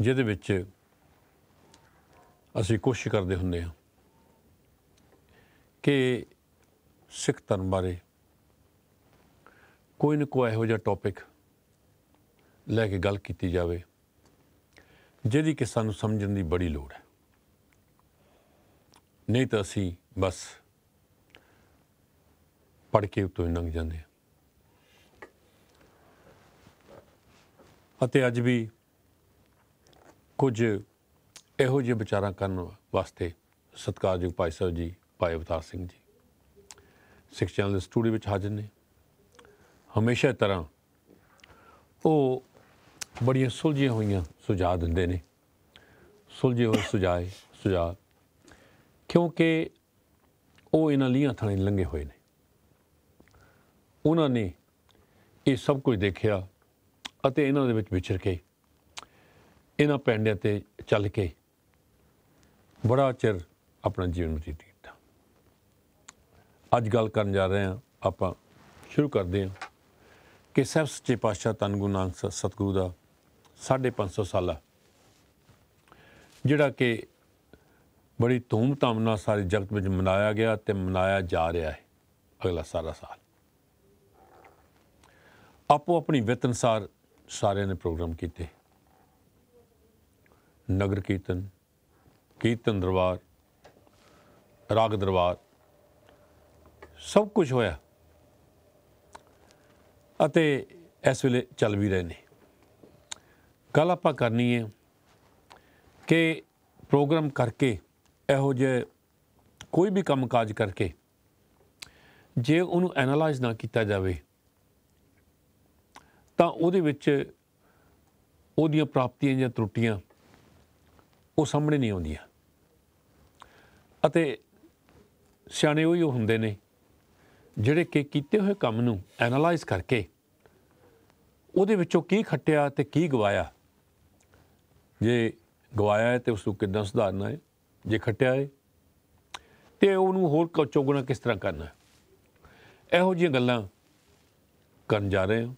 ਜਿਹਦੇ ਵਿੱਚ ਅਸੀਂ ਕੋਸ਼ਿਸ਼ ਕਰਦੇ ਹੁੰਦੇ ਹਾਂ ਕਿ ਸਿੱਖ ਧਰਮ ਬਾਰੇ ਕੋਈ ਨਾ ਕੋਈ ਇਹੋ ਜਿਹਾ ਟੌਪਿਕ ਲੈ ਕੇ ਗੱਲ ਕੀਤੀ ਜਾਵੇ ਜਿਹਦੀ ਕਿ ਸਾਨੂੰ ਸਮਝਣ ਦੀ ਬੜੀ ਲੋੜ ਹੈ ਨਹੀਂ ਤਾਂ ਅਸੀਂ ਬਸ ਪੜ ਕੇ ਉਤੋਂ ਲੰਘ ਜਾਂਦੇ ਹਾਂ ਅਤੇ ਅੱਜ ਵੀ ਕੁਝ ਇਹੋ ਜਿਹੇ ਵਿਚਾਰਾਂ ਕਰਨ ਵਾਸਤੇ ਸਤਕਾਰਯੋਗ ਭਾਈ ਸਾਹਿਬ ਜੀ ਭਾਈ ਅਵਤਾਰ ਸਿੰਘ ਜੀ ਸਿੱਖ ਚੈਨਲ ਦੇ ਸਟੂਡੀਓ ਵਿੱਚ ਹਾਜ਼ਰ ਨੇ ਹਮੇਸ਼ਾ ਤਰ੍ਹਾਂ ਉਹ ਬੜੀਆਂ ਸੁਲਝੀਆਂ ਹੋਈਆਂ ਸੁਝਾਅ ਦਿੰਦੇ ਨੇ ਸੁਲਝੇ ਹੋਏ ਸੁਝਾਏ ਸੁਝਾਅ ਕਿਉਂਕਿ ਉਹ ਇਹਨਾਂ ਲੀਹਾਂ ਥਾਣੇ ਲੰਗੇ ਹੋਏ ਨੇ ਉਹਨਾਂ ਨੇ ਇਹ ਸਭ ਕੁਝ ਦੇਖਿਆ ਅਤੇ ਇਹਨਾਂ ਦੇ ਵਿੱਚ ਵਿਚਰ ਕੇ ਇਹਨਾਂ ਪੈਂਡਿਆਂ ਤੇ ਚੱਲ ਕੇ ਬੜਾ ਚਿਰ ਆਪਣਾ ਜੀਵਨ ਬਤੀਤ ਕੀਤਾ ਅੱਜ ਗੱਲ ਕਰਨ ਜਾ ਰਹੇ ਹਾਂ ਆਪਾਂ ਸ਼ੁਰੂ ਕਰਦੇ ਹਾਂ ਕਿ ਸਭ ਸੱਚੇ ਪਾਤਸ਼ਾਹ ਤਨਗੁਰੂ ਨਾਨਕ ਸਤਿਗੁਰੂ ਦਾ 550 ਸਾਲਾ ਜਿਹੜਾ ਕਿ ਬੜੀ ਧੂਮ-ਧਾਮ ਨਾਲ ਸਾਰੇ ਜਗਤ ਵਿੱਚ ਮਨਾਇਆ ਗਿਆ ਤੇ ਮਨਾਇਆ ਜਾ ਰਿਹਾ ਹੈ ਅਗਲਾ ਸਾਰਾ ਸਾਲ ਆਪੋ ਆਪਣੀ ਵਿਤਨਸਾਰ ਸਾਰਿਆਂ ਨੇ ਪ੍ਰੋਗਰਾਮ ਕੀਤੇ ਨਗਰ ਕੀਰਤਨ ਕੀਰਤਨ ਦਰਬਾਰ ਰਾਗ ਦਰਬਾਰ ਸਭ ਕੁਝ ਹੋਇਆ ਅਤੇ ਇਸ ਵੇਲੇ ਚੱਲ ਵੀ ਰਹੇ ਨੇ ਗੱਲ ਆਪਾਂ ਕਰਨੀ ਹੈ ਕਿ ਪ੍ਰੋਗਰਾਮ ਕਰਕੇ ਇਹੋ ਜੇ ਕੋਈ ਵੀ ਕੰਮਕਾਜ ਕਰਕੇ ਜੇ ਉਹਨੂੰ ਐਨਾਲਾਈਜ਼ ਨਾ ਕੀਤਾ ਜਾਵੇ ਤਾਂ ਉਹਦੇ ਵਿੱਚ ਉਹਦੀਆਂ ਪ੍ਰਾਪਤੀਆਂ ਜਾਂ ਤਰੁੱਟੀਆਂ ਉਹ ਸਾਹਮਣੇ ਨਹੀਂ ਆਉਂਦੀਆਂ ਅਤੇ ਸਿਆਣੇ ਉਹ ਹੀ ਹੁੰਦੇ ਨੇ ਜਿਹੜੇ ਕਿ ਕੀਤੇ ਹੋਏ ਕੰਮ ਨੂੰ ਐਨਾਲਾਈਜ਼ ਕਰਕੇ ਉਹਦੇ ਵਿੱਚੋਂ ਕੀ ਖੱਟਿਆ ਤੇ ਕੀ ਗਵਾਇਆ ਜੇ ਗਵਾਇਆ ਹੈ ਤੇ ਉਸ ਨੂੰ ਕਿੱਦਾਂ ਸੁਧਾਰਨਾ ਹੈ ਜੇ ਖੱਟਿਆ ਹੈ ਤੇ ਉਹਨੂੰ ਹੋਰ ਚੋਗਣਾ ਕਿਸ ਤਰ੍ਹਾਂ ਕਰਨਾ ਹੈ ਇਹੋ ਜਿਹੀਆਂ ਗੱਲਾਂ ਕਰਨ ਜਾ ਰਹੇ ਹਾਂ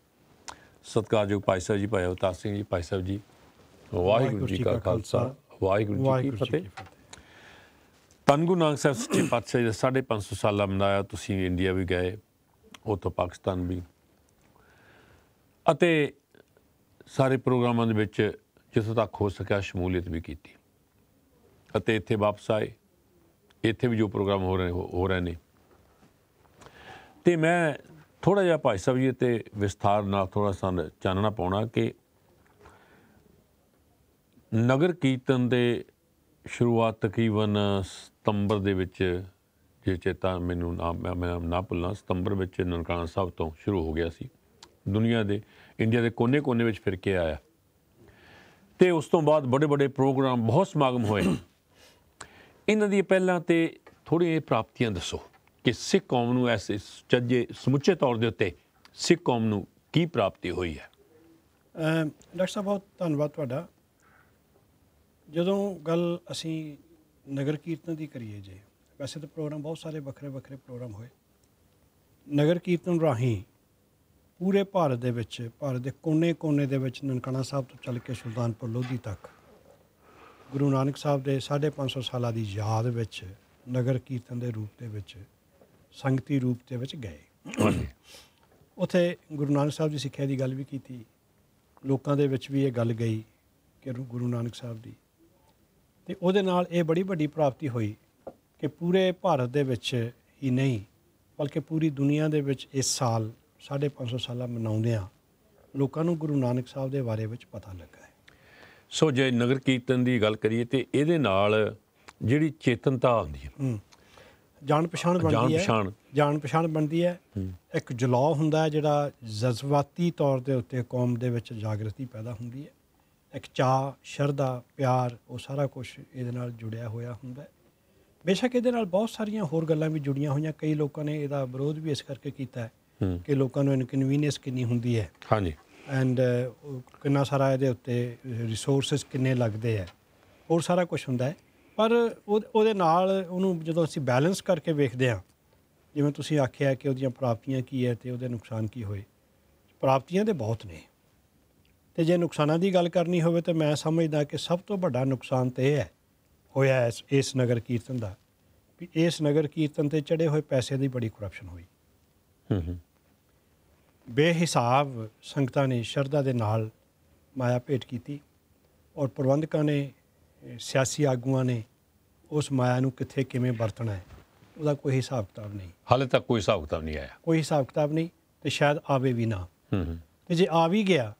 ਸਤਿਕਾਰਯੋਗ ਭਾਈ ਸਾਹਿਬ ਜੀ ਭਾਈ ਅਵਤਾਰ ਸਿੰਘ ਜੀ ਭਾਈ ਸਾਹਿਬ ਜੀ ਵਾਹਿਗੁਰੂ ਜੀ ਕਾ ਖਾਲਸਾ ਵਾਹਿਗੁਰੂ ਜੀ ਕੀ ਫਤਿਹ ਤਨਗੂ ਨਾਨਕ ਸਾਹਿਬ ਸੱਚੇ ਪਾਤਸ਼ਾਹ ਜੀ ਦਾ 550 ਸਾਲਾ ਮਨਾਇਆ ਤੁਸੀਂ ਇੰਡੀਆ ਵੀ ਗਏ ਉਹ ਤੋਂ ਪਾਕਿਸਤਾਨ ਵੀ ਅਤੇ ਸਾਰੇ ਪ੍ਰੋਗਰਾਮਾਂ ਦੇ ਵਿੱਚ ਜਿਸ ਤੱਕ ਹੋ ਸਕਿਆ ਸ਼ਮੂਲੀਅਤ ਵੀ ਕੀਤੀ ਅਤੇ ਇੱਥੇ ਵਾਪਸ ਆਏ ਇੱਥੇ ਵੀ ਜੋ ਪ੍ਰੋਗਰਾਮ ਹੋ ਰਹੇ ਹੋ ਰਹੇ ਨੇ ਤੇ ਮੈਂ ਥੋੜਾ ਜਿਹਾ ਭਾਈ ਸਾਹਿਬ ਜੀ ਤੇ ਵਿਸਥਾਰ ਨਾਲ ਥੋੜਾ ਸਾਨੂੰ ਚਾਨਣਾ ਪਾਉਣਾ ਕਿ ਨਗਰ ਕੀਰਤਨ ਦੇ ਸ਼ੁਰੂਆਤ ਤਕਰੀਬਨ ਸਤੰਬਰ ਦੇ ਵਿੱਚ ਜੇ ਚੇਤਾ ਮੈਨੂੰ ਨਾ ਮੈਂ ਨਾ ਭੁੱਲਾਂ ਸਤੰਬਰ ਵਿੱਚ ਨਨਕਾਣਾ ਸਾਹਿਬ ਤੋਂ ਸ਼ੁਰੂ ਹੋ ਗਿਆ ਸੀ ਦੁਨੀਆ ਦੇ ਇੰਡੀਆ ਦੇ ਕੋਨੇ-ਕੋਨੇ ਵਿੱਚ ਫਿਰ ਕੇ ਆਇਆ ਤੇ ਉਸ ਤੋਂ ਬਾਅਦ ਬੜੇ-ਬੜੇ ਪ੍ਰੋਗਰਾਮ ਬਹੁਤ ਸਮਾਗਮ ਹੋਏ ਇਹਨਾਂ ਦੀ ਪਹਿਲਾਂ ਤੇ ਥੋੜੀਆਂ ਪ੍ਰਾਪਤੀਆਂ ਦੱਸੋ ਕਿ ਸਿੱਖ ਕੌਮ ਨੂੰ ਐਸੇ ਚੱਜੇ ਸਮੁੱਚੇ ਤੌਰ ਦੇ ਉੱਤੇ ਸਿੱਖ ਕੌਮ ਨੂੰ ਕੀ ਪ੍ਰਾਪਤੀ ਹੋਈ ਹੈ ਡਾਕਟਰ ਸਾਹਿਬ ਬਹੁਤ ਧੰਨਵਾਦ ਤੁਹਾਡਾ ਜਦੋਂ ਗੱਲ ਅਸੀਂ ਨਗਰ ਕੀਰਤਨ ਦੀ ਕਰੀਏ ਜੇ ਵੈਸੇ ਤਾਂ ਪ੍ਰੋਗਰਾਮ ਬਹੁਤ ਸਾਰੇ ਵੱਖਰੇ ਵੱਖਰੇ ਪ੍ਰੋਗਰਾਮ ਹੋਏ ਨਗਰ ਕੀਰਤਨ ਰਾਹੀਂ ਪੂਰੇ ਭਾਰਤ ਦੇ ਵਿੱਚ ਭਾਰਤ ਦੇ ਕੋਨੇ-ਕੋਨੇ ਦੇ ਵਿੱਚ ਨਨਕਾਣਾ ਸਾਹਿਬ ਤੋਂ ਚੱਲ ਕੇ ਸੁਲਤਾਨਪੁਰ ਲੋਧੀ ਤੱਕ ਗੁਰੂ ਨਾਨਕ ਸਾਹਿਬ ਦੇ 550 ਸਾਲਾਂ ਦੀ ਯਾਦ ਵਿੱਚ ਨਗਰ ਕੀਰਤਨ ਦੇ ਰੂਪ ਦੇ ਵਿੱਚ ਸੰਗਤੀ ਰੂਪ ਦੇ ਵਿੱਚ ਗਏ ਉਥੇ ਗੁਰੂ ਨਾਨਕ ਸਾਹਿਬ ਦੀ ਸਿੱਖਿਆ ਦੀ ਗੱਲ ਵੀ ਕੀਤੀ ਲੋਕਾਂ ਦੇ ਵਿੱਚ ਵੀ ਇਹ ਗੱਲ ਗਈ ਕਿ ਗੁਰੂ ਨਾਨਕ ਸਾਹਿਬ ਦੀ ਤੇ ਉਹਦੇ ਨਾਲ ਇਹ ਬੜੀ ਵੱਡੀ ਪ੍ਰਾਪਤੀ ਹੋਈ ਕਿ ਪੂਰੇ ਭਾਰਤ ਦੇ ਵਿੱਚ ਹੀ ਨਹੀਂ ਬਲਕਿ ਪੂਰੀ ਦੁਨੀਆ ਦੇ ਵਿੱਚ ਇਸ ਸਾਲ 550 ਸਾਲਾ ਮਨਾਉਂਦੇ ਆ ਲੋਕਾਂ ਨੂੰ ਗੁਰੂ ਨਾਨਕ ਸਾਹਿਬ ਦੇ ਬਾਰੇ ਵਿੱਚ ਪਤਾ ਲੱਗਾ ਹੈ ਸੋ ਜੇ ਨਗਰ ਕੀਰਤਨ ਦੀ ਗੱਲ ਕਰੀਏ ਤੇ ਇਹਦੇ ਨਾਲ ਜਿਹੜੀ ਚੇਤਨਤਾ ਆਉਂਦੀ ਹੈ ਜਾਣ ਪਛਾਣ ਬਣਦੀ ਹੈ ਜਾਣ ਪਛਾਣ ਬਣਦੀ ਹੈ ਇੱਕ ਜਲਾਅ ਹੁੰਦਾ ਹੈ ਜਿਹੜਾ ਜਜ਼ਬਾਤੀ ਤੌਰ ਦੇ ਉੱਤੇ ਕੌਮ ਦੇ ਵਿੱਚ ਜਾਗਰਤੀ ਪੈਦਾ ਹੁੰਦੀ ਹੈ ਇੱਕ ਚਾਹ ਸ਼ਰਧਾ ਪਿਆਰ ਉਹ ਸਾਰਾ ਕੁਝ ਇਹਦੇ ਨਾਲ ਜੁੜਿਆ ਹੋਇਆ ਹੁੰਦਾ ਬੇਸ਼ੱਕ ਇਹਦੇ ਨਾਲ ਬਹੁਤ ਸਾਰੀਆਂ ਹੋਰ ਗੱਲਾਂ ਵੀ ਜੁੜੀਆਂ ਹੋਈਆਂ ਕਈ ਲੋਕਾਂ ਨੇ ਇਹਦਾ ਵਿਰੋਧ ਵੀ ਇਸ ਕਰਕੇ ਕੀਤਾ ਹੈ ਕਿ ਲੋਕਾਂ ਨੂੰ ਇਨਕਨਵੀਨੀਅੰਸ ਕਿੰਨੀ ਹੁੰਦੀ ਹੈ ਹਾਂਜੀ ਐਂਡ ਕਿੰਨਾ ਸਾਰਾ ਇਹਦੇ ਉੱਤੇ ਰਿਸੋਰਸਸ ਕਿੰਨੇ ਲੱਗਦੇ ਆ ਹੋਰ ਸਾਰਾ ਕੁਝ ਹੁੰਦਾ ਹੈ ਪਰ ਉਹਦੇ ਨਾਲ ਉਹਨੂੰ ਜਦੋਂ ਅਸੀਂ ਬੈਲੈਂਸ ਕਰਕੇ ਵੇਖਦੇ ਆ ਜਿਵੇਂ ਤੁਸੀਂ ਆਖਿਆ ਕਿ ਉਹਦੀਆਂ ਪ੍ਰਾਪਤੀਆਂ ਕੀ ਹੈ ਤੇ ਉਹਦੇ ਨੁਕਸਾਨ ਕੀ ਹੋਏ ਪ੍ਰਾਪਤੀਆਂ ਦੇ ਬਹੁਤ ਨੇ ਤੇ ਜੇ ਨੁਕਸਾਨਾਂ ਦੀ ਗੱਲ ਕਰਨੀ ਹੋਵੇ ਤੇ ਮੈਂ ਸਮਝਦਾ ਕਿ ਸਭ ਤੋਂ ਵੱਡਾ ਨੁਕਸਾਨ ਤੇ ਇਹ ਹੈ ਹੋਇਆ ਇਸ ਇਸ ਨਗਰ ਕੀਰਤਨ ਦਾ ਵੀ ਇਸ ਨਗਰ ਕੀਰਤਨ ਤੇ ਚੜੇ ਹੋਏ ਪੈਸੇ ਦੀ ਬੜੀ ਕਰਪਸ਼ਨ ਹੋਈ ਹੂੰ ਹੂੰ ਬੇਹਿਸਾਬ ਸੰਗਤਾਂ ਨੇ ਸ਼ਰਧਾ ਦੇ ਨਾਲ ਮਾਇਆ ਭੇਟ ਕੀਤੀ ਔਰ ਪ੍ਰਬੰਧਕਾਂ ਨੇ ਸਿਆਸੀ ਆਗੂਆਂ ਨੇ ਉਸ ਮਾਇਆ ਨੂੰ ਕਿੱਥੇ ਕਿਵੇਂ ਵਰਤਣਾ ਹੈ ਉਹਦਾ ਕੋਈ ਹਿਸਾਬ ਕਿਤਾਬ ਨਹੀਂ ਹਾਲੇ ਤੱਕ ਕੋਈ ਹਿਸਾਬ ਕਿਤਾਬ ਨਹੀਂ ਆਇਆ ਕੋਈ ਹਿਸਾਬ ਕਿਤਾਬ ਨਹੀਂ ਤੇ ਸ਼ਾਇਦ ਆਵੇ ਵੀ ਨਾ ਹੂੰ ਤੇ ਜੇ ਆ ਵੀ ਗਿਆ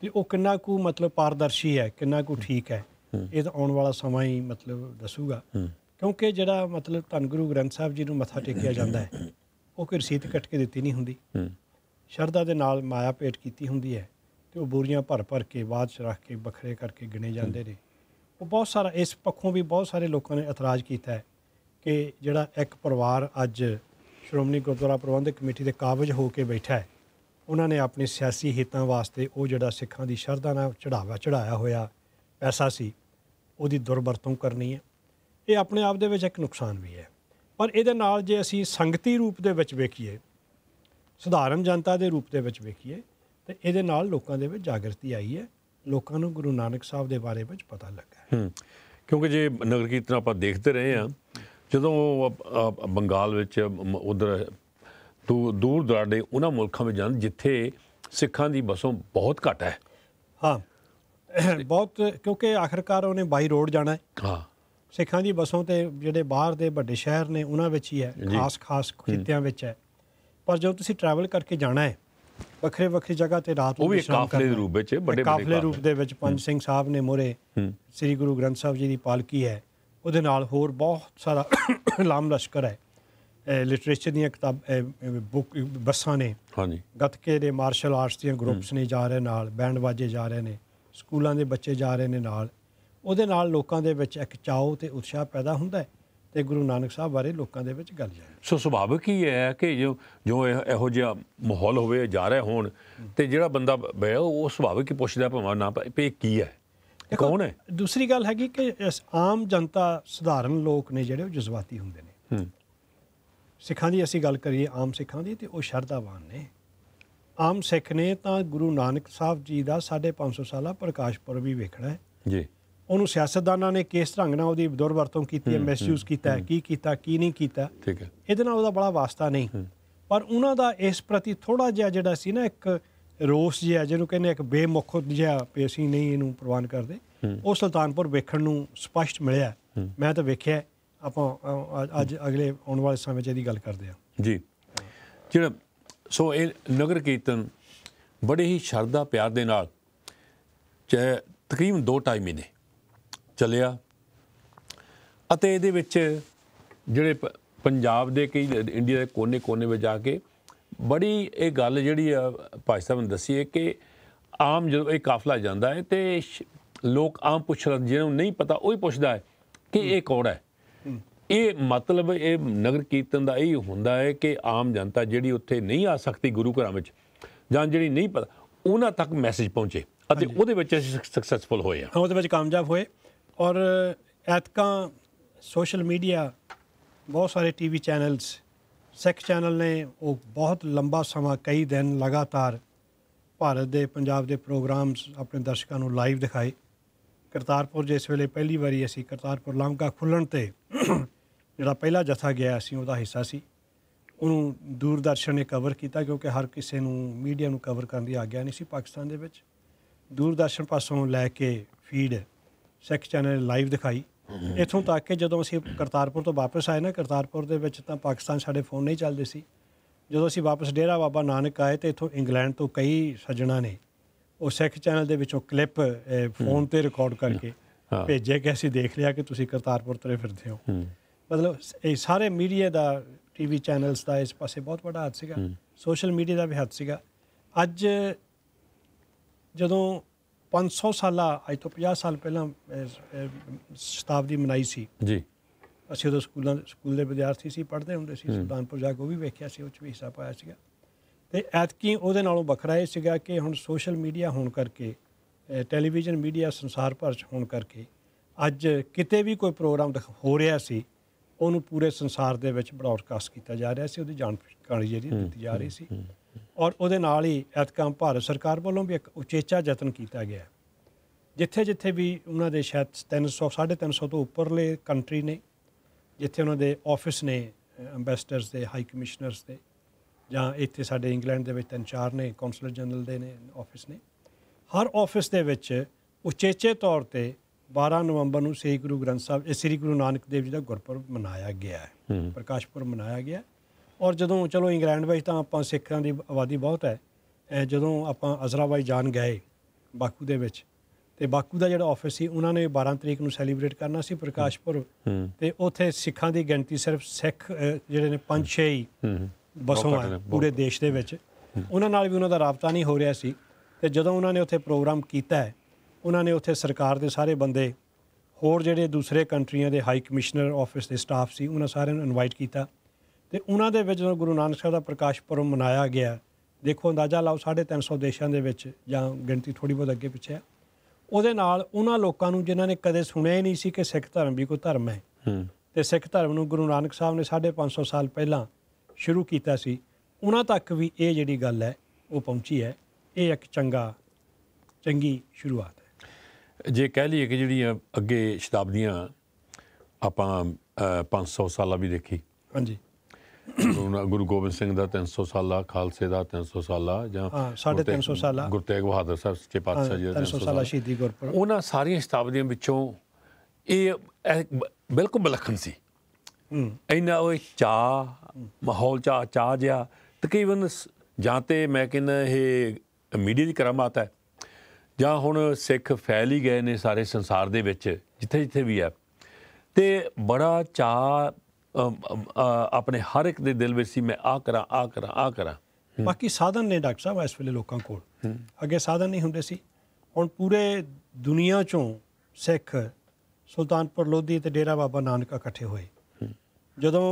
ਤੇ ਉਹ ਕਿੰਨਾ ਕੁ ਮਤਲਬ ਪਾਰਦਰਸ਼ੀ ਹੈ ਕਿੰਨਾ ਕੁ ਠੀਕ ਹੈ ਇਹ ਤਾਂ ਆਉਣ ਵਾਲਾ ਸਮਾਂ ਹੀ ਮਤਲਬ ਦੱਸੂਗਾ ਕਿਉਂਕਿ ਜਿਹੜਾ ਮਤਲਬ ਧੰਨ ਗੁਰੂ ਗ੍ਰੰਥ ਸਾਹਿਬ ਜੀ ਨੂੰ ਮੱਥਾ ਟੇਕਿਆ ਜਾਂਦਾ ਹੈ ਉਹ ਕੋਈ ਰਸੀਦ ਕੱਟ ਕੇ ਦਿੱਤੀ ਨਹੀਂ ਹੁੰਦੀ ਸ਼ਰਧਾ ਦੇ ਨਾਲ ਮਾਇਆ ਪੇਟ ਕੀਤੀ ਹੁੰਦੀ ਹੈ ਤੇ ਉਹ ਬੋਰੀਆਂ ਭਰ ਭਰ ਕੇ ਬਾਅਦ ਚ ਰੱਖ ਕੇ ਬਖਰੇ ਕਰਕੇ ਗਿਣੇ ਜਾਂਦੇ ਨੇ ਉਹ ਬਹੁਤ ਸਾਰਾ ਇਸ ਪੱਖੋਂ ਵੀ ਬਹੁਤ ਸਾਰੇ ਲੋਕਾਂ ਨੇ ਇਤਰਾਜ਼ ਕੀਤਾ ਹੈ ਕਿ ਜਿਹੜਾ ਇੱਕ ਪਰਿਵਾਰ ਅੱਜ ਸ਼੍ਰੋਮਣੀ ਗੁਰਦੁਆਰਾ ਪ੍ਰਬੰਧਕ ਕਮੇਟੀ ਦੇ ਕਾਬਜ ਹੋ ਕੇ ਬੈਠਾ ਹੈ ਉਹਨਾਂ ਨੇ ਆਪਣੇ ਸਿਆਸੀ ਹਿੱਤਾਂ ਵਾਸਤੇ ਉਹ ਜਿਹੜਾ ਸਿੱਖਾਂ ਦੀ ਸ਼ਰਧਾ ਨਾਲ ਚੜਾਵਾ ਚੜਾਇਆ ਹੋਇਆ ਪੈਸਾ ਸੀ ਉਹਦੀ ਦੁਰਵਰਤੋਂ ਕਰਨੀ ਹੈ ਇਹ ਆਪਣੇ ਆਪ ਦੇ ਵਿੱਚ ਇੱਕ ਨੁਕਸਾਨ ਵੀ ਹੈ ਪਰ ਇਹਦੇ ਨਾਲ ਜੇ ਅਸੀਂ ਸੰਗਤੀ ਰੂਪ ਦੇ ਵਿੱਚ ਵੇਖੀਏ ਸਧਾਰਨ ਜਨਤਾ ਦੇ ਰੂਪ ਦੇ ਵਿੱਚ ਵੇਖੀਏ ਤੇ ਇਹਦੇ ਨਾਲ ਲੋਕਾਂ ਦੇ ਵਿੱਚ ਜਾਗਰਤੀ ਆਈ ਹੈ ਲੋਕਾਂ ਨੂੰ ਗੁਰੂ ਨਾਨਕ ਸਾਹਿਬ ਦੇ ਬਾਰੇ ਵਿੱਚ ਪਤਾ ਲੱਗਾ ਹੈ ਕਿਉਂਕਿ ਜੇ ਨਗਰ ਕੀਰਤਨ ਆਪਾਂ ਦੇਖਦੇ ਰਹੇ ਆ ਜਦੋਂ ਬੰਗਾਲ ਵਿੱਚ ਉਧਰ ਦੂਰ ਦਰਾਡੇ ਉਹਨਾਂ ਮੁਲਕਾਂ ਵਿੱਚ ਜਾਣ ਜਿੱਥੇ ਸਿੱਖਾਂ ਦੀ ਬਸੋਂ ਬਹੁਤ ਘੱਟ ਹੈ ਹਾਂ ਬਹੁਤ ਕਿਉਂਕਿ ਆਖਰਕਾਰ ਉਹਨੇ ਬਾਈ ਰੋਡ ਜਾਣਾ ਹੈ ਹਾਂ ਸਿੱਖਾਂ ਦੀ ਬਸੋਂ ਤੇ ਜਿਹੜੇ ਬਾਹਰ ਦੇ ਵੱਡੇ ਸ਼ਹਿਰ ਨੇ ਉਹਨਾਂ ਵਿੱਚ ਹੀ ਹੈ ਖਾਸ ਖਾਸ ਖਿੱਤਿਆਂ ਵਿੱਚ ਹੈ ਪਰ ਜਦੋਂ ਤੁਸੀਂ ਟਰੈਵਲ ਕਰਕੇ ਜਾਣਾ ਹੈ ਵੱਖਰੇ ਵੱਖਰੇ ਜਗ੍ਹਾ ਤੇ ਰਾਤ ਨੂੰ ਸ਼ਾਮ ਕਰਨਾ ਉਹ ਵੀ ਕਾਫਲੇ ਦੇ ਰੂਪ ਵਿੱਚ ਵੱਡੇ ਕਾਫਲੇ ਰੂਪ ਦੇ ਵਿੱਚ ਪੰਜ ਸਿੰਘ ਸਾਹਿਬ ਨੇ ਮੋਰੇ ਸ੍ਰੀ ਗੁਰੂ ਗ੍ਰੰਥ ਸਾਹਿਬ ਜੀ ਦੀ ਪਾਲਕੀ ਹੈ ਉਹਦੇ ਨਾਲ ਹੋਰ ਬਹੁਤ ਸਾਰਾ ਲਾਮ ਲਸ਼ਕਰ ਹੈ ਲਿਟਰੇਚਰ ਦੀਆਂ ਕਿਤਾਬ ਬੁੱਕ ਬਸਾਂ ਨੇ ਹਾਂਜੀ ਗੱਤਕੇ ਦੇ ਮਾਰਸ਼ਲ ਆਰਟਸ ਦੀਆਂ ਗਰੁੱਪਸ ਨੇ ਜਾ ਰਹੇ ਨਾਲ ਬੈਂਡ ਵਾਜੇ ਜਾ ਰਹੇ ਨੇ ਸਕੂਲਾਂ ਦੇ ਬੱਚੇ ਜਾ ਰਹੇ ਨੇ ਨਾਲ ਉਹਦੇ ਨਾਲ ਲੋਕਾਂ ਦੇ ਵਿੱਚ ਇੱਕ ਚਾਅ ਤੇ ਉਤਸ਼ਾਹ ਪੈਦਾ ਹੁੰਦਾ ਹੈ ਤੇ ਗੁਰੂ ਨਾਨਕ ਸਾਹਿਬ ਬਾਰੇ ਲੋਕਾਂ ਦੇ ਵਿੱਚ ਗੱਲ ਜਾਂਦੀ ਸੋ ਸੁਭਾਵਿਕ ਹੀ ਹੈ ਕਿ ਜੋ ਜੋ ਇਹੋ ਜਿਹਾ ਮਾਹੌਲ ਹੋਵੇ ਜਾ ਰਿਹਾ ਹੋਣ ਤੇ ਜਿਹੜਾ ਬੰਦਾ ਬਇਆ ਉਹ ਸੁਭਾਵਿਕ ਹੀ ਪੁੱਛਦਾ ਭਾਵੇਂ ਨਾ ਪਏ ਕੀ ਹੈ ਕੌਣ ਹੈ ਦੂਸਰੀ ਗੱਲ ਹੈਗੀ ਕਿ ਆਮ ਜਨਤਾ ਸਧਾਰਨ ਲੋਕ ਨੇ ਜਿਹੜੇ ਉਹ ਜਜ਼ਬਾਤੀ ਹੁੰਦੇ ਨੇ ਸਿੱਖਾਂ ਦੀ ਅਸੀਂ ਗੱਲ ਕਰੀਏ ਆਮ ਸਿੱਖਾਂ ਦੀ ਤੇ ਉਹ ਸ਼ਰਧਾਵਾਨ ਨੇ ਆਮ ਸਿੱਖ ਨੇ ਤਾਂ ਗੁਰੂ ਨਾਨਕ ਸਾਹਿਬ ਜੀ ਦਾ 550 ਸਾਲਾ ਪ੍ਰਕਾਸ਼ ਪੁਰਬ ਵੀ ਵੇਖਣਾ ਹੈ ਜੀ ਉਹਨੂੰ ਸਿਆਸਤਦਾਨਾਂ ਨੇ ਕਿਸ ਢੰਗ ਨਾਲ ਉਹਦੀ ਦੁਰਵਰਤੋਂ ਕੀਤੀ ਹੈ ਮਿਸਯੂਜ਼ ਕੀਤਾ ਹੈ ਕੀ ਕੀਤਾ ਕੀ ਨਹੀਂ ਕੀਤਾ ਠੀਕ ਹੈ ਇਹਦੇ ਨਾਲ ਉਹਦਾ ਬੜਾ ਵਾਸਤਾ ਨਹੀਂ ਪਰ ਉਹਨਾਂ ਦਾ ਇਸ ਪ੍ਰਤੀ ਥੋੜਾ ਜਿਹਾ ਜਿਹੜਾ ਸੀ ਨਾ ਇੱਕ ਰੋਸ ਜਿਹਾ ਜਿਹਨੂੰ ਕਹਿੰਦੇ ਇੱਕ ਬੇਮੁਖ ਜਿਹਾ ਵੀ ਅਸੀਂ ਨਹੀਂ ਇਹਨੂੰ ਪ੍ਰਵਾਨ ਕਰਦੇ ਉਹ ਸੁਲਤਾਨਪੁਰ ਵੇਖਣ ਨੂੰ ਸਪਸ਼ਟ ਮਿਲਿਆ ਮੈਂ ਤਾਂ ਵੇਖਿਆ ਆਪਾਂ ਅੱਜ ਅਗਲੇ ਆਉਣ ਵਾਲੇ ਸਮੇਂ 'ਚ ਇਹਦੀ ਗੱਲ ਕਰਦੇ ਆ ਜੀ ਜਿਹੜਾ ਸੋ ਇਹ ਨਗਰ ਕੀਰਤਨ ਬੜੇ ਹੀ ਸ਼ਰਧਾ ਪਿਆਰ ਦੇ ਨਾਲ ਚ ਟਾਈਮ ਹੀ ਨੇ ਚੱਲਿਆ ਅਤੇ ਇਹਦੇ ਵਿੱਚ ਜਿਹੜੇ ਪੰਜਾਬ ਦੇ ਕਈ ਇੰਡੀਆ ਦੇ ਕੋਨੇ-ਕੋਨੇ ਵਿੱਚ ਜਾ ਕੇ ਬੜੀ ਇਹ ਗੱਲ ਜਿਹੜੀ ਆ ਭਾਈ ਸਾਹਿਬ ਨੇ ਦੱਸੀ ਹੈ ਕਿ ਆਮ ਜਦੋਂ ਇਹ ਕਾਫਲਾ ਜਾਂਦਾ ਹੈ ਤੇ ਲੋਕ ਆਮ ਪੁੱਛ ਰਹੇ ਜਿਹਨੂੰ ਨਹੀਂ ਪਤਾ ਉਹ ਹੀ ਪੁੱਛਦਾ ਹੈ ਕਿ ਇਹ ਕੌੜਾ ਹੈ ਇਹ ਮਤਲਬ ਇਹ ਨਗਰ ਕੀਰਤਨ ਦਾ ਇਹ ਹੁੰਦਾ ਹੈ ਕਿ ਆਮ ਜਨਤਾ ਜਿਹੜੀ ਉੱਥੇ ਨਹੀਂ ਆ ਸਕਦੀ ਗੁਰੂ ਘਰਾਂ ਵਿੱਚ ਜਾਂ ਜਿਹੜੀ ਨਹੀਂ ਪਤਾ ਉਹਨਾਂ ਤੱਕ ਮੈਸੇਜ ਪਹੁੰਚੇ ਅਤੇ ਉਹਦੇ ਵਿੱਚ ਅਸੀਂ ਸਕਸੈਸਫੁਲ ਹੋਏ ਆ ਉਹਦੇ ਵਿੱਚ ਕਾਮਯਾਬ ਹੋਏ ਔਰ ਐਤਕਾਂ ਸੋਸ਼ਲ ਮੀਡੀਆ ਬਹੁਤ ਸਾਰੇ ਟੀਵੀ ਚੈਨਲਸ ਸਿੱਖ ਚੈਨਲ ਨੇ ਉਹ ਬਹੁਤ ਲੰਬਾ ਸਮਾਂ ਕਈ ਦਿਨ ਲਗਾਤਾਰ ਭਾਰਤ ਦੇ ਪੰਜਾਬ ਦੇ ਪ੍ਰੋਗਰਾਮਸ ਆਪਣੇ ਦਰਸ਼ਕਾਂ ਨੂੰ ਲਾਈਵ ਦਿਖਾਏ ਕਰਤਾਰਪੁਰ ਜਿਸ ਵੇਲੇ ਪਹਿਲੀ ਵਾਰੀ ਅਸੀਂ ਕਰਤਾਰਪੁਰ ਲਾਂਘਾ ਖੁੱਲਣ ਤੇ ਜਿਹੜਾ ਪਹਿਲਾ ਜਥਾ ਗਿਆ ਸੀ ਉਹਦਾ ਹਿੱਸਾ ਸੀ ਉਹਨੂੰ ਦੂਰਦਰਸ਼ਨ ਨੇ ਕਵਰ ਕੀਤਾ ਕਿਉਂਕਿ ਹਰ ਕਿਸੇ ਨੂੰ ਮੀਡੀਆ ਨੂੰ ਕਵਰ ਕਰਨ ਦੀ ਆਗਿਆ ਨਹੀਂ ਸੀ ਪਾਕਿਸਤਾਨ ਦੇ ਵਿੱਚ ਦੂਰਦਰਸ਼ਨ ਪਾਸੋਂ ਲੈ ਕੇ ਫੀਡ ਸਿੱਖ ਚੈਨਲ ਲਾਈਵ ਦਿਖਾਈ ਇਥੋਂ ਤੱਕ ਕਿ ਜਦੋਂ ਅਸੀਂ ਕਰਤਾਰਪੁਰ ਤੋਂ ਵਾਪਸ ਆਏ ਨਾ ਕਰਤਾਰਪੁਰ ਦੇ ਵਿੱਚ ਤਾਂ ਪਾਕਿਸਤਾਨ ਸਾਡੇ ਫੋਨ ਨਹੀਂ ਚੱਲਦੇ ਸੀ ਜਦੋਂ ਅਸੀਂ ਵਾਪਸ ਡੇਰਾ ਬਾਬਾ ਨਾਨਕ ਆਏ ਤੇ ਇਥੋਂ ਇੰਗਲੈਂਡ ਤੋਂ ਕਈ ਸੱਜਣਾ ਨੇ ਉਹ ਸਿੱਖ ਚੈਨਲ ਦੇ ਵਿੱਚੋਂ ਕਲਿੱਪ ਫੋਨ ਤੇ ਰਿਕਾਰਡ ਕਰਕੇ ਭੇਜੇ ਕਿ ਅਸੀਂ ਦੇਖ ਲਿਆ ਕਿ ਤੁਸੀਂ ਕਰਤਾਰਪੁਰ ਤਰੇ ਫਿਰਦੇ ਹੋ ਮਤਲਬ ਇਹ ਸਾਰੇ ਮੀਡੀਆ ਦਾ ਟੀਵੀ ਚੈਨਲਸ ਦਾ ਇਸ ਪਾਸੇ ਬਹੁਤ ਵੱਡਾ ਹੱਥ ਸੀਗਾ ਸੋਸ਼ਲ ਮੀਡੀਆ ਦਾ ਵੀ ਹੱਥ ਸੀਗਾ ਅੱਜ ਜਦੋਂ 500 ਸਾਲਾ ਅੱਜ ਤੋਂ 50 ਸਾਲ ਪਹਿਲਾਂ ਸ਼ਤਾਬਦੀ ਮਨਾਈ ਸੀ ਜੀ ਅਸੀਂ ਉਦੋਂ ਸਕੂਲਾਂ ਸਕੂਲ ਦੇ ਵਿਦਿਆਰਥੀ ਸੀ ਪੜ੍ਹਦੇ ਹੁੰਦੇ ਸੀ ਸੁਲਤਾਨਪੁਰ ਜਾ ਕੇ ਉਹ ਵੀ ਵੇਖਿਆ ਸੀ ਉਹ ਚ ਵੀ ਹਿੱਸਾ ਪਾਇਆ ਸੀਗਾ ਤੇ ਐਤਕੀ ਉਹਦੇ ਨਾਲੋਂ ਵੱਖਰਾ ਇਹ ਸੀਗਾ ਕਿ ਹੁਣ ਸੋਸ਼ਲ ਮੀਡੀਆ ਹੋਣ ਕਰਕੇ ਟੈਲੀਵਿਜ਼ਨ ਮੀਡੀਆ ਸੰਸਾਰ ਭਰ ਚ ਹੋਣ ਕਰਕੇ ਅੱਜ ਕਿਤੇ ਵੀ ਕੋਈ ਪ੍ਰੋਗਰਾਮ ਹੋ ਰਿਹਾ ਸੀ ਉਹਨੂੰ ਪੂਰੇ ਸੰਸਾਰ ਦੇ ਵਿੱਚ ਬ੍ਰੌਡਕਾਸਟ ਕੀਤਾ ਜਾ ਰਿਹਾ ਸੀ ਉਹਦੀ ਜਾਣਕਾਰੀ ਜਿਹੜੀ ਦਿੱਤੀ ਜਾ ਰਹੀ ਸੀ ਔਰ ਉਹਦੇ ਨਾਲ ਹੀ ਐਤਕਾਮ ਭਾਰਤ ਸਰਕਾਰ ਵੱਲੋਂ ਵੀ ਇੱਕ ਉਚੇਚਾ ਯਤਨ ਕੀਤਾ ਗਿਆ ਜਿੱਥੇ-ਜਿੱਥੇ ਵੀ ਉਹਨਾਂ ਦੇ ਸ਼ਾਇਦ 300 350 ਤੋਂ ਉੱਪਰਲੇ ਕੰਟਰੀ ਨੇ ਜਿੱਥੇ ਉਹਨਾਂ ਦੇ ਆਫਿਸ ਨੇ ਐਮਬੈਸਡਰਸ ਦੇ ਹਾਈ ਕਮਿਸ਼ਨਰਸ ਦੇ ਜਾਂ ਇੱਥੇ ਸਾਡੇ ਇੰਗਲੈਂਡ ਦੇ ਵਿੱਚ ਤਿੰਨ ਚਾਰ ਨੇ ਕੌਂਸਲਰ ਜਨਰਲ ਦੇ ਨੇ ਆਫਿਸ ਨੇ ਹਰ ਆਫਿਸ ਦੇ ਵਿੱਚ ਉਚੇਚੇ ਤੌਰ ਤੇ 12 ਨਵੰਬਰ ਨੂੰ ਸ੍ਰੀ ਗੁਰੂ ਗ੍ਰੰਥ ਸਾਹਿਬ ਸ੍ਰੀ ਗੁਰੂ ਨਾਨਕ ਦੇਵ ਜੀ ਦਾ ਗੁਰਪੁਰਬ ਮਨਾਇਆ ਗਿਆ ਹੈ ਪ੍ਰਕਾਸ਼ਪੁਰ ਮਨਾਇਆ ਗਿਆ ਔਰ ਜਦੋਂ ਚਲੋ ਇੰਗਲੈਂਡ ਵਿੱਚ ਤਾਂ ਆਪਾਂ ਸਿੱਖਾਂ ਦੀ ਆਬਾਦੀ ਬਹੁਤ ਹੈ ਜਦੋਂ ਆਪਾਂ ਅਜ਼ਰਾਬਾਈ ਜਾਣ ਗਏ ਬਾਕੂ ਦੇ ਵਿੱਚ ਤੇ ਬਾਕੂ ਦਾ ਜਿਹੜਾ ਆਫਿਸ ਸੀ ਉਹਨਾਂ ਨੇ 12 ਤਰੀਕ ਨੂੰ ਸੈਲੀਬ੍ਰੇਟ ਕਰਨਾ ਸੀ ਪ੍ਰਕਾਸ਼ਪੁਰ ਤੇ ਉੱਥੇ ਸਿੱਖਾਂ ਦੀ ਗਿਣਤੀ ਸਿਰਫ ਸਿੱਖ ਜਿਹੜੇ ਨੇ 5-6 ਹੀ ਬਸੋਂ ਪੂਰੇ ਦੇਸ਼ ਦੇ ਵਿੱਚ ਉਹਨਾਂ ਨਾਲ ਵੀ ਉਹਨਾਂ ਦਾ ਰਾਬਤਾ ਨਹੀਂ ਹੋ ਰਿਹਾ ਸੀ ਤੇ ਜਦੋਂ ਉਹਨਾਂ ਨੇ ਉੱਥੇ ਪ੍ਰੋਗਰਾਮ ਕੀਤਾ ਉਹਨਾਂ ਨੇ ਉੱਥੇ ਸਰਕਾਰ ਦੇ ਸਾਰੇ ਬੰਦੇ ਹੋਰ ਜਿਹੜੇ ਦੂਸਰੇ ਕੰਟਰੀਆਂ ਦੇ ਹਾਈ ਕਮਿਸ਼ਨਰ ਆਫਿਸ ਦੇ ਸਟਾਫ ਸੀ ਉਹਨਾਂ ਸਾਰਿਆਂ ਨੂੰ ਇਨਵਾਈਟ ਕੀਤਾ ਤੇ ਉਹਨਾਂ ਦੇ ਵਿੱਚ ਗੁਰੂ ਨਾਨਕ ਸਾਹਿਬ ਦਾ ਪ੍ਰਕਾਸ਼ ਪੁਰਬ ਮਨਾਇਆ ਗਿਆ ਦੇਖੋ ਅੰਦਾਜ਼ਾ ਲਾਓ 350 ਦੇਸ਼ਾਂ ਦੇ ਵਿੱਚ ਜਾਂ ਗਿਣਤੀ ਥੋੜੀ ਬਹੁਤ ਅੱਗੇ ਪਿੱਛੇ ਆ ਉਹਦੇ ਨਾਲ ਉਹਨਾਂ ਲੋਕਾਂ ਨੂੰ ਜਿਨ੍ਹਾਂ ਨੇ ਕਦੇ ਸੁਣਿਆ ਹੀ ਨਹੀਂ ਸੀ ਕਿ ਸਿੱਖ ਧਰਮ ਵੀ ਕੋਈ ਧਰਮ ਹੈ ਤੇ ਸਿੱਖ ਧਰਮ ਨੂੰ ਗੁਰੂ ਨਾਨਕ ਸਾਹਿਬ ਨੇ 550 ਸਾਲ ਪਹਿਲਾਂ ਸ਼ੁਰੂ ਕੀਤਾ ਸੀ ਉਹਨਾਂ ਤੱਕ ਵੀ ਇਹ ਜਿਹੜੀ ਗੱਲ ਹੈ ਉਹ ਪਹੁੰਚੀ ਹੈ ਇਹ ਇੱਕ ਚੰਗਾ ਚੰਗੀ ਸ਼ੁਰੂਆਤ ਹੈ ਜੇ ਕਹਿ ਲਈਏ ਕਿ ਜਿਹੜੀਆਂ ਅੱਗੇ ਸ਼ਤਾਬਦੀਆਂ ਆਪਾਂ 500 ਸਾਲਾਂ ਵੀ ਦੇਖੀ ਹਾਂਜੀ ਗੁਰੂ ਗੋਬਿੰਦ ਸਿੰਘ ਦਾ 300 ਸਾਲਾ ਖਾਲਸੇ ਦਾ 300 ਸਾਲਾ ਜਾਂ 350 ਸਾਲਾ ਗੁਰਤੇਗ ਬਹਾਦਰ ਸਾਹਿਬ ਸੱਚੇ ਪਾਤਸ਼ਾਹ ਜੀ ਦਾ 300 ਸਾਲਾ ਸ਼ਹੀਦੀ ਗੁਰਪੁਰਬ ਉਹਨਾਂ ਸਾਰੀਆਂ ਸ਼ਤਾਬਦੀਆਂ ਵਿੱਚੋਂ ਇਹ ਬਿਲਕੁਲ ਬਲਖਣ ਸੀ ਇਹਨਾਂ ਉਹ ਚਾ ਮਾਹੌਲ ਚਾ ਚਾ ਜਿਆ ਤਕਰੀਬਨ ਜਾਂ ਤੇ ਮੈਂ ਕਹਿੰਦਾ ਇਹ ਮੀਡੀਆ ਦੀ ਕਰਾਮਾਤ ਹੈ ਜਾਂ ਹੁਣ ਸਿੱਖ ਫੈਲ ਹੀ ਗਏ ਨੇ ਸਾਰੇ ਸੰਸਾਰ ਦੇ ਵਿੱਚ ਜਿੱਥੇ ਜਿੱਥੇ ਵੀ ਹੈ ਤੇ ਬੜਾ ਚਾ ਆਪਣੇ ਹਰ ਇੱਕ ਦੇ ਦਿਲ ਵਿੱਚ ਸੀ ਮੈਂ ਆ ਕਰਾਂ ਆ ਕਰਾਂ ਆ ਕਰਾਂ ਬਾਕੀ ਸਾਧਨ ਨੇ ਡਾਕਟਰ ਸਾਹਿਬ ਇਸ ਵੇਲੇ ਲੋਕਾਂ ਕੋਲ ਅੱਗੇ ਸਾਧਨ ਨਹੀਂ ਹੁੰਦੇ ਸੀ ਹੁਣ ਪੂਰੇ ਦੁਨੀਆ ਚੋਂ ਸਿੱਖ ਸੁਲਤਾਨਪੁਰ ਲੋਧੀ ਤੇ ਡੇਰਾ ਬਾਬਾ ਨਾਨਕ ਇਕੱਠੇ ਹੋਏ ਜਦੋਂ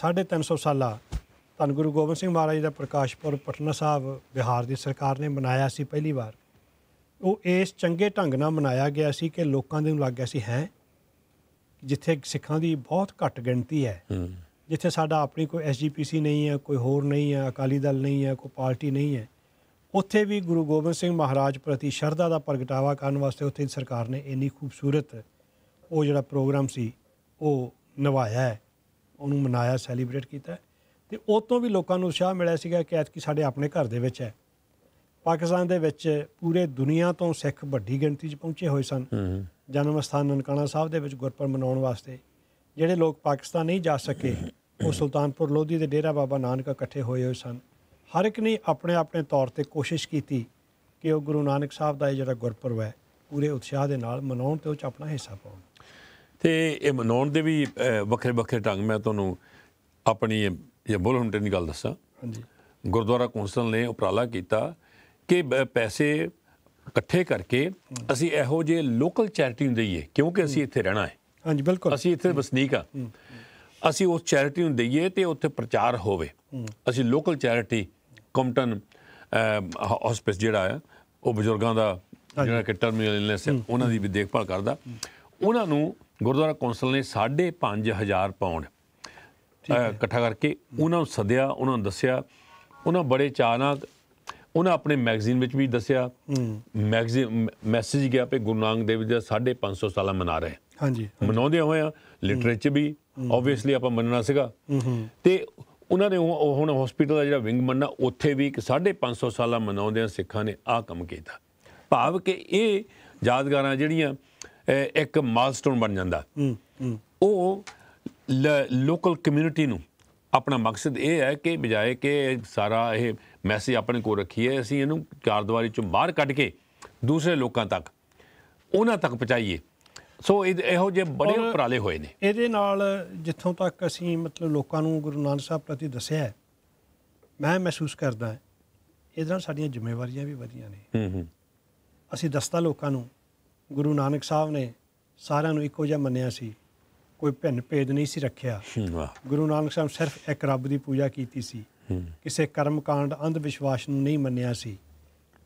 350 ਸਾਲਾ ਧੰਨ ਗੁਰੂ ਗੋਬਿੰਦ ਸਿੰਘ ਮਹਾਰਾਜ ਦਾ ਪ੍ਰਕਾਸ਼ ਪਟਨਾ ਸਾਹਿਬ ਬਿਹਾਰ ਦੀ ਸਰਕਾਰ ਨੇ ਮਨਾਇਆ ਸੀ ਪਹਿਲੀ ਵਾਰ ਉਹ ਇਸ ਚੰਗੇ ਢੰਗ ਨਾਲ ਮਨਾਇਆ ਗਿਆ ਸੀ ਕਿ ਲੋਕਾਂ ਦੇ ਨੂੰ ਲੱਗ ਗਿਆ ਸੀ ਹੈ ਜਿੱਥੇ ਸਿੱਖਾਂ ਦੀ ਬਹੁਤ ਘੱਟ ਗਿਣਤੀ ਹੈ ਜਿੱਥੇ ਸਾਡਾ ਆਪਣੀ ਕੋਈ ਐਸਜੀਪੀਸੀ ਨਹੀਂ ਹੈ ਕੋਈ ਹੋਰ ਨਹੀਂ ਹੈ ਅਕਾਲੀ ਦਲ ਨਹੀਂ ਹੈ ਕੋਈ ਪਾਰਟੀ ਨਹੀਂ ਹੈ ਉੱਥੇ ਵੀ ਗੁਰੂ ਗੋਬਿੰਦ ਸਿੰਘ ਮਹਾਰਾਜ ਪ੍ਰਤੀ ਸ਼ਰਧਾ ਦਾ ਪ੍ਰਗਟਾਵਾ ਕਰਨ ਵਾਸਤੇ ਉੱਥੇ ਸਰਕਾਰ ਨੇ ਇੰਨੀ ਖੂਬਸੂਰਤ ਉਹ ਜਿਹੜਾ ਪ੍ਰੋਗਰਾਮ ਸੀ ਉਹ ਨਵਾਇਆ ਹੈ ਉਹਨੂੰ ਮਨਾਇਆ ਸੈਲੀਬ੍ਰੇਟ ਕੀਤਾ ਤੇ ਉਹ ਤੋਂ ਵੀ ਲੋਕਾਂ ਨੂੰ ਉਤਸ਼ਾਹ ਮਿਲਿਆ ਸੀਗਾ ਕਿ ਐਤਕੀ ਸਾਡੇ ਆਪਣੇ ਘਰ ਦੇ ਵਿੱਚ ਹੈ ਪਾਕਿਸਤਾਨ ਦੇ ਵਿੱਚ ਪੂਰੇ ਦੁਨੀਆ ਤੋਂ ਸਿੱਖ ਵੱਡੀ ਗਿਣਤੀ 'ਚ ਪਹੁੰਚੇ ਹੋਏ ਸਨ ਜਨਮ ਸਥਾਨ ਨਨਕਾਣਾ ਸਾਹਿਬ ਦੇ ਵਿੱਚ ਗੁਰਪੁਰ ਮਨਾਉਣ ਵਾਸਤੇ ਜਿਹੜੇ ਲੋਕ ਪਾਕਿਸਤਾਨ ਨਹੀਂ ਜਾ ਸਕੇ ਉਹ ਸੁਲਤਾਨਪੁਰ ਲੋਧੀ ਦੇ ਡੇਰਾ ਬਾਬਾ ਨਾਨਕ ਇਕੱਠੇ ਹੋਏ ਹੋਏ ਸਨ ਹਰ ਇੱਕ ਨੇ ਆਪਣੇ ਆਪਣੇ ਤੌਰ ਤੇ ਕੋਸ਼ਿਸ਼ ਕੀਤੀ ਕਿ ਉਹ ਗੁਰੂ ਨਾਨਕ ਸਾਹਿਬ ਦਾ ਇਹ ਜਿਹੜਾ ਗੁਰਪੁਰਬ ਹੈ ਪੂਰੇ ਉਤਸ਼ਾਹ ਦੇ ਨਾਲ ਮਨਾਉਣ ਤੇ ਉਹ ਚ ਆਪਣਾ ਹਿੱਸਾ ਪਾਉਣ ਤੇ ਇਹ ਮਨਾਉਣ ਦੇ ਵੀ ਵੱਖਰੇ ਵੱਖਰੇ ਢੰਗ ਮੈਂ ਤੁਹਾਨੂੰ ਆਪਣੀ ਜਾਂ ਬੋਲ ਹੁੰਦੇ ਨਹੀਂ ਗੱਲ ਦੱਸਾਂ ਹਾਂਜੀ ਗੁਰਦੁਆਰਾ ਕੌਂਸਲ ਨੇ ਉਪਰਾਲਾ ਕੀਤਾ ਕਿ ਪੈਸੇ ਇਕੱਠੇ ਕਰਕੇ ਅਸੀਂ ਇਹੋ ਜੇ ਲੋਕਲ ਚੈਰਿਟੀ ਨੂੰ ਦਈਏ ਕਿਉਂਕਿ ਅਸੀਂ ਇੱਥੇ ਰਹਿਣਾ ਹੈ ਹਾਂਜੀ ਬਿਲਕੁਲ ਅਸੀਂ ਇੱਥੇ ਵਸਨੀਕ ਆ ਅਸੀਂ ਉਸ ਚੈਰਿਟੀ ਨੂੰ ਦਈਏ ਤੇ ਉੱਥੇ ਪ੍ਰਚਾਰ ਹੋਵੇ ਅਸੀਂ ਲੋਕਲ ਚੈਰਿਟੀ ਕੰਪਟਨ ਹਸਪੀਟਲ ਜਿਹੜਾ ਹੈ ਉਹ ਬਜ਼ੁਰਗਾਂ ਦਾ ਜਿਹੜਾ ਕਿ ਟਰਮੀਨਲ ਇਲਨੈਸ ਉਹਨਾਂ ਦੀ ਵੀ ਦੇਖਭਾਲ ਕਰਦਾ ਉਹਨਾਂ ਨੂੰ ਗੁਰਦੁਆਰਾ ਕੌਂਸਲ ਨੇ 5.5000 ਪਾਉਂਡ ਇਕੱਠਾ ਕਰਕੇ ਉਹਨਾਂ ਨੂੰ ਸੱਦਿਆ ਉਹਨਾਂ ਨੂੰ ਦੱਸਿਆ ਉਹਨਾਂ ਬੜੇ ਚਾਹ ਨਾਲ ਉਹਨਾਂ ਆਪਣੇ ਮੈਗਜ਼ੀਨ ਵਿੱਚ ਵੀ ਦੱਸਿਆ ਮੈਗਜ਼ੀਨ ਮੈਸੇਜ ਗਿਆ ਪੇ ਗੁਰੂ ਨਾਨਕ ਦੇਵ ਜੀ ਦਾ 550 ਸਾਲਾ ਮਨਾ ਰਹੇ ਹਾਂਜੀ ਮਨਾਉਂਦੇ ਹੋਏ ਆ ਲਿਟਰੇਚਰ ਵੀ ਆਬਵੀਅਸਲੀ ਆਪਾਂ ਮੰਨਣਾ ਸੀਗਾ ਤੇ ਉਹਨਾਂ ਨੇ ਹੁਣ ਹਸਪੀਟਲ ਦਾ ਜਿਹੜਾ ਵਿੰਗ ਮੰਨਣਾ ਉੱਥੇ ਵੀ ਇੱਕ 550 ਸਾਲਾ ਮਨਾਉਂਦੇ ਆ ਸਿੱਖਾਂ ਨੇ ਆ ਕੰਮ ਕੀਤਾ ਭਾਵ ਕਿ ਇਹ ਯਾਦਗਾਰਾਂ ਜਿਹੜੀਆਂ ਇੱਕ ਮਾਈਲਸਟੋਨ ਬਣ ਜਾਂਦਾ ਉਹ ਲੋਕਲ ਕਮਿਊਨਿਟੀ ਨੂੰ ਆਪਣਾ ਮਕਸਦ ਇਹ ਹੈ ਕਿ ਬਜਾਏ ਕਿ ਸਾਰਾ ਇਹ ਮੈਸੇਜ ਆਪਣੇ ਕੋਲ ਰੱਖੀਏ ਅਸੀਂ ਇਹਨੂੰ ਚਾਰ ਦੀਵਾਰੀ ਚੋਂ ਬਾਹਰ ਕੱਢ ਕੇ ਦੂਸਰੇ ਲੋਕਾਂ ਤੱਕ ਉਹਨਾਂ ਤੱਕ ਪਹੁੰਚਾਈਏ ਸੋ ਇਹੋ ਜੇ ਬੜੇ ਉਪਰਾਲੇ ਹੋਏ ਨੇ ਇਹਦੇ ਨਾਲ ਜਿੱਥੋਂ ਤੱਕ ਅਸੀਂ ਮਤਲਬ ਲੋਕਾਂ ਨੂੰ ਗੁਰੂ ਨਾਨਕ ਸਾਹਿਬ ਪ੍ਰਤੀ ਦੱਸਿਆ ਮੈਂ ਮਹਿਸੂਸ ਕਰਦਾ ਇਹਦੇ ਨਾਲ ਸਾਡੀਆਂ ਜ਼ਿੰਮੇਵਾਰੀਆਂ ਵੀ ਵਧੀਆਂ ਨੇ ਹੂੰ ਹੂੰ ਅਸੀਂ ਦਸਤਾ ਲੋਕਾਂ ਨੂੰ ਗੁਰੂ ਨਾਨਕ ਸਾਹਿਬ ਨੇ ਸਾਰਿਆਂ ਨੂੰ ਇੱਕੋ ਜਿਹਾ ਮੰਨਿਆ ਸੀ ਕੋਈ ਭਿੰਨ ਭੇਦ ਨਹੀਂ ਸੀ ਰੱਖਿਆ ਗੁਰੂ ਨਾਨਕ ਸਾਹਿਬ ਸਿਰਫ ਇੱਕ ਰੱਬ ਦੀ ਪੂਜਾ ਕੀਤੀ ਸੀ ਕਿਸੇ ਕਰਮਕਾਂਡ ਅੰਧ ਵਿਸ਼ਵਾਸ ਨੂੰ ਨਹੀਂ ਮੰਨਿਆ ਸੀ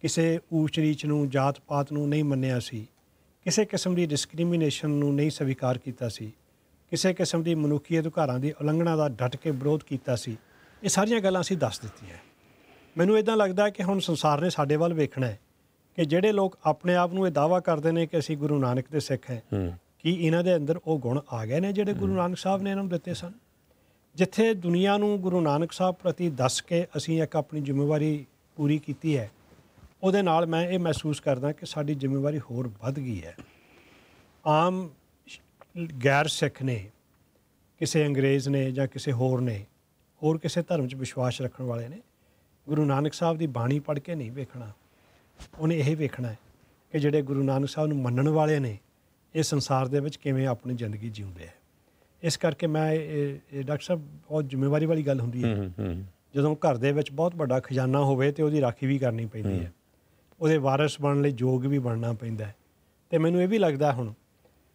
ਕਿਸੇ ਊਚ ਨੂੰ ਜਾਤ ਪਾਤ ਨੂੰ ਨਹੀਂ ਮੰਨਿਆ ਸੀ ਕਿਸੇ ਕਿਸਮ ਦੀ ਡਿਸਕ੍ਰਿਮੀਨੇਸ਼ਨ ਨੂੰ ਨਹੀਂ ਸਵੀਕਾਰ ਕੀਤਾ ਸੀ ਕਿਸੇ ਕਿਸਮ ਦੀ ਮਨੁੱਖੀ ਅਧਿਕਾਰਾਂ ਦੀ ਉਲੰਘਣਾ ਦਾ ਡਟ ਕੇ ਵਿਰੋਧ ਕੀਤਾ ਸੀ ਇਹ ਸਾਰੀਆਂ ਗੱਲਾਂ ਅਸੀਂ ਦੱਸ ਦਿੱਤੀਆਂ ਮੈਨੂੰ ਇਦਾਂ ਲੱਗਦਾ ਕਿ ਹੁਣ ਸੰਸਾਰ ਨੇ ਸਾਡੇ ਵੱਲ ਵੇਖਣਾ ਹੈ ਕਿ ਜਿਹੜੇ ਲੋਕ ਆਪਣੇ ਆਪ ਨੂੰ ਇਹ ਦਾਵਾ ਕਰਦੇ ਨੇ ਕਿ ਅਸੀਂ ਗੁਰੂ ਨਾਨਕ ਦੇ ਸਿੱਖ ਹੈ ਕਿ ਇਹਨਾਂ ਦੇ ਅੰਦਰ ਉਹ ਗੁਣ ਆ ਗਏ ਨੇ ਜਿਹੜੇ ਗੁਰੂ ਨਾਨਕ ਸਾਹਿਬ ਨੇ ਇਹਨਾਂ ਨੂੰ ਦਿੱਤੇ ਸਨ ਜਿੱਥੇ ਦੁਨੀਆ ਨੂੰ ਗੁਰੂ ਨਾਨਕ ਸਾਹਿਬ ਪ੍ਰਤੀ ਦੱਸ ਕੇ ਅਸੀਂ ਇੱਕ ਆਪਣੀ ਜ਼ਿੰਮੇਵਾਰੀ ਪੂਰੀ ਕੀਤੀ ਹੈ ਉਹਦੇ ਨਾਲ ਮੈਂ ਇਹ ਮਹਿਸੂਸ ਕਰਦਾ ਕਿ ਸਾਡੀ ਜ਼ਿੰਮੇਵਾਰੀ ਹੋਰ ਵੱਧ ਗਈ ਹੈ ਆਮ ਗੈਰ ਸਿੱਖ ਨੇ ਕਿਸੇ ਅੰਗਰੇਜ਼ ਨੇ ਜਾਂ ਕਿਸੇ ਹੋਰ ਨੇ ਹੋਰ ਕਿਸੇ ਧਰਮ 'ਚ ਵਿਸ਼ਵਾਸ ਰੱਖਣ ਵਾਲੇ ਨੇ ਗੁਰੂ ਨਾਨਕ ਸਾਹਿਬ ਦੀ ਬਾਣੀ ਪੜ੍ਹ ਕੇ ਨਹੀਂ ਵੇਖਣਾ ਉਹਨੇ ਇਹ ਵੇਖਣਾ ਹੈ ਕਿ ਜਿਹੜੇ ਗੁਰੂ ਨਾਨਕ ਸਾਹਿਬ ਨੂੰ ਮੰਨਣ ਵਾਲੇ ਨੇ ਇਸ ਸੰਸਾਰ ਦੇ ਵਿੱਚ ਕਿਵੇਂ ਆਪਣੀ ਜ਼ਿੰਦਗੀ ਜਿਉਂਦੇ ਆ ਇਸ ਕਰਕੇ ਮੈਂ ਇਹ ਡਾਕਟਰ ਸਾਹਿਬ ਬਹੁਤ ਜ਼ਿੰਮੇਵਾਰੀ ਵਾਲੀ ਗੱਲ ਹੁੰਦੀ ਹੈ ਜਦੋਂ ਘਰ ਦੇ ਵਿੱਚ ਬਹੁਤ ਵੱਡਾ ਖਜ਼ਾਨਾ ਹੋਵੇ ਤੇ ਉਹਦੀ ਰਾਖੀ ਵੀ ਕਰਨੀ ਪੈਂਦੀ ਹੈ ਉਹਦੇ ਵਾਰਿਸ ਬਣਨ ਲਈ ਯੋਗ ਵੀ ਬਣਨਾ ਪੈਂਦਾ ਹੈ ਤੇ ਮੈਨੂੰ ਇਹ ਵੀ ਲੱਗਦਾ ਹੁਣ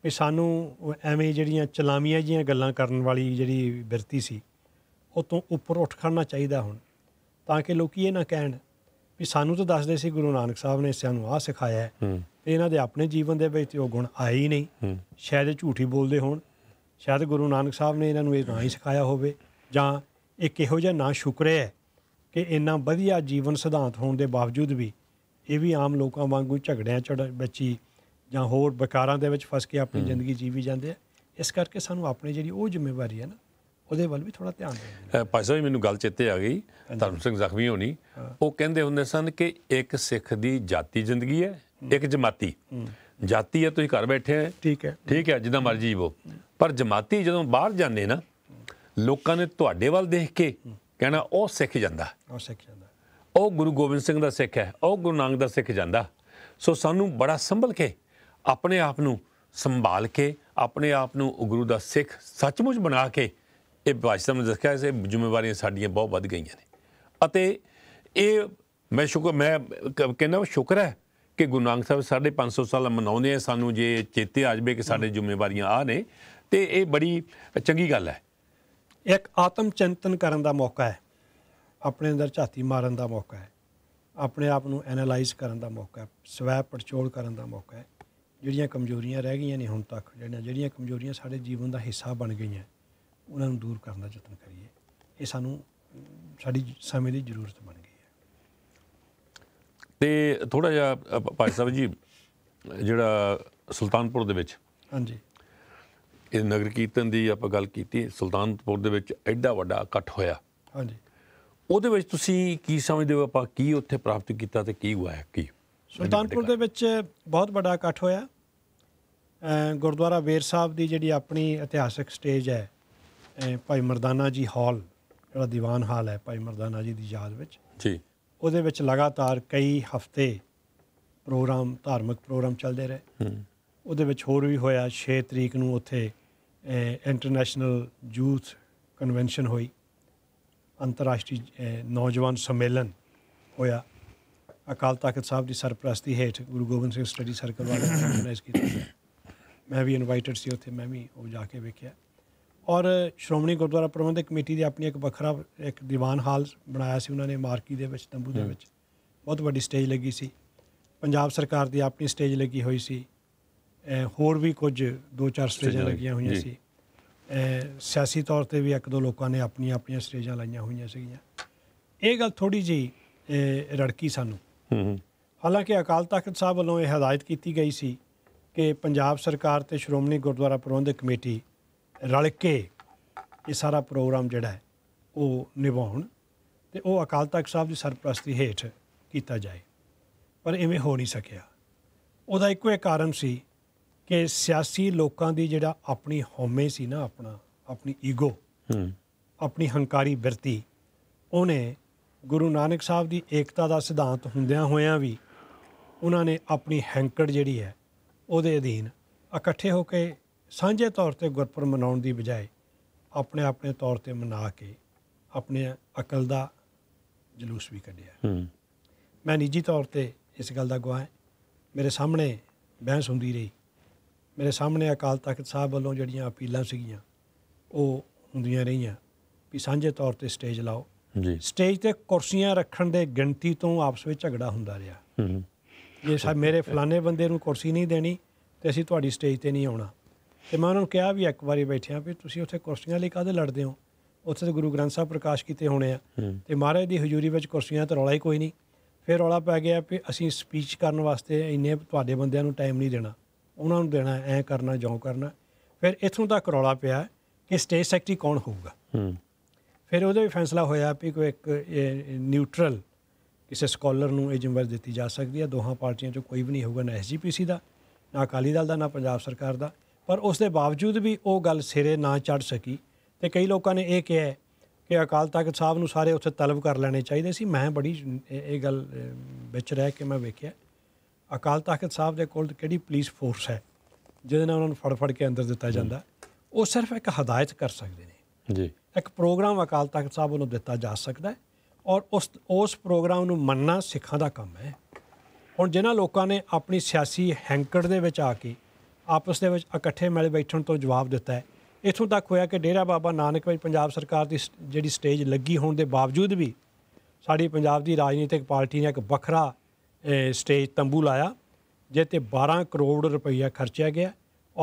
ਵੀ ਸਾਨੂੰ ਐਵੇਂ ਜਿਹੜੀਆਂ ਚਲਾਮੀਆਂ ਜੀਆਂ ਗੱਲਾਂ ਕਰਨ ਵਾਲੀ ਜਿਹੜੀ ਬਿਰਤੀ ਸੀ ਉਹ ਤੋਂ ਉੱਪਰ ਉੱਠ ਖੜਨਾ ਚਾਹੀਦਾ ਹੁਣ ਤਾਂ ਕਿ ਲੋਕੀ ਇਹ ਨਾ ਕਹਿਣ ਵੀ ਸਾਨੂੰ ਤਾਂ ਦੱਸਦੇ ਸੀ ਗੁਰੂ ਨਾਨਕ ਸਾਹਿਬ ਨੇ ਸਾਨੂੰ ਆਹ ਸਿਖਾਇਆ ਹੈ ਇਹਨਾਂ ਦੇ ਆਪਣੇ ਜੀਵਨ ਦੇ ਵਿੱਚ ਉਹ ਗੁਣ ਆਏ ਹੀ ਨਹੀਂ ਸ਼ਾਇਦ ਝੂਠੀ ਬੋਲਦੇ ਹੋਣ ਸ਼ਾਇਦ ਗੁਰੂ ਨਾਨਕ ਸਾਹਿਬ ਨੇ ਇਹਨਾਂ ਨੂੰ ਇਹ ਨਾ ਹੀ ਸਿਖਾਇਆ ਹੋਵੇ ਜਾਂ ਇਹ ਕਿਹੋ ਜਿਹਾ ਨਾ ਸ਼ੁਕਰ ਹੈ ਕਿ ਇੰਨਾ ਵਧੀਆ ਜੀਵਨ ਸਿਧਾਂਤ ਹੋਣ ਦੇ ਬਾਵਜੂਦ ਵੀ ਇਹ ਵੀ ਆਮ ਲੋਕਾਂ ਵਾਂਗੂ ਝਗੜਿਆਂ ਚੜ ਬੱਚੀ ਜਾਂ ਹੋਰ ਬਕਾਰਾਂ ਦੇ ਵਿੱਚ ਫਸ ਕੇ ਆਪਣੀ ਜ਼ਿੰਦਗੀ ਜੀਵੀ ਜਾਂਦੇ ਆ ਇਸ ਕਰਕੇ ਸਾਨੂੰ ਆਪਣੀ ਜਿਹੜੀ ਉਹ ਜ਼ਿੰਮੇਵਾਰੀ ਹੈ ਨਾ ਉਹਦੇ ਵੱਲ ਵੀ ਥੋੜਾ ਧਿਆਨ ਦੇਣਾ ਭਾਈ ਸਾਹਿਬ ਮੈਨੂੰ ਗੱਲ ਚੇਤੇ ਆ ਗਈ ਧਰਮ ਸਿੰਘ ਜ਼ਖਮੀ ਹੋਣੀ ਉਹ ਕਹਿੰਦੇ ਹੁੰਦੇ ਸਨ ਕਿ ਇੱਕ ਸਿੱਖ ਦੀ ਜਾਤੀ ਜ਼ਿੰਦਗੀ ਹੈ ਇੱਕ ਜਮਾਤੀ ਜਾਤੀ ਹੈ ਤੁਸੀਂ ਘਰ ਬੈਠੇ ਹੋ ਠੀਕ ਹੈ ਠੀਕ ਹੈ ਜਿੱਦਾਂ ਮਰਜੀ ਹੋ ਪਰ ਜਮਾਤੀ ਜਦੋਂ ਬਾਹਰ ਜਾਂਦੇ ਨਾ ਲੋਕਾਂ ਨੇ ਤੁਹਾਡੇ ਵੱਲ ਦੇਖ ਕੇ ਕਹਿਣਾ ਉਹ ਸਿੱਖ ਜਾਂਦਾ ਉਹ ਸਿੱਖ ਜਾਂਦਾ ਉਹ ਗੁਰੂ ਗੋਬਿੰਦ ਸਿੰਘ ਦਾ ਸਿੱਖ ਹੈ ਉਹ ਗੁਰੂ ਨਾਨਕ ਦਾ ਸਿੱਖ ਜਾਂਦਾ ਸੋ ਸਾਨੂੰ ਬੜਾ ਸੰਭਲ ਕੇ ਆਪਣੇ ਆਪ ਨੂੰ ਸੰਭਾਲ ਕੇ ਆਪਣੇ ਆਪ ਨੂੰ ਗੁਰੂ ਦਾ ਸਿੱਖ ਸੱਚਮੁੱਚ ਬਣਾ ਕੇ ਇਹ ਬਾਸ਼ਰਮ ਨੇ ਦੱਸਿਆ ਇਸ ਜ਼ਿੰਮੇਵਾਰੀਆਂ ਸਾਡੀਆਂ ਬਹੁਤ ਵੱਧ ਗਈਆਂ ਨੇ ਅਤੇ ਇਹ ਮੈਂ ਸ਼ੁਕਰ ਮੈਂ ਕਹਿੰਦਾ ਸ਼ੁਕਰ ਹੈ ਕਿ ਗੁਰੂ ਨਾਨਕ ਸਾਹਿਬ 550 ਸਾਲ ਮਨਾਉਂਦੇ ਆ ਸਾਨੂੰ ਜੇ ਚੇਤੇ ਆ ਜਵੇ ਕਿ ਸਾਡੇ ਜ਼ਿੰਮੇਵਾਰੀਆਂ ਆ ਨੇ ਤੇ ਇਹ ਬੜੀ ਚੰਗੀ ਗੱਲ ਹੈ ਇੱਕ ਆਤਮ ਚਿੰਤਨ ਕਰਨ ਦਾ ਮੌਕਾ ਹੈ ਆਪਣੇ ਅੰਦਰ ਝਾਤੀ ਮਾਰਨ ਦਾ ਮੌਕਾ ਹੈ ਆਪਣੇ ਆਪ ਨੂੰ ਐਨਲਾਈਜ਼ ਕਰਨ ਦਾ ਮੌਕਾ ਹੈ ਸਵੈ ਪਰਚੋਲ ਕਰਨ ਦਾ ਮੌਕਾ ਹੈ ਜਿਹੜੀਆਂ ਕਮਜ਼ੋਰੀਆਂ ਰਹਿ ਗਈਆਂ ਨੇ ਹੁਣ ਤੱਕ ਜਿਹੜੀਆਂ ਜਿਹੜੀਆਂ ਕਮਜ਼ੋਰੀਆਂ ਸਾਡੇ ਜੀਵਨ ਦਾ ਹਿੱਸਾ ਬਣ ਗਈਆਂ ਉਹਨਾਂ ਨੂੰ ਦੂਰ ਕਰਨ ਦਾ ਯਤਨ ਕਰੀਏ ਇਹ ਸਾਨੂੰ ਸਾਡੀ ਸਮੇਂ ਦੀ ਜ਼ਰੂਰਤ ਹੈ ਤੇ ਥੋੜਾ ਜਿਹਾ ਭਾਈ ਸਾਹਿਬ ਜੀ ਜਿਹੜਾ ਸੁਲਤਾਨਪੁਰ ਦੇ ਵਿੱਚ ਹਾਂਜੀ ਇਹ ਨਗਰ ਕੀਰਤਨ ਦੀ ਆਪਾਂ ਗੱਲ ਕੀਤੀ ਸੁਲਤਾਨਪੁਰ ਦੇ ਵਿੱਚ ਐਡਾ ਵੱਡਾ ਇਕੱਠ ਹੋਇਆ ਹਾਂਜੀ ਉਹਦੇ ਵਿੱਚ ਤੁਸੀਂ ਕੀ ਸਮਝਦੇ ਹੋ ਆਪਾਂ ਕੀ ਉੱਥੇ ਪ੍ਰਾਪਤ ਕੀਤਾ ਤੇ ਕੀ ਹੋਇਆ ਕੀ ਸੁਲਤਾਨਪੁਰ ਦੇ ਵਿੱਚ ਬਹੁਤ ਵੱਡਾ ਇਕੱਠ ਹੋਇਆ ਗੁਰਦੁਆਰਾ ਵੇਰ ਸਾਹਿਬ ਦੀ ਜਿਹੜੀ ਆਪਣੀ ਇਤਿਹਾਸਿਕ ਸਟੇਜ ਹੈ ਭਾਈ ਮਰਦਾਨਾ ਜੀ ਹਾਲ ਜਿਹੜਾ ਦੀਵਾਨ ਹਾਲ ਹੈ ਭਾਈ ਮਰਦਾਨਾ ਜੀ ਦੀ ਯਾਦ ਵਿੱਚ ਜੀ ਉਹਦੇ ਵਿੱਚ ਲਗਾਤਾਰ ਕਈ ਹਫ਼ਤੇ ਪ੍ਰੋਗਰਾਮ ਧਾਰਮਿਕ ਪ੍ਰੋਗਰਾਮ ਚੱਲਦੇ ਰਹੇ ਉਹਦੇ ਵਿੱਚ ਹੋਰ ਵੀ ਹੋਇਆ 6 ਤਰੀਕ ਨੂੰ ਉੱਥੇ ਇੰਟਰਨੈਸ਼ਨਲ ਯੂਥ ਕਨਵੈਨਸ਼ਨ ਹੋਈ ਅੰਤਰਰਾਸ਼ਟਰੀ ਨੌਜਵਾਨ ਸੰਮੇਲਨ ਹੋਇਆ ਅਕਾਲ ਤਖਤ ਸਾਹਿਬ ਦੀ ਸਰਪ੍ਰਸਤੀ ਹੇਠ ਗੁਰੂ ਗੋਬਿੰਦ ਸਿੰਘ ਸਟੱਡੀ ਸਰਕਲ ਵਾਲਿਆਂ ਨੇ ਇਸ ਕੀਤਾ ਮੈਂ ਵੀ ਇਨਵਾਈਟਡ ਸੀ ਉੱਥੇ ਮੈਂ ਵੀ ਉਹ ਜਾ ਕੇ ਵੇਖਿਆ ਔਰ ਸ਼੍ਰੋਮਣੀ ਗੁਰਦੁਆਰਾ ਪ੍ਰਬੰਧਕ ਕਮੇਟੀ ਦੇ ਆਪਣੀ ਇੱਕ ਵੱਖਰਾ ਇੱਕ ਦੀਵਾਨ ਹਾਲ ਬਣਾਇਆ ਸੀ ਉਹਨਾਂ ਨੇ ਮਾਰਕੀ ਦੇ ਵਿੱਚ ਤੰਬੂ ਦੇ ਵਿੱਚ ਬਹੁਤ ਵੱਡੀ ਸਟੇਜ ਲੱਗੀ ਸੀ ਪੰਜਾਬ ਸਰਕਾਰ ਦੀ ਆਪਣੀ ਸਟੇਜ ਲੱਗੀ ਹੋਈ ਸੀ ਹੋਰ ਵੀ ਕੁਝ ਦੋ ਚਾਰ ਸਟੇਜਾਂ ਲੱਗੀਆਂ ਹੋਈਆਂ ਸੀ ਸਿਆਸੀ ਤੌਰ ਤੇ ਵੀ ਇੱਕ ਦੋ ਲੋਕਾਂ ਨੇ ਆਪਣੀਆਂ ਆਪਣੀਆਂ ਸਟੇਜਾਂ ਲਾਈਆਂ ਹੋਈਆਂ ਸੀਗੀਆਂ ਇਹ ਗੱਲ ਥੋੜੀ ਜੀ ਰੜਕੀ ਸਾਨੂੰ ਹਾਲਾਂਕਿ ਅਕਾਲ ਤਖਤ ਸਾਹਿਬ ਵੱਲੋਂ ਇਹ ਹਦਾਇਤ ਕੀਤੀ ਗਈ ਸੀ ਕਿ ਪੰਜਾਬ ਸਰਕਾਰ ਤੇ ਸ਼੍ਰੋਮਣੀ ਗੁਰਦੁਆਰਾ ਪ੍ਰਬੰਧਕ ਕਮੇਟੀ ਰਲ ਕੇ ਇਹ ਸਾਰਾ ਪ੍ਰੋਗਰਾਮ ਜਿਹੜਾ ਹੈ ਉਹ ਨਿਭਾਉਣ ਤੇ ਉਹ ਅਕਾਲ ਤਖਤ ਸਾਹਿਬ ਦੀ ਸਰਪ੍ਰਸਤੀ ਹੇਠ ਕੀਤਾ ਜਾਏ ਪਰ ਐਵੇਂ ਹੋ ਨਹੀਂ ਸਕਿਆ ਉਹਦਾ ਇੱਕੋ ਇੱਕ ਕਾਰਨ ਸੀ ਕਿ ਸਿਆਸੀ ਲੋਕਾਂ ਦੀ ਜਿਹੜਾ ਆਪਣੀ ਹਉਮੈ ਸੀ ਨਾ ਆਪਣਾ ਆਪਣੀ ਈਗੋ ਆਪਣੀ ਹੰਕਾਰੀ ਵਰਤੀ ਉਹਨੇ ਗੁਰੂ ਨਾਨਕ ਸਾਹਿਬ ਦੀ ਏਕਤਾ ਦਾ ਸਿਧਾਂਤ ਹੁੰਦਿਆਂ ਹੋਇਆਂ ਵੀ ਉਹਨਾਂ ਨੇ ਆਪਣੀ ਹੈਂਕੜ ਜਿਹੜੀ ਹੈ ਉਹਦੇ ਅਧੀਨ ਇਕੱਠੇ ਹੋ ਕੇ ਸਾਂਝੇ ਤੌਰ ਤੇ ਗੁਰਪੁਰ ਮਨਾਉਣ ਦੀ ਬਜਾਏ ਆਪਣੇ ਆਪਣੇ ਤੌਰ ਤੇ ਮਨਾ ਕੇ ਆਪਣੇ ਅਕਲ ਦਾ ਜਲੂਸ ਵੀ ਕੱਢਿਆ ਮੈਂ ਨਿੱਜੀ ਤੌਰ ਤੇ ਇਸ ਗੱਲ ਦਾ ਗਵਾਹ ਮੇਰੇ ਸਾਹਮਣੇ ਬਹਿਸ ਹੁੰਦੀ ਰਹੀ ਮੇਰੇ ਸਾਹਮਣੇ ਅਕਾਲ ਤਖਤ ਸਾਹਿਬ ਵੱਲੋਂ ਜਿਹੜੀਆਂ ਅਪੀਲਾਂ ਸੀਗੀਆਂ ਉਹ ਹੁੰਦੀਆਂ ਰਹੀਆਂ ਵੀ ਸਾਂਝੇ ਤੌਰ ਤੇ ਸਟੇਜ ਲਾਓ ਜੀ ਸਟੇਜ ਤੇ ਕੁਰਸੀਆਂ ਰੱਖਣ ਦੇ ਗਿਣਤੀ ਤੋਂ ਆਪਸ ਵਿੱਚ ਝਗੜਾ ਹੁੰਦਾ ਰਿਹਾ ਹੂੰ ਜੇ ਸਾ ਮੇਰੇ ਫਲਾਣੇ ਬੰਦੇ ਨੂੰ ਕੁਰਸੀ ਨਹੀਂ ਦੇਣੀ ਤੇ ਅਸੀਂ ਤੁਹਾਡੀ ਸਟੇਜ ਤੇ ਨਹੀਂ ਆਉਣਾ ਤੇ ਮੈਂ ਉਹਨਾਂ ਨੂੰ ਕਿਹਾ ਵੀ ਇੱਕ ਵਾਰੀ ਬੈਠਿਆ ਵੀ ਤੁਸੀਂ ਉੱਥੇ ਕੁਰਸੀਆਂ ਲਈ ਕਾਹਦੇ ਲੜਦੇ ਹੋ ਉੱਥੇ ਤੇ ਗੁਰੂ ਗ੍ਰੰਥ ਸਾਹਿਬ ਪ੍ਰਕਾਸ਼ ਕੀਤੇ ਹੋਣੇ ਆ ਤੇ ਮਹਾਰਾਜ ਦੀ ਹਜ਼ੂਰੀ ਵਿੱਚ ਕੁਰਸੀਆਂ ਤੇ ਰੌਲਾ ਹੀ ਕੋਈ ਨਹੀਂ ਫਿਰ ਰੌਲਾ ਪੈ ਗਿਆ ਵੀ ਅਸੀਂ ਸਪੀਚ ਕਰਨ ਵਾਸਤੇ ਇੰਨੇ ਤੁਹਾਡੇ ਬੰਦਿਆਂ ਨੂੰ ਟਾਈਮ ਨਹੀਂ ਦੇਣਾ ਉਹਨਾਂ ਨੂੰ ਦੇਣਾ ਐ ਕਰਨਾ ਜੋ ਕਰਨਾ ਫਿਰ ਇਥੋਂ ਤੱਕ ਰੌਲਾ ਪਿਆ ਕਿ ਸਟੇਜ ਸੈਕਟਰੀ ਕੌਣ ਹੋਊਗਾ ਫਿਰ ਉਹਦੇ ਵੀ ਫੈਸਲਾ ਹੋਇਆ ਵੀ ਕੋਈ ਇੱਕ ਨਿਊਟਰਲ ਕਿਸੇ ਸਕਾਲਰ ਨੂੰ ਇਹ ਜ਼ਿੰਮੇਵਾਰੀ ਦਿੱਤੀ ਜਾ ਸਕਦੀ ਹੈ ਦੋਹਾਂ ਪਾਰਟੀਆਂ ਚੋਂ ਕੋਈ ਵੀ ਨਹੀਂ ਹੋਊਗਾ ਨਾ ਐਸਜੀਪੀਸੀ ਦਾ ਨਾ ਅਕਾਲੀ ਦਲ ਦਾ ਨਾ ਪੰਜਾਬ ਸਰਕਾਰ ਦਾ ਪਰ ਉਸ ਦੇ ਬਾਵਜੂਦ ਵੀ ਉਹ ਗੱਲ ਸਿਰੇ ਨਾ ਚੜ ਸਕੀ ਤੇ ਕਈ ਲੋਕਾਂ ਨੇ ਇਹ ਕਿਹਾ ਕਿ ਅਕਾਲ ਤਖਤ ਸਾਹਿਬ ਨੂੰ ਸਾਰੇ ਉੱਥੇ ਤਲਬ ਕਰ ਲੈਣੇ ਚਾਹੀਦੇ ਸੀ ਮੈਂ ਬੜੀ ਇਹ ਗੱਲ ਵਿੱਚ ਰਹਿ ਕੇ ਮੈਂ ਵੇਖਿਆ ਅਕਾਲ ਤਖਤ ਸਾਹਿਬ ਦੇ ਕੋਲ ਕਿਹੜੀ ਪੁਲਿਸ ਫੋਰਸ ਹੈ ਜਿਹਦੇ ਨਾਲ ਉਹਨਾਂ ਨੂੰ ਫੜ ਫੜ ਕੇ ਅੰਦਰ ਦਿੱਤਾ ਜਾਂਦਾ ਉਹ ਸਿਰਫ ਇੱਕ ਹਦਾਇਤ ਕਰ ਸਕਦੇ ਨੇ ਜੀ ਇੱਕ ਪ੍ਰੋਗਰਾਮ ਅਕਾਲ ਤਖਤ ਸਾਹਿਬ ਨੂੰ ਦਿੱਤਾ ਜਾ ਸਕਦਾ ਹੈ ਔਰ ਉਸ ਉਸ ਪ੍ਰੋਗਰਾਮ ਨੂੰ ਮੰਨਣਾ ਸਿੱਖਾਂ ਦਾ ਕੰਮ ਹੈ ਹੁਣ ਜਿਨ੍ਹਾਂ ਲੋਕਾਂ ਨੇ ਆਪਣੀ ਸਿਆਸੀ ਹੈਂਕੜ ਦੇ ਵਿੱਚ ਆ ਕੇ ਆਪਸ ਦੇ ਵਿੱਚ ਇਕੱਠੇ ਮਿਲ ਬੈਠਣ ਤੋਂ ਜਵਾਬ ਦਿੱਤਾ ਹੈ ਇਥੋਂ ਤੱਕ ਹੋਇਆ ਕਿ ਡੇਰਾ ਬਾਬਾ ਨਾਨਕ ਵਿੱਚ ਪੰਜਾਬ ਸਰਕਾਰ ਦੀ ਜਿਹੜੀ ਸਟੇਜ ਲੱਗੀ ਹੋਣ ਦੇ ਬਾਵਜੂਦ ਵੀ ਸਾਡੀ ਪੰਜਾਬ ਦੀ ਰਾਜਨੀਤਿਕ ਪਾਰਟੀ ਨੇ ਇੱਕ ਵੱਖਰਾ ਸਟੇਜ ਤੰਬੂ ਲਾਇਆ ਜਿੱਤੇ 12 ਕਰੋੜ ਰੁਪਈਆ ਖਰਚਿਆ ਗਿਆ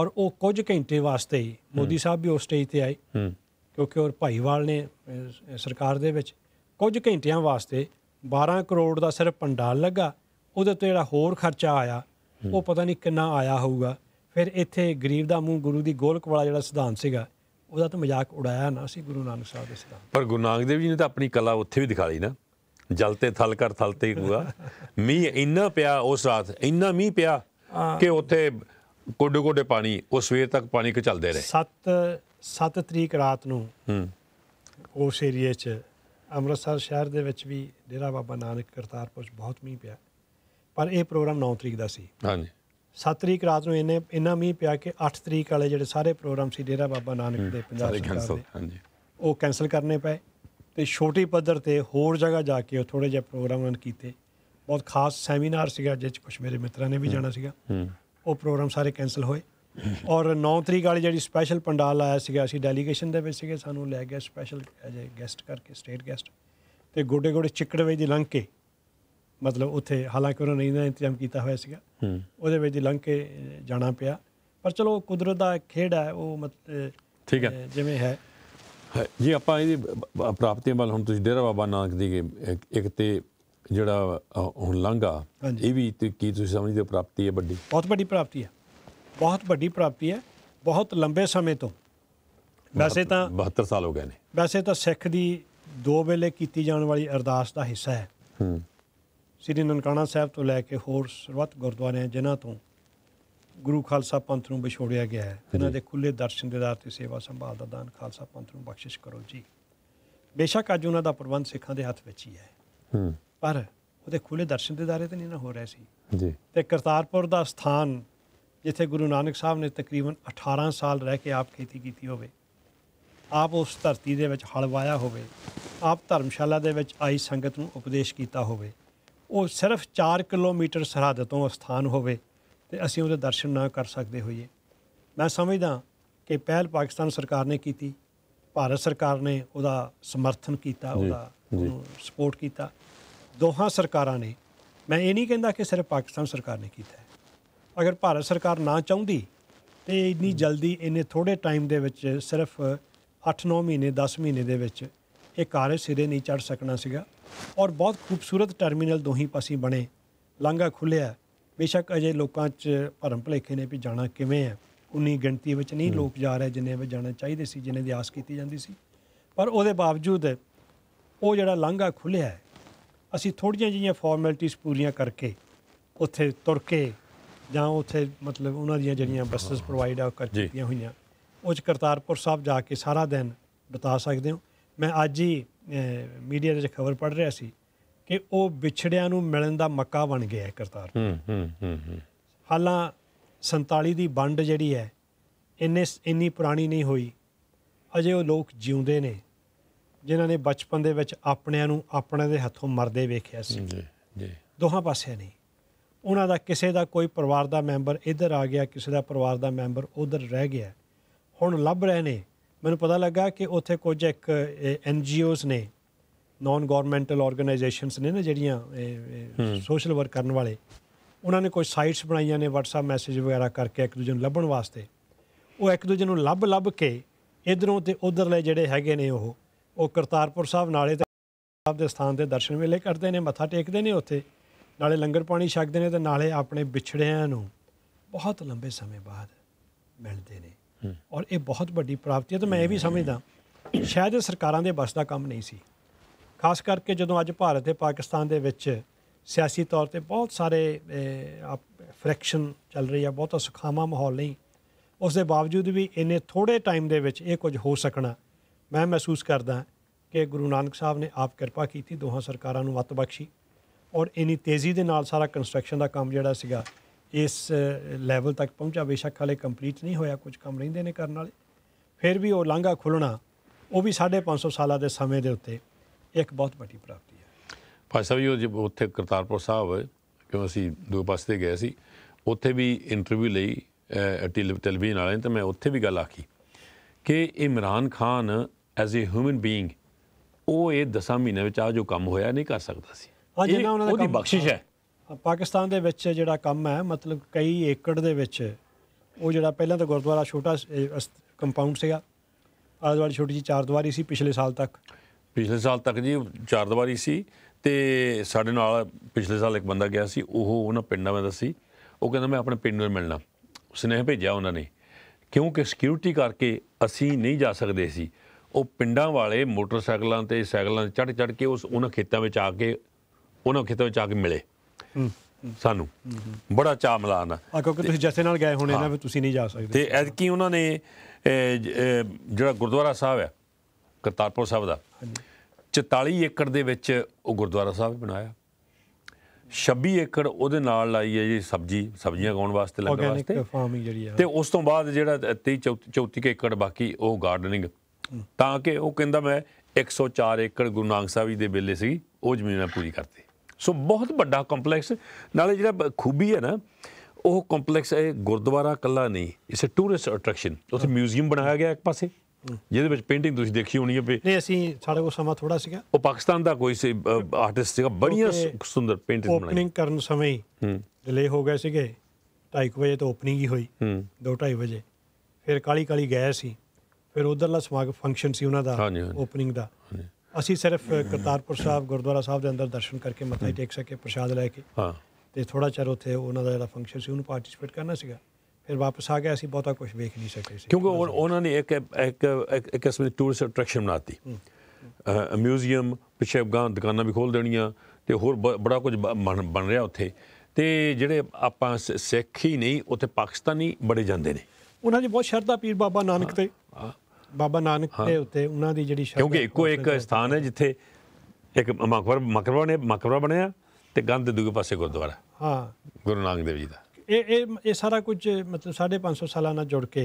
ਔਰ ਉਹ ਕੁਝ ਘੰਟੇ ਵਾਸਤੇ ਮੋਦੀ ਸਾਹਿਬ ਵੀ ਉਸ ਸਟੇਜ ਤੇ ਆਏ ਕਿਉਂਕਿ ਉਹ ਭਾਈਵਾਲ ਨੇ ਸਰਕਾਰ ਦੇ ਵਿੱਚ ਕੁਝ ਘੰਟਿਆਂ ਵਾਸਤੇ 12 ਕਰੋੜ ਦਾ ਸਿਰਫ ਪੰਡਾਲ ਲੱਗਾ ਉਹਦੇ ਤੇ ਜਿਹੜਾ ਹੋਰ ਖਰਚਾ ਆਇਆ ਉਹ ਪਤਾ ਨਹੀਂ ਕਿੰਨਾ ਆਇਆ ਹੋਊਗਾ ਫਿਰ ਇੱਥੇ ਗਰੀਬ ਦਾ ਮੂੰਹ ਗੁਰੂ ਦੀ ਗੋਲਕ ਵਾਲਾ ਜਿਹੜਾ ਸਿਧਾਂਤ ਸੀਗਾ ਉਹਦਾ ਤਾਂ ਮਜ਼ਾਕ ਉਡਾਇਆ ਨਾ ਸੀ ਗੁਰੂ ਨਾਨਕ ਸਾਹਿਬ ਦੇ ਸਿਧਾਂਤ ਪਰ ਗੁਰੂ ਨਾਨਕ ਦੇਵ ਜੀ ਨੇ ਤਾਂ ਆਪਣੀ ਕਲਾ ਉੱਥੇ ਵੀ ਦਿਖਾ ਲਈ ਨਾ ਜਲ ਤੇ ਥਲ ਕਰ ਥਲ ਤੇ ਗੁਆ ਮੀਂਹ ਇੰਨਾ ਪਿਆ ਉਸ ਰਾਤ ਇੰਨਾ ਮੀਂਹ ਪਿਆ ਕਿ ਉੱਥੇ ਕੋਡੇ ਕੋਡੇ ਪਾਣੀ ਉਹ ਸਵੇਰ ਤੱਕ ਪਾਣੀ ਕਿ ਚੱਲਦੇ ਰਹੇ 7 7 ਤਰੀਕ ਰਾਤ ਨੂੰ ਹੂੰ ਉਸ ਏਰੀਏ 'ਚ ਅੰਮ੍ਰਿਤਸਰ ਸ਼ਹਿਰ ਦੇ ਵਿੱਚ ਵੀ ਡੇਰਾ ਬਾਬਾ ਨਾਨਕ ਕਰਤਾਰਪੁਰ 'ਚ ਬਹੁਤ ਮੀਂਹ ਪਿਆ ਪਰ ਇਹ ਪ੍ਰੋਗਰਾਮ 9 ਤਰੀਕ ਦਾ ਸੀ ਹਾਂਜੀ 7 ਤਰੀਕ ਰਾਤ ਨੂੰ ਇਹਨੇ ਇੰਨਾ ਮੀਂਹ ਪਿਆ ਕਿ 8 ਤਰੀਕ ਵਾਲੇ ਜਿਹੜੇ ਸਾਰੇ ਪ੍ਰੋਗਰਾਮ ਸੀ ਡੇਰਾ ਬਾਬਾ ਨਾਨਕ ਦੇ ਪੰਜਾਬ ਸਰਕਾਰ ਦੇ ਹਾਂਜੀ ਉਹ ਕੈਨਸਲ ਕਰਨੇ ਪਏ ਤੇ ਛੋਟੀ ਪੱਧਰ ਤੇ ਹੋਰ ਜਗ੍ਹਾ ਜਾ ਕੇ ਉਹ ਥੋੜੇ ਜਿਹਾ ਪ੍ਰੋਗਰਾਮ ਕੀਤੇ ਬਹੁਤ ਖਾਸ ਸੈਮੀਨਾਰ ਸੀਗਾ ਜਿੱਚ ਕੁਝ ਮੇਰੇ ਮਿੱਤਰਾਂ ਨੇ ਵੀ ਜਾਣਾ ਸੀਗਾ ਉਹ ਪ੍ਰੋਗਰਾਮ ਸਾਰੇ ਕੈਨਸਲ ਹੋਏ ਔਰ 9 ਤਰੀਕ ਵਾਲੀ ਜਿਹੜੀ ਸਪੈਸ਼ਲ ਪੰਡਾਲ ਆਇਆ ਸੀਗਾ ਅਸੀਂ ਡੈਲੀਗੇਸ਼ਨ ਦੇ ਵਿੱਚ ਸੀਗੇ ਸਾਨੂੰ ਲੈ ਗਿਆ ਸਪੈਸ਼ਲ ਗੈਸਟ ਕਰਕੇ ਸਟੇਟ ਗੈਸਟ ਤੇ ਗੋਡੇ ਗੋਡੇ ਚਿੱਕੜਵੇ ਦੀ ਲੰਘ ਕੇ ਮਤਲਬ ਉੱਥੇ ਹਾਲਾਂਕਿ ਉਹਨਾਂ ਨੇ ਇਹਨਾਂ ਇੰਤਜ਼ਾਮ ਕੀਤਾ ਹੋਇਆ ਸੀਗਾ ਉਹਦੇ ਵਿੱਚ ਲੰਘ ਕੇ ਜਾਣਾ ਪਿਆ ਪਰ ਚਲੋ ਕੁਦਰਤ ਦਾ ਖੇਡ ਹੈ ਉਹ ਮਤਲਬ ਠੀਕ ਹੈ ਜਿਵੇਂ ਹੈ ਜੀ ਆਪਾਂ ਇਹਦੀ ਪ੍ਰਾਪਤੀਆਂ ਵੱਲ ਹੁਣ ਤੁਸੀਂ ਡੇਰਾ ਬਾਬਾ ਨਾਨਕ ਦੀ ਇੱਕ ਤੇ ਜਿਹੜਾ ਹੁਣ ਲੰਘਾ ਇਹ ਵੀ ਕੀ ਤੁਸੀਂ ਸਮਝਦੇ ਹੋ ਪ੍ਰਾਪਤੀ ਹੈ ਵੱਡੀ ਬਹੁਤ ਵੱਡੀ ਪ੍ਰਾਪਤੀ ਹੈ ਬਹੁਤ ਵੱਡੀ ਪ੍ਰਾਪਤੀ ਹੈ ਬਹੁਤ ਲੰਬੇ ਸਮੇਂ ਤੋਂ ਵੈਸੇ ਤਾਂ 72 ਸਾਲ ਹੋ ਗਏ ਨੇ ਵੈਸੇ ਤਾਂ ਸਿੱਖ ਦੀ ਦੋ ਵੇਲੇ ਕੀਤੀ ਜਾਣ ਵਾਲੀ ਅਰਦਾਸ ਦਾ ਹਿੱਸਾ ਹੈ ਸ੍ਰੀ ਨਨਕਾਣਾ ਸਾਹਿਬ ਤੋਂ ਲੈ ਕੇ ਹੋਰ ਸਰਵਤ ਗੁਰਦੁਆਰਿਆਂ ਜਿਨ੍ਹਾਂ ਤੋਂ ਗੁਰੂ ਖਾਲਸਾ ਪੰਥ ਨੂੰ ਵਿਛੋੜਿਆ ਗਿਆ ਹੈ ਇਹਨਾਂ ਦੇ ਖੁੱਲੇ ਦਰਸ਼ਨ ਦੇਦਾਰ ਤੇ ਸੇਵਾ ਸੰਭਾਲ ਦਾ ਦਾਨ ਖਾਲਸਾ ਪੰਥ ਨੂੰ ਬਖਸ਼ਿਸ਼ ਕਰੋ ਜੀ ਬੇਸ਼ੱਕ ਅੱਜ ਉਹਨਾਂ ਦਾ ਪ੍ਰਬੰਧ ਸਿੱਖਾਂ ਦੇ ਹੱਥ ਵਿੱਚ ਹੀ ਹੈ ਪਰ ਉਹਦੇ ਖੁੱਲੇ ਦਰਸ਼ਨ ਦੇਦਾਰੇ ਤੇ ਨਹੀਂ ਨਾ ਹੋ ਰਹੇ ਸੀ ਜੀ ਤੇ ਕਰਤਾਰਪੁਰ ਦਾ ਸਥਾਨ ਜਿੱਥੇ ਗੁਰੂ ਨਾਨਕ ਸਾਹਿਬ ਨੇ ਤਕਰੀਬਨ 18 ਸਾਲ ਰਹਿ ਕੇ ਆਪ ਖੇਤੀ ਕੀਤੀ ਹੋਵੇ ਆਪ ਉਸ ਧਰਤੀ ਦੇ ਵਿੱਚ ਹਲਵਾਇਆ ਹੋਵੇ ਆਪ ਧਰਮਸ਼ਾਲਾ ਦੇ ਵਿੱਚ ਆਈ ਸੰਗਤ ਨੂੰ ਉਪਦੇਸ਼ ਕੀਤਾ ਹੋਵੇ ਉਹ ਸਿਰਫ 4 ਕਿਲੋਮੀਟਰ ਸਰਹੱਦ ਤੋਂ ਸਥਾਨ ਹੋਵੇ ਤੇ ਅਸੀਂ ਉਹਦੇ ਦਰਸ਼ਨ ਨਾ ਕਰ ਸਕਦੇ ਹੋਈਏ ਮੈਂ ਸਮਝਦਾ ਕਿ ਪਹਿਲ ਪਾਕਿਸਤਾਨ ਸਰਕਾਰ ਨੇ ਕੀਤੀ ਭਾਰਤ ਸਰਕਾਰ ਨੇ ਉਹਦਾ ਸਮਰਥਨ ਕੀਤਾ ਉਹਦਾ ਸਪੋਰਟ ਕੀਤਾ ਦੋਹਾਂ ਸਰਕਾਰਾਂ ਨੇ ਮੈਂ ਇਹ ਨਹੀਂ ਕਹਿੰਦਾ ਕਿ ਸਿਰਫ ਪਾਕਿਸਤਾਨ ਸਰਕਾਰ ਨੇ ਕੀਤਾ ਹੈ ਅਗਰ ਭਾਰਤ ਸਰਕਾਰ ਨਾ ਚਾਹੁੰਦੀ ਤੇ ਇੰਨੀ ਜਲਦੀ ਇੰਨੇ ਥੋੜੇ ਟਾਈਮ ਦੇ ਵਿੱਚ ਸਿਰਫ 8-9 ਮਹੀਨੇ 10 ਮਹੀਨੇ ਦੇ ਵਿੱਚ ਇਹ ਕਾਰਜ ਸਿਰੇ ਨਹੀਂ ਚੜ ਸਕਣਾ ਸੀਗਾ ਔਰ ਬਹੁਤ ਖੂਬਸੂਰਤ ਟਰਮੀਨਲ ਦੋਹੀਂ ਪਾਸੇ ਬਣੇ ਲਾਂਗਾ ਖੁੱਲਿਆ ਬੇਸ਼ੱਕ ਅਜੇ ਲੋਕਾਂ 'ਚ ਭਰਮ ਭਲੇਖੇ ਨੇ ਵੀ ਜਾਣਾ ਕਿਵੇਂ ਹੈ ਉਨੀ ਗਿਣਤੀ ਵਿੱਚ ਨਹੀਂ ਲੋਕ ਜਾ ਰਹੇ ਜਿੰਨੇ ਵੀ ਜਾਣਾ ਚਾਹੀਦੇ ਸੀ ਜਿੰਨੇ ਦੀ ਆਸ ਕੀਤੀ ਜਾਂਦੀ ਸੀ ਪਰ ਉਹਦੇ ਬਾਵਜੂਦ ਉਹ ਜਿਹੜਾ ਲਾਂਗਾ ਖੁੱਲਿਆ ਅਸੀਂ ਥੋੜੀਆਂ ਜਿਹੀਆਂ ਫਾਰਮੈਲਿਟੀਆਂ ਪੂਰੀਆਂ ਕਰਕੇ ਉੱਥੇ ਤੁਰ ਕੇ ਜਾਂ ਉੱਥੇ ਮਤਲਬ ਉਹਨਾਂ ਦੀਆਂ ਜਿਹੜੀਆਂ ਬੱਸਸ ਪ੍ਰੋਵਾਈਡ ਆ ਕਰ ਦਿੱਤੀਆਂ ਹੋਈਆਂ ਉਹ ਚ ਕਰਤਾਰਪੁਰ ਸਾਹਿਬ ਜਾ ਕੇ ਸਾਰਾ ਦਿਨ ਬਿਤਾ ਸਕਦੇ ਹੋ ਮੈਂ ਅੱਜ ਹੀ ਮੀਡੀਆ ਦੇ ਵਿੱਚ ਖਬਰ ਪੜ ਰਿਹਾ ਸੀ ਕਿ ਉਹ ਵਿਛੜਿਆਂ ਨੂੰ ਮਿਲਣ ਦਾ ਮੱਕਾ ਬਣ ਗਿਆ ਹੈ ਕਰਤਾਰ ਹੂੰ ਹੂੰ ਹੂੰ ਹਾਲਾਂ 47 ਦੀ ਵੰਡ ਜਿਹੜੀ ਹੈ ਇੰਨੇ ਇੰਨੀ ਪੁਰਾਣੀ ਨਹੀਂ ਹੋਈ ਅਜੇ ਉਹ ਲੋਕ ਜਿਉਂਦੇ ਨੇ ਜਿਨ੍ਹਾਂ ਨੇ ਬਚਪਨ ਦੇ ਵਿੱਚ ਆਪਣਿਆਂ ਨੂੰ ਆਪਣੇ ਦੇ ਹੱਥੋਂ ਮਰਦੇ ਵੇਖਿਆ ਸੀ ਜੀ ਜੀ ਦੋਹਾਂ ਪਾਸੇ ਨਹੀਂ ਉਹਨਾਂ ਦਾ ਕਿਸੇ ਦਾ ਕੋਈ ਪਰਿਵਾਰ ਦਾ ਮੈਂਬਰ ਇੱਧਰ ਆ ਗਿਆ ਕਿਸੇ ਦਾ ਪਰਿਵਾਰ ਦਾ ਮੈਂਬਰ ਉਧਰ ਰਹਿ ਗਿਆ ਹੁਣ ਲੱਭ ਰਹੇ ਨੇ ਮੈਨੂੰ ਪਤਾ ਲੱਗਾ ਕਿ ਉੱਥੇ ਕੁਝ ਇੱਕ ਐਨ ਜੀਓਜ਼ ਨੇ ਨਾਨ ਗਵਰਨਮੈਂਟਲ ਆਰਗੇਨਾਈਜੇਸ਼ਨਸ ਨੇ ਨਾ ਜਿਹੜੀਆਂ ਸੋਸ਼ਲ ਵਰਕ ਕਰਨ ਵਾਲੇ ਉਹਨਾਂ ਨੇ ਕੁਝ ਸਾਈਟਸ ਬਣਾਈਆਂ ਨੇ WhatsApp ਮੈਸੇਜ ਵਗੈਰਾ ਕਰਕੇ ਇੱਕ ਦੂਜੇ ਨੂੰ ਲੱਭਣ ਵਾਸਤੇ ਉਹ ਇੱਕ ਦੂਜੇ ਨੂੰ ਲੱਭ ਲੱਭ ਕੇ ਇਧਰੋਂ ਤੇ ਉਧਰਲੇ ਜਿਹੜੇ ਹੈਗੇ ਨੇ ਉਹ ਉਹ ਕਰਤਾਰਪੁਰ ਸਾਹਿਬ ਨਾਲੇ ਤੇ ਸਾਹਿਬ ਦੇ ਸਥਾਨ ਤੇ ਦਰਸ਼ਨ ਵੇਲੇ ਕਰਦੇ ਨੇ ਮੱਥਾ ਟੇਕਦੇ ਨੇ ਉੱਥੇ ਨਾਲੇ ਲੰਗਰ ਪਾਣੀ ਛਕਦੇ ਨੇ ਤੇ ਨਾਲੇ ਆਪਣੇ ਵਿਛੜਿਆਂ ਨੂੰ ਬਹੁਤ ਲੰਬੇ ਸਮੇਂ ਬਾਅਦ ਮਿਲਦੇ ਨੇ ਔਰ ਇਹ ਬਹੁਤ ਵੱਡੀ ਪ੍ਰਾਪਤੀ ਹੈ ਤਾਂ ਮੈਂ ਇਹ ਵੀ ਸਮਝਦਾ ਸ਼ਾਇਦ ਇਹ ਸਰਕਾਰਾਂ ਦੇ ਬਸ ਦਾ ਕੰਮ ਨਹੀਂ ਸੀ ਖਾਸ ਕਰਕੇ ਜਦੋਂ ਅੱਜ ਭਾਰਤ ਤੇ ਪਾਕਿਸਤਾਨ ਦੇ ਵਿੱਚ ਸਿਆਸੀ ਤੌਰ ਤੇ ਬਹੁਤ ਸਾਰੇ ਫ੍ਰੈਕਸ਼ਨ ਚੱਲ ਰਹੀ ਹੈ ਬਹੁਤਾ ਸੁਖਾਵਾ ਮਾਹੌਲ ਨਹੀਂ ਉਸ ਦੇ ਬਾਵਜੂਦ ਵੀ ਇੰਨੇ ਥੋੜੇ ਟਾਈਮ ਦੇ ਵਿੱਚ ਇਹ ਕੁਝ ਹੋ ਸਕਣਾ ਮੈਂ ਮਹਿਸੂਸ ਕਰਦਾ ਕਿ ਗੁਰੂ ਨਾਨਕ ਸਾਹਿਬ ਨੇ ਆਪ ਕਿਰਪਾ ਕੀਤੀ ਦੋਹਾਂ ਸਰਕਾਰਾਂ ਨੂੰ ਮਤ ਬਖਸ਼ੀ ਔਰ ਇਨੀ ਤੇਜ਼ੀ ਦੇ ਨਾਲ ਸਾਰਾ ਕੰਸਟਰਕਸ਼ਨ ਦਾ ਕੰਮ ਜਿਹੜਾ ਸੀਗਾ ਇਸ ਲੈਵਲ ਤੱਕ ਪਹੁੰਚਾ ਬੇਸ਼ੱਕ ਹਾਲੇ ਕੰਪਲੀਟ ਨਹੀਂ ਹੋਇਆ ਕੁਝ ਕੰਮ ਰਹਿੰਦੇ ਨੇ ਕਰਨ ਵਾਲੇ ਫਿਰ ਵੀ ਉਹ ਲਾਂਘਾ ਖੁੱਲਣਾ ਉਹ ਵੀ 550 ਸਾਲਾਂ ਦੇ ਸਮੇਂ ਦੇ ਉੱਤੇ ਇੱਕ ਬਹੁਤ ਵੱਡੀ ਪ੍ਰਾਪਤੀ ਹੈ ਭਾਈ ਸਾਹਿਬ ਜੀ ਉੱਥੇ ਕਰਤਾਰਪੁਰ ਸਾਹਿਬ ਕਿਉਂ ਅਸੀਂ ਦੋ ਪਾਸੇ ਗਏ ਸੀ ਉੱਥੇ ਵੀ ਇੰਟਰਵਿਊ ਲਈ ਟੈਲੀਵਿਜ਼ਨ ਵਾਲਿਆਂ ਤੇ ਮੈਂ ਉੱਥੇ ਵੀ ਗੱਲ ਆਖੀ ਕਿ Imran Khan as a human being ਉਹ ਇਹ 10 ਮਹੀਨੇ ਵਿੱਚ ਆ ਜੋ ਕੰਮ ਹੋਇਆ ਨਹੀਂ ਕਰ ਸਕਦਾ ਸੀ ਇਹ ਉਹਦੀ ਬਖਸ਼ਿਸ਼ ਹੈ ਪਾਕਿਸਤਾਨ ਦੇ ਵਿੱਚ ਜਿਹੜਾ ਕੰਮ ਹੈ ਮਤਲਬ ਕਈ ਏਕੜ ਦੇ ਵਿੱਚ ਉਹ ਜਿਹੜਾ ਪਹਿਲਾਂ ਤਾਂ ਗੁਰਦੁਆਰਾ ਛੋਟਾ ਕੰਪਾਊਂਡ ਸੀਗਾ ਆਲੇ ਦੁਆਲੇ ਛੋਟੀ ਜੀ ਚਾਰ ਦੀਵਾਰੀ ਸੀ ਪਿਛਲੇ ਸਾਲ ਤੱਕ ਪਿਛਲੇ ਸਾਲ ਤੱਕ ਜੀ ਚਾਰ ਦੀਵਾਰੀ ਸੀ ਤੇ ਸਾਡੇ ਨਾਲ ਪਿਛਲੇ ਸਾਲ ਇੱਕ ਬੰਦਾ ਗਿਆ ਸੀ ਉਹ ਉਹਨਾਂ ਪਿੰਡਾਂ ਵਿੱਚ ਦੱਸੀ ਉਹ ਕਹਿੰਦਾ ਮੈਂ ਆਪਣੇ ਪਿੰਡ ਨੂੰ ਮਿਲਣਾ ਸਨੇਹ ਭੇਜਿਆ ਉਹਨਾਂ ਨੇ ਕਿਉਂਕਿ ਸਿਕਿਉਰਿਟੀ ਕਰਕੇ ਅਸੀਂ ਨਹੀਂ ਜਾ ਸਕਦੇ ਸੀ ਉਹ ਪਿੰਡਾਂ ਵਾਲੇ ਮੋਟਰਸਾਈਕਲਾਂ ਤੇ ਸਾਈਕਲਾਂ ਤੇ ਚੜ ਚੜ ਕੇ ਉਸ ਉਹਨਾਂ ਖੇਤਾਂ ਵਿੱਚ ਆ ਕੇ ਉਹਨਾਂ ਖੇਤਾਂ ਵਿੱਚ ਆ ਕੇ ਮਿਲੇ ਸਾਨੂੰ ਬੜਾ ਚਾਅ ਮਲਾਨਾ ਆ ਕਿਉਂਕਿ ਤੁਸੀਂ ਜੱਸੇ ਨਾਲ ਗਏ ਹੋਣੇ ਨਾ ਵੀ ਤੁਸੀਂ ਨਹੀਂ ਜਾ ਸਕਦੇ ਤੇ ਕੀ ਉਹਨਾਂ ਨੇ ਜਿਹੜਾ ਗੁਰਦੁਆਰਾ ਸਾਹਿਬ ਹੈ ਕਰਤਾਰਪੁਰ ਸਾਹਿਬ ਦਾ 44 ਏਕੜ ਦੇ ਵਿੱਚ ਉਹ ਗੁਰਦੁਆਰਾ ਸਾਹਿਬ ਬਣਾਇਆ 26 ਏਕੜ ਉਹਦੇ ਨਾਲ ਲਾਈ ਹੈ ਜੀ ਸਬਜ਼ੀ ਸਬਜ਼ੀਆਂ ਗਾਉਣ ਵਾਸਤੇ ਲੱਗਣ ਵਾਸਤੇ ਜਿਹੜੀ ਆ ਤੇ ਉਸ ਤੋਂ ਬਾਅਦ ਜਿਹੜਾ 23 34 ਏਕੜ ਬਾਕੀ ਉਹ ਗਾਰਡਨਿੰਗ ਤਾਂ ਕਿ ਉਹ ਕਹਿੰਦਾ ਮੈਂ 104 ਏਕੜ ਗੁਰੂ ਨਾਨਕ ਸਾਹਿਬ ਜੀ ਦੇ ਵੇਲੇ ਸੀ ਉਹ ਜ਼ਮੀਨ ਮੈਂ ਪੂਰੀ ਕਰਤੀ ਸੋ ਬਹੁਤ ਵੱਡਾ ਕੰਪਲੈਕਸ ਨਾਲੇ ਜਿਹੜਾ ਖੂਬੀ ਹੈ ਨਾ ਉਹ ਕੰਪਲੈਕਸ ਹੈ ਗੁਰਦੁਆਰਾ ਕੱਲਾ ਨਹੀਂ ਇਟਸ ਅ ਟੂਰਿਸਟ ਅਟਰੈਕਸ਼ਨ ਉੱਥੇ ਮਿਊਜ਼ੀਅਮ ਬਣਾਇਆ ਗਿਆ ਇੱਕ ਪਾਸੇ ਜਿਹਦੇ ਵਿੱਚ ਪੇਂਟਿੰਗ ਤੁਸੀਂ ਦੇਖੀ ਹੋਣੀ ਹੈ ਵੀ ਨਹੀਂ ਅਸੀਂ ਸਾਡੇ ਕੋਲ ਸਮਾਂ ਥੋੜਾ ਸੀਗਾ ਉਹ ਪਾਕਿਸਤਾਨ ਦਾ ਕੋਈ ਸੀ ਆਰਟਿਸਟ ਸੀਗਾ ਬੜੀਆਂ ਸੁੰਦਰ ਪੇਂਟਿੰਗ ਬਣਾਈ ਓਪਨਿੰਗ ਕਰਨ ਸਮੇਂ ਹੀ ਡਿਲੇ ਹੋ ਗਏ ਸੀਗੇ 2:30 ਵਜੇ ਤੋਂ ਓਪਨਿੰਗ ਹੀ ਹੋਈ 2:30 ਵਜੇ ਫਿਰ ਕਾਲੀ ਕਾਲੀ ਗਏ ਸੀ ਫਿਰ ਉਧਰਲਾ ਸਮਾਗਮ ਫੰਕਸ਼ਨ ਸੀ ਉਹਨਾਂ ਦਾ ਓਪਨਿੰਗ ਦਾ ਅਸੀਂ ਸਿਰਫ ਕਰਤਾਰਪੁਰ ਸਾਹਿਬ ਗੁਰਦੁਆਰਾ ਸਾਹਿਬ ਦੇ ਅੰਦਰ ਦਰਸ਼ਨ ਕਰਕੇ ਮੱਥਾ ਹੀ ਟੇਕ ਸਕੇ ਪ੍ਰਸ਼ਾਦ ਲੈ ਕੇ ਹਾਂ ਤੇ ਥੋੜਾ ਚਿਰ ਉੱਥੇ ਉਹਨਾਂ ਦਾ ਜਿਹੜਾ ਫੰਕਸ਼ਨ ਸੀ ਉਹਨੂੰ ਪਾਰਟਿਸਿਪੇਟ ਕਰਨਾ ਸੀਗਾ ਫਿਰ ਵਾਪਸ ਆ ਗਏ ਅਸੀਂ ਬਹੁਤਾ ਕੁਝ ਵੇਖ ਨਹੀਂ ਸਕੇ ਸੀ ਕਿਉਂਕਿ ਉਹਨਾਂ ਨੇ ਇੱਕ ਇੱਕ ਇੱਕ ਕਿਸਮ ਦੀ ਟੂਰਿਸਟ ਅਟਰੈਕਸ਼ਨ ਬਣਾਤੀ ਮਿਊਜ਼ੀਅਮ ਪਿਛੇ ਗਾਂ ਦੁਕਾਨਾਂ ਵੀ ਖੋਲ ਦੇਣੀਆਂ ਤੇ ਹੋਰ ਬੜਾ ਕੁਝ ਬਣ ਰਿਹਾ ਉੱਥੇ ਤੇ ਜਿਹੜੇ ਆਪਾਂ ਸਿੱਖ ਹੀ ਨਹੀਂ ਉੱਥੇ ਪਾਕਿਸਤਾਨੀ ਬੜੇ ਜਾਂਦੇ ਨੇ ਉਹਨਾਂ ਦੀ ਬਹੁਤ ਸ਼ਰਧਾ ਪੀਰ ਬਾਬਾ ਨਾਨਕ ਤੇ ਬਾਬਾ ਨਾਨਕ ਦੇ ਉੱਤੇ ਉਹਨਾਂ ਦੀ ਜਿਹੜੀ ਸ਼ਬਦ ਕਿਉਂਕਿ ਇੱਕੋ ਇੱਕ ਸਥਾਨ ਹੈ ਜਿੱਥੇ ਇੱਕ ਮਕਬਰ ਮਕਬਰਾ ਨੇ ਮਕਬਰਾ ਬਣਿਆ ਤੇ ਗੰਦ ਦੂਜੇ ਪਾਸੇ ਗੁਰਦੁਆਰਾ ਹਾਂ ਗੁਰੂ ਨਾਨਕ ਦੇਵ ਜੀ ਦਾ ਇਹ ਇਹ ਇਹ ਸਾਰਾ ਕੁਝ ਮਤਲਬ 550 ਸਾਲਾਂ ਨਾਲ ਜੁੜ ਕੇ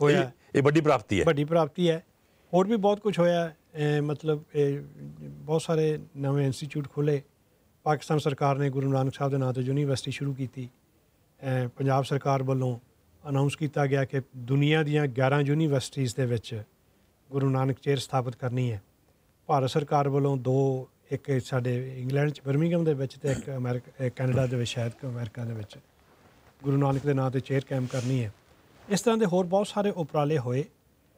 ਹੋਇਆ ਇਹ ਵੱਡੀ ਪ੍ਰਾਪਤੀ ਹੈ ਵੱਡੀ ਪ੍ਰਾਪਤੀ ਹੈ ਹੋਰ ਵੀ ਬਹੁਤ ਕੁਝ ਹੋਇਆ ਮਤਲਬ ਇਹ ਬਹੁਤ ਸਾਰੇ ਨਵੇਂ ਇੰਸਟੀਚਿਊਟ ਖੁੱਲੇ ਪਾਕਿਸਤਾਨ ਸਰਕਾਰ ਨੇ ਗੁਰੂ ਨਾਨਕ ਸਾਹਿਬ ਦੇ ਨਾਂ ਤੇ ਯੂਨੀਵਰਸਿਟੀ ਸ਼ੁਰੂ ਕੀਤੀ ਪੰਜਾਬ ਸਰਕਾਰ ਵੱਲੋਂ ਅਨਾਉਂਸ ਕੀਤਾ ਗਿਆ ਕਿ ਦੁਨੀਆ ਦੀਆਂ 11 ਯੂਨੀਵਰਸਿਟੀਆਂ ਦੇ ਵਿੱਚ ਗੁਰੂ ਨਾਨਕ ਚੇਅਰ ਸਥਾਪਿਤ ਕਰਨੀ ਹੈ ਭਾਰਤ ਸਰਕਾਰ ਵੱਲੋਂ ਦੋ ਇੱਕ ਸਾਡੇ ਇੰਗਲੈਂਡ ਚ ਬਰਮਿੰਗਮ ਦੇ ਵਿੱਚ ਤੇ ਇੱਕ ਅਮਰੀਕਾ ਕੈਨੇਡਾ ਦੇ ਵਿੱਚ ਸ਼ਾਇਦ ਅਮਰੀਕਾ ਦੇ ਵਿੱਚ ਗੁਰੂ ਨਾਨਕ ਦੇ ਨਾਂ ਤੇ ਚੇਅਰ ਕੈਮ ਕਰਨੀ ਹੈ ਇਸ ਤਰ੍ਹਾਂ ਦੇ ਹੋਰ ਬਹੁਤ ਸਾਰੇ ਉਪਰਾਲੇ ਹੋਏ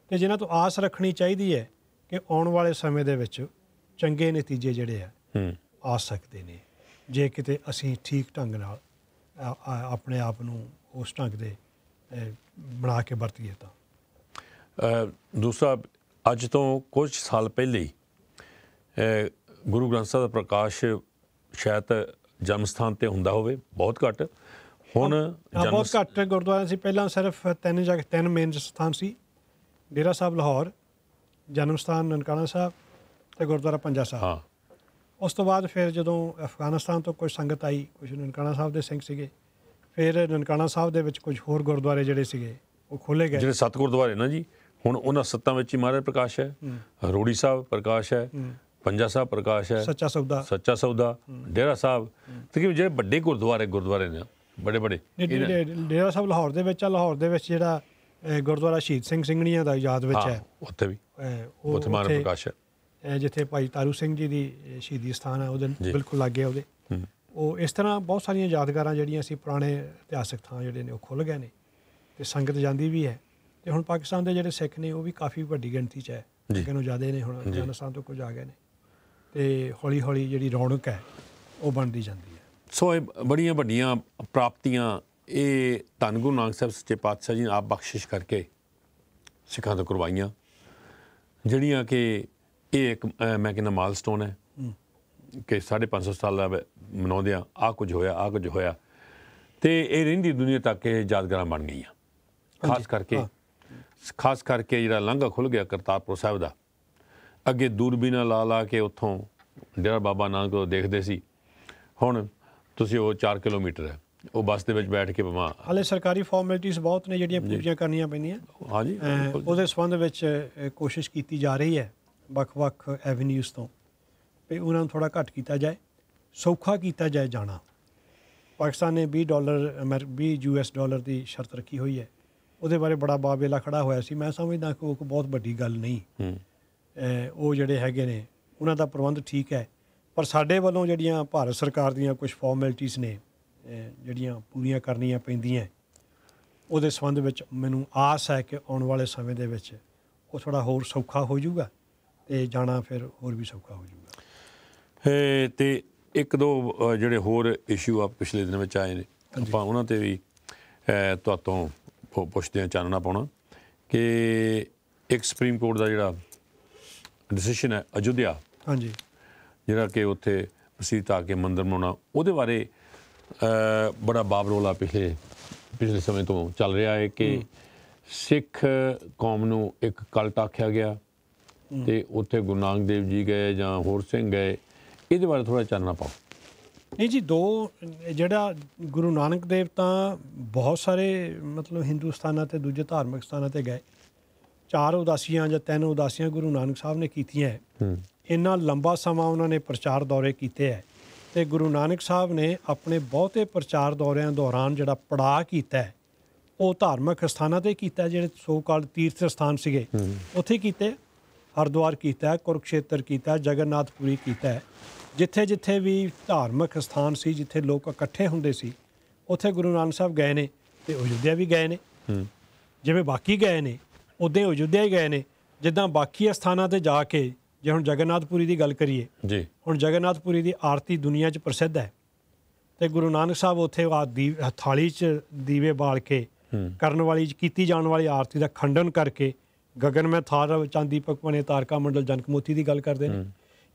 ਤੇ ਜਿਨ੍ਹਾਂ ਤੋਂ ਆਸ ਰੱਖਣੀ ਚਾਹੀਦੀ ਹੈ ਕਿ ਆਉਣ ਵਾਲੇ ਸਮੇਂ ਦੇ ਵਿੱਚ ਚੰਗੇ ਨਤੀਜੇ ਜਿਹੜੇ ਆ ਆ ਸਕਦੇ ਨੇ ਜੇ ਕਿਤੇ ਅਸੀਂ ਠੀਕ ਢੰਗ ਨਾਲ ਆਪਣੇ ਆਪ ਨੂੰ ਉਸ ਢੰਗ ਦੇ ਬਣਾ ਕੇ ਵਰਤੀਏ ਤਾਂ ਦੂਸਰਾ ਅੱਜ ਤੋਂ ਕੁਝ ਸਾਲ ਪਹਿਲੇ ਹੀ ਗੁਰੂ ਗ੍ਰੰਥ ਸਾਹਿਬ ਦਾ ਪ੍ਰਕਾਸ਼ ਸ਼ਾਇਦ ਜਨਮ ਸਥਾਨ ਤੇ ਹੁੰਦਾ ਹੋਵੇ ਬਹੁਤ ਘੱਟ ਹੁਣ ਬਹੁਤ ਘੱਟ ਗੁਰਦੁਆਰੇ ਸੀ ਪਹਿਲਾਂ ਸਿਰਫ ਤਿੰਨ ਜਗ੍ਹਾ ਤਿੰਨ ਮੇਨ ਸਥਾਨ ਸੀ ਡੇਰਾ ਸਾਹਿਬ ਲਾਹੌਰ ਜਨਮ ਸਥਾਨ ਨਨਕਾਣਾ ਸਾਹਿਬ ਤੇ ਗੁਰਦੁਆਰਾ ਪੰਜਾ ਸਾਹਿਬ ਹਾਂ ਉਸ ਤੋਂ ਬਾਅਦ ਫਿਰ ਜਦੋਂ ਅਫਗਾਨਿਸਤਾਨ ਤੋਂ ਕੋਈ ਸੰਗਤ ਆਈ ਕੁਝ ਨਨਕਾਣਾ ਸਾਹਿਬ ਦੇ ਸਿੰਘ ਸੀਗੇ ਫਿਰ ਨਨਕਾਣਾ ਸਾਹਿਬ ਦੇ ਵਿੱਚ ਕੁਝ ਹੋਰ ਗੁਰਦੁਆਰੇ ਜਿਹੜੇ ਸੀਗੇ ਉਹ ਖੋਲੇ ਗਏ ਜਿਹੜੇ ਸੱਤ ਗੁਰਦੁਆਰੇ ਨਾ ਜੀ ਹੁਣ ਉਹਨਾਂ ਸੱਤਾਂ ਵਿੱਚ ਹੀ ਮਹਾਰਾਜ ਪ੍ਰਕਾਸ਼ ਹੈ ਰੋੜੀ ਸਾਹਿਬ ਪ੍ਰਕਾਸ਼ ਹੈ ਪੰਜਾ ਸਾਹਿਬ ਪ੍ਰਕਾਸ਼ ਹੈ ਸੱਚਾ ਸੌਦਾ ਸੱਚਾ ਸੌਦਾ ਡੇਰਾ ਸਾਹਿਬ ਤਕਰੀਬ ਜਿਹੜੇ ਵੱਡੇ ਗੁਰਦੁਆਰੇ ਗੁਰਦੁਆਰੇ ਨੇ ਬੜੇ ਬੜੇ ਡੇਰਾ ਸਾਹਿਬ ਲਾਹੌਰ ਦੇ ਵਿੱਚ ਆ ਲਾਹੌਰ ਦੇ ਵਿੱਚ ਜਿਹੜਾ ਗੁਰਦੁਆਰਾ ਸ਼ਹੀਦ ਸਿੰਘ ਸਿੰਘਣੀਆਂ ਦਾ ਯਾਦ ਵਿੱਚ ਹੈ ਉੱਥੇ ਵੀ ਉੱਥੇ ਮਹਾਰਾਜ ਪ੍ਰਕਾਸ਼ ਹੈ ਜਿੱਥੇ ਭਾਈ ਤਾਰੂ ਸਿੰਘ ਜੀ ਦੀ ਸ਼ਹੀਦੀ ਸਥਾਨ ਹੈ ਉਹਦੇ ਬਿਲਕੁਲ ਲੱਗੇ ਉਹਦੇ ਉਹ ਇਸ ਤਰ੍ਹਾਂ ਬਹੁਤ ਸਾਰੀਆਂ ਯਾਦਗਾਰਾਂ ਜਿਹੜੀਆਂ ਸੀ ਪੁਰਾਣੇ ਇਤਿਹਾਸਿਕ ਥਾਂ ਜਿਹੜੇ ਨੇ ਉਹ ਖੁੱਲ ਗਏ ਨੇ ਤੇ ਸੰਗਤ ਜਾਂਦੀ ਵੀ ਹੈ ਤੇ ਹੁਣ ਪਾਕਿਸਤਾਨ ਦੇ ਜਿਹੜੇ ਸਿੱਖ ਨੇ ਉਹ ਵੀ ਕਾਫੀ ਵੱਡੀ ਗਿਣਤੀ 'ਚ ਹੈ ਕਿਨੂੰ ਜ਼ਿਆਦੇ ਨੇ ਹੁਣ ਅਫਗਾਨਿਸਤਾਨ ਤੋਂ ਕੁਝ ਆ ਗਏ ਨੇ ਤੇ ਹੌਲੀ ਹੌਲੀ ਜਿਹੜੀ ਰੌਣਕ ਹੈ ਉਹ ਬਣਦੀ ਜਾਂਦੀ ਹੈ ਸੋ ਇਹ ਬੜੀਆਂ ਵੱਡੀਆਂ ਪ੍ਰਾਪਤੀਆਂ ਇਹ ਧੰਗੂ ਨਾਨਕ ਸਾਹਿਬ ਸੱਚੇ ਪਾਤਸ਼ਾਹ ਜੀ ਨੇ ਆਪ ਬਖਸ਼ਿਸ਼ ਕਰਕੇ ਸਿੱਖਾਂ ਤੋਂ ਕਰਵਾਈਆਂ ਜਿਹੜੀਆਂ ਕਿ ਇਹ ਇੱਕ ਮੈਂ ਕਹਿੰਦਾ ਮਾਈਲਸਟੋਨ ਹੈ ਕਿ 550 ਸਾਲ ਦਾ ਮਨਾਉਂਦੇ ਆ ਆ ਕੁਝ ਹੋਇਆ ਆ ਕੁਝ ਹੋਇਆ ਤੇ ਇਹ ਰਹਿੰਦੀ ਦੁਨੀਆ ਤੱਕ ਇਹ ਯਾਦਗਾਰਾਂ ਬਣ ਗਈਆਂ ਖਾਸ ਕਰਕੇ ਖਾਸ ਕਰਕੇ ਜਿਹੜਾ ਲੰਘਾ ਖੁੱਲ ਗਿਆ ਕਰਤਾਰਪੁਰ ਸਾਹਿਬ ਦਾ ਅੱਗੇ ਦੂਰਬੀਨਾਂ ਲਾ ਲਾ ਕੇ ਉੱਥੋਂ ਡੇਰਾ ਬਾਬਾ ਨਾਨਕ ਨੂੰ ਦੇਖਦੇ ਸੀ ਹੁਣ ਤੁਸੀਂ ਉਹ 4 ਕਿਲੋਮੀਟਰ ਹੈ ਉਹ ਬੱਸ ਦੇ ਵਿੱਚ ਬੈਠ ਕੇ ਬਮਾ ਹਲੇ ਸਰਕਾਰੀ ਫਾਰਮੈਲਿਟੀਆਂ ਬਹੁਤ ਨੇ ਜਿਹੜੀਆਂ ਪੂਰੀਆਂ ਕਰਨੀਆਂ ਪੈਂਦੀਆਂ ਹਾਂਜੀ ਉਹਦੇ ਸਬੰਧ ਵਿੱਚ ਕੋਸ਼ਿਸ਼ ਕੀਤੀ ਜਾ ਰਹੀ ਹੈ ਵੱਖ-ਵੱਖ ਐਵੇਨਿਊਜ਼ ਤੋਂ ਵੀ ਉਹਨਾਂ ਨੂੰ ਥੋੜਾ ਘੱਟ ਕੀਤਾ ਜਾਏ ਸੌਖਾ ਕੀਤਾ ਜਾਏ ਜਾਣਾ ਪਾਕਿਸਤਾਨ ਨੇ 20 ਡਾਲਰ 20 ਯੂਐਸ ਡਾਲਰ ਦੀ ਸ਼ਰਤ ਰੱਖੀ ਹੋਈ ਹੈ ਉਹਦੇ ਬਾਰੇ ਬੜਾ ਬਾਬੇਲਾ ਖੜਾ ਹੋਇਆ ਸੀ ਮੈਂ ਸਮਝਦਾ ਕਿ ਉਹ ਬਹੁਤ ਵੱਡੀ ਗੱਲ ਨਹੀਂ ਉਹ ਜਿਹੜੇ ਹੈਗੇ ਨੇ ਉਹਨਾਂ ਦਾ ਪ੍ਰਬੰਧ ਠੀਕ ਹੈ ਪਰ ਸਾਡੇ ਵੱਲੋਂ ਜਿਹੜੀਆਂ ਭਾਰਤ ਸਰਕਾਰ ਦੀਆਂ ਕੁਝ ਫਾਰਮੈਲਿਟੀਆਂ ਨੇ ਜਿਹੜੀਆਂ ਪੂਰੀਆਂ ਕਰਨੀਆਂ ਪੈਂਦੀਆਂ ਉਹਦੇ ਸੰਬੰਧ ਵਿੱਚ ਮੈਨੂੰ ਆਸ ਹੈ ਕਿ ਆਉਣ ਵਾਲੇ ਸਮੇਂ ਦੇ ਵਿੱਚ ਉਹ ਥੋੜਾ ਹੋਰ ਸੌਖਾ ਹੋ ਜਾਊਗਾ ਤੇ ਜਾਣਾ ਫਿਰ ਹੋਰ ਵੀ ਸੌਖਾ ਹੋ ਜਾਊਗਾ ਤੇ ਇੱਕ ਦੋ ਜਿਹੜੇ ਹੋਰ ਇਸ਼ੂ ਆ ਪਿਛਲੇ ਦਿਨ ਵਿੱਚ ਆਏ ਨੇ ਆਪਾਂ ਉਹਨਾਂ ਤੇ ਵੀ ਤੁਹਾਤੋਂ ਪੁੱਛਦੇ ਆ ਚਾਨਣਾ ਪਾਉਣਾ ਕਿ ਇੱਕ ਸੁਪਰੀਮ ਕੋਰਟ ਦਾ ਜਿਹੜਾ ਡਿਸੀਜਨ ਹੈ ਅਯੁੱਧਿਆ ਹਾਂਜੀ ਜਿਹੜਾ ਕਿ ਉੱਥੇ ਮਸੀਤ ਕੇ ਮੰਦਰ ਬਣਾਉਣਾ ਉਹਦੇ ਬਾਰੇ ਬੜਾ ਬਾਬਰੋਲਾ ਪਿਛਲੇ ਪਿਛਲੇ ਸਮੇਂ ਤੋਂ ਚੱਲ ਰਿਹਾ ਹੈ ਕਿ ਸਿੱਖ ਕੌਮ ਨੂੰ ਇੱਕ ਕਲਟ ਆਖਿਆ ਗਿਆ ਤੇ ਉੱਥੇ ਗੁਰੂ ਦੇਵ ਜੀ ਗਏ ਜਾਂ ਹੋਰ ਸਿੰਘ ਗਏ ਇਹਦੇ ਬਾਰੇ ਥੋੜਾ ਚਾਨਣਾ ਪਾਓ ਨਹੀਂ ਜੀ ਦੋ ਜਿਹੜਾ ਗੁਰੂ ਨਾਨਕ ਦੇਵ ਤਾਂ ਬਹੁਤ ਸਾਰੇ ਮਤਲਬ ਹਿੰਦੁਸਤਾਨਾਂ ਤੇ ਦੂਜੇ ਧਾਰਮਿਕ ਸਥਾਨਾਂ ਤੇ ਗਏ ਚਾਰ ਉਦਾਸੀਆਂ ਜਾਂ ਤਿੰਨ ਉਦਾਸੀਆਂ ਗੁਰੂ ਨਾਨਕ ਸਾਹਿਬ ਨੇ ਕੀਤੀਆਂ ਹੈ ਇੰਨਾ ਲੰਬਾ ਸਮਾਂ ਉਹਨਾਂ ਨੇ ਪ੍ਰਚਾਰ ਦੌਰੇ ਕੀਤੇ ਹੈ ਤੇ ਗੁਰੂ ਨਾਨਕ ਸਾਹਿਬ ਨੇ ਆਪਣੇ ਬਹੁਤੇ ਪ੍ਰਚਾਰ ਦੌਰਿਆਂ ਦੌਰਾਨ ਜਿਹੜਾ ਪੜਾਅ ਕੀਤਾ ਹੈ ਉਹ ਧਾਰਮਿਕ ਸਥਾਨਾਂ ਤੇ ਕੀਤਾ ਜਿਹੜੇ ਸੋ ਕਾਲ ਤੀਰਥ ਸਥਾਨ ਸੀਗੇ ਉੱਥੇ ਕੀਤੇ ਹਰਦੁਆਰ ਕੀਤਾ ਕੁਰਕਸ਼ੇਤਰ ਕੀਤਾ ਜਗਨਨਾਥਪੁਰੀ ਕੀਤਾ ਜਿੱਥੇ-ਜਿੱਥੇ ਵੀ ਧਾਰਮਿਕ ਸਥਾਨ ਸੀ ਜਿੱਥੇ ਲੋਕ ਇਕੱਠੇ ਹੁੰਦੇ ਸੀ ਉੱਥੇ ਗੁਰੂ ਨਾਨਕ ਸਾਹਿਬ ਗਏ ਨੇ ਤੇ ਅਯੁੱਧਿਆ ਵੀ ਗਏ ਨੇ ਜਿਵੇਂ ਬਾਕੀ ਗਏ ਨੇ ਉਦੋਂ ਅਯੁੱਧਿਆ ਹੀ ਗਏ ਨੇ ਜਿੱਦਾਂ ਬਾਕੀ ਸਥਾਨਾਂ ਤੇ ਜਾ ਕੇ ਜੇ ਹੁਣ ਜਗਨਨਾਥਪੁਰੀ ਦੀ ਗੱਲ ਕਰੀਏ ਜੀ ਹੁਣ ਜਗਨਨਾਥਪੁਰੀ ਦੀ ਆਰਤੀ ਦੁਨੀਆ 'ਚ ਪ੍ਰਸਿੱਧ ਹੈ ਤੇ ਗੁਰੂ ਨਾਨਕ ਸਾਹਿਬ ਉੱਥੇ ਆ ਥਾਲੀ 'ਚ ਦੀਵੇ ਬਾਲ ਕੇ ਕਰਨ ਵਾਲੀ ਕੀਤੀ ਜਾਣ ਵਾਲੀ ਆਰਤੀ ਦਾ ਖੰਡਨ ਕਰਕੇ ਗਗਨ ਮੈਂ ਥਾਰ ਚਾਂਦੀ ਬਣੇ ਤਾਰਕਾ ਮੰਡਲ ਜਨਕਮੋਤੀ ਦੀ ਗੱਲ ਕਰਦੇ ਨੇ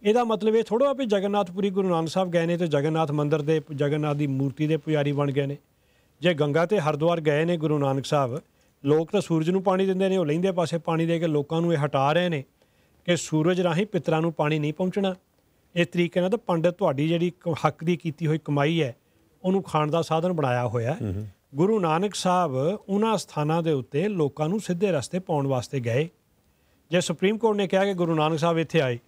ਇਹਦਾ ਮਤਲਬ ਇਹ ਥੋੜਾ ਵੀ ਜਗਨਨਾਥਪੁਰੀ ਗੁਰੂ ਨਾਨਕ ਸਾਹਿਬ ਗਏ ਨੇ ਤੇ ਜਗਨਨਾਥ ਮੰਦਿਰ ਦੇ ਜਗਨਨਾਥ ਦੀ ਮੂਰਤੀ ਦੇ ਪੁਜਾਰੀ ਬਣ ਗਏ ਨੇ ਜੇ ਗੰਗਾ ਤੇ ਹਰਦੁਆਰ ਗਏ ਨੇ ਗੁਰੂ ਨਾਨਕ ਸਾਹਿਬ ਲੋਕ ਤਾਂ ਸੂਰਜ ਨੂੰ ਪਾਣੀ ਦਿੰਦੇ ਨੇ ਉਹ ਲੈਂਦੇ ਪਾਸੇ ਪਾਣੀ ਦੇ ਕੇ ਲੋਕਾਂ ਨੂੰ ਇਹ ਹਟਾ ਰਹੇ ਨੇ ਕਿ ਸੂਰਜ ਰਾਹੀਂ ਪਿਤਰਾਂ ਨੂੰ ਪਾਣੀ ਨਹੀਂ ਪਹੁੰਚਣਾ ਇਸ ਤਰੀਕੇ ਨਾਲ ਤਾਂ ਪੰਡਤ ਤੁਹਾਡੀ ਜਿਹੜੀ ਹੱਕ ਦੀ ਕੀਤੀ ਹੋਈ ਕਮਾਈ ਹੈ ਉਹਨੂੰ ਖਾਣ ਦਾ ਸਾਧਨ ਬਣਾਇਆ ਹੋਇਆ ਗੁਰੂ ਨਾਨਕ ਸਾਹਿਬ ਉਹਨਾਂ ਸਥਾਨਾਂ ਦੇ ਉੱਤੇ ਲੋਕਾਂ ਨੂੰ ਸਿੱਧੇ ਰਸਤੇ ਪਾਉਣ ਵਾਸਤੇ ਗਏ ਜੇ ਸੁਪਰੀਮ ਕੋਰਟ ਨੇ ਕਿਹਾ ਕਿ ਗੁਰੂ ਨਾਨਕ ਸਾਹਿਬ ਇੱਥੇ ਆਏ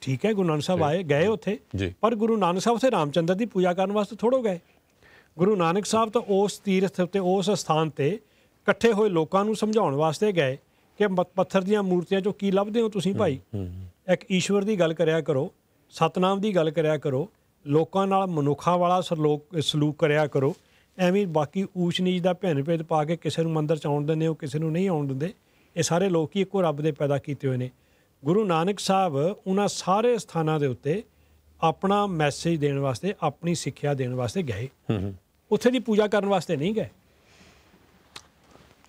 ਠੀਕ ਹੈ ਗੁਰੂ ਨਾਨਕ ਸਾਹਿਬ ਆਏ ਗਏ ਉੱਥੇ ਪਰ ਗੁਰੂ ਨਾਨਕ ਸਾਹਿਬ ਤੇ ਰਾਮਚੰਦਰ ਦੀ ਪੂਜਾ ਕਰਨ ਵਾਸਤੇ ਥੋੜੋ ਗਏ ਗੁਰੂ ਨਾਨਕ ਸਾਹਿਬ ਤਾਂ ਉਸ ਤੀਰਥ ਤੇ ਉਸ ਸਥਾਨ ਤੇ ਇਕੱਠੇ ਹੋਏ ਲੋਕਾਂ ਨੂੰ ਸਮਝਾਉਣ ਵਾਸਤੇ ਗਏ ਕਿ ਪੱਥਰ ਦੀਆਂ ਮੂਰਤੀਆਂ ਚੋਂ ਕੀ ਲੱਭਦੇ ਹੋ ਤੁਸੀਂ ਭਾਈ ਇੱਕ ਈਸ਼ਵਰ ਦੀ ਗੱਲ ਕਰਿਆ ਕਰੋ ਸਤਨਾਮ ਦੀ ਗੱਲ ਕਰਿਆ ਕਰੋ ਲੋਕਾਂ ਨਾਲ ਮਨੁੱਖਾ ਵਾਲਾ ਸਲੂਕ ਕਰਿਆ ਕਰੋ ਐਵੇਂ ਬਾਕੀ ਊਚ ਨੀਚ ਦਾ ਭੈਣ ਭੇਦ ਪਾ ਕੇ ਕਿਸੇ ਨੂੰ ਮੰਦਰ ਚ ਆਉਣ ਦਿੰਦੇ ਹੋ ਕਿਸੇ ਨੂੰ ਨਹੀਂ ਆਉਣ ਦਿੰਦੇ ਇਹ ਸਾਰੇ ਲੋਕ ਹੀ ਇੱਕੋ ਰੱਬ ਦੇ ਪੈਦਾ ਕੀਤੇ ਹੋਏ ਨੇ ਗੁਰੂ ਨਾਨਕ ਸਾਹਿਬ ਉਹਨਾਂ ਸਾਰੇ ਸਥਾਨਾਂ ਦੇ ਉੱਤੇ ਆਪਣਾ ਮੈਸੇਜ ਦੇਣ ਵਾਸਤੇ ਆਪਣੀ ਸਿੱਖਿਆ ਦੇਣ ਵਾਸਤੇ ਗਏ ਉੱਥੇ ਦੀ ਪੂਜਾ ਕਰਨ ਵਾਸਤੇ ਨਹੀਂ ਗਏ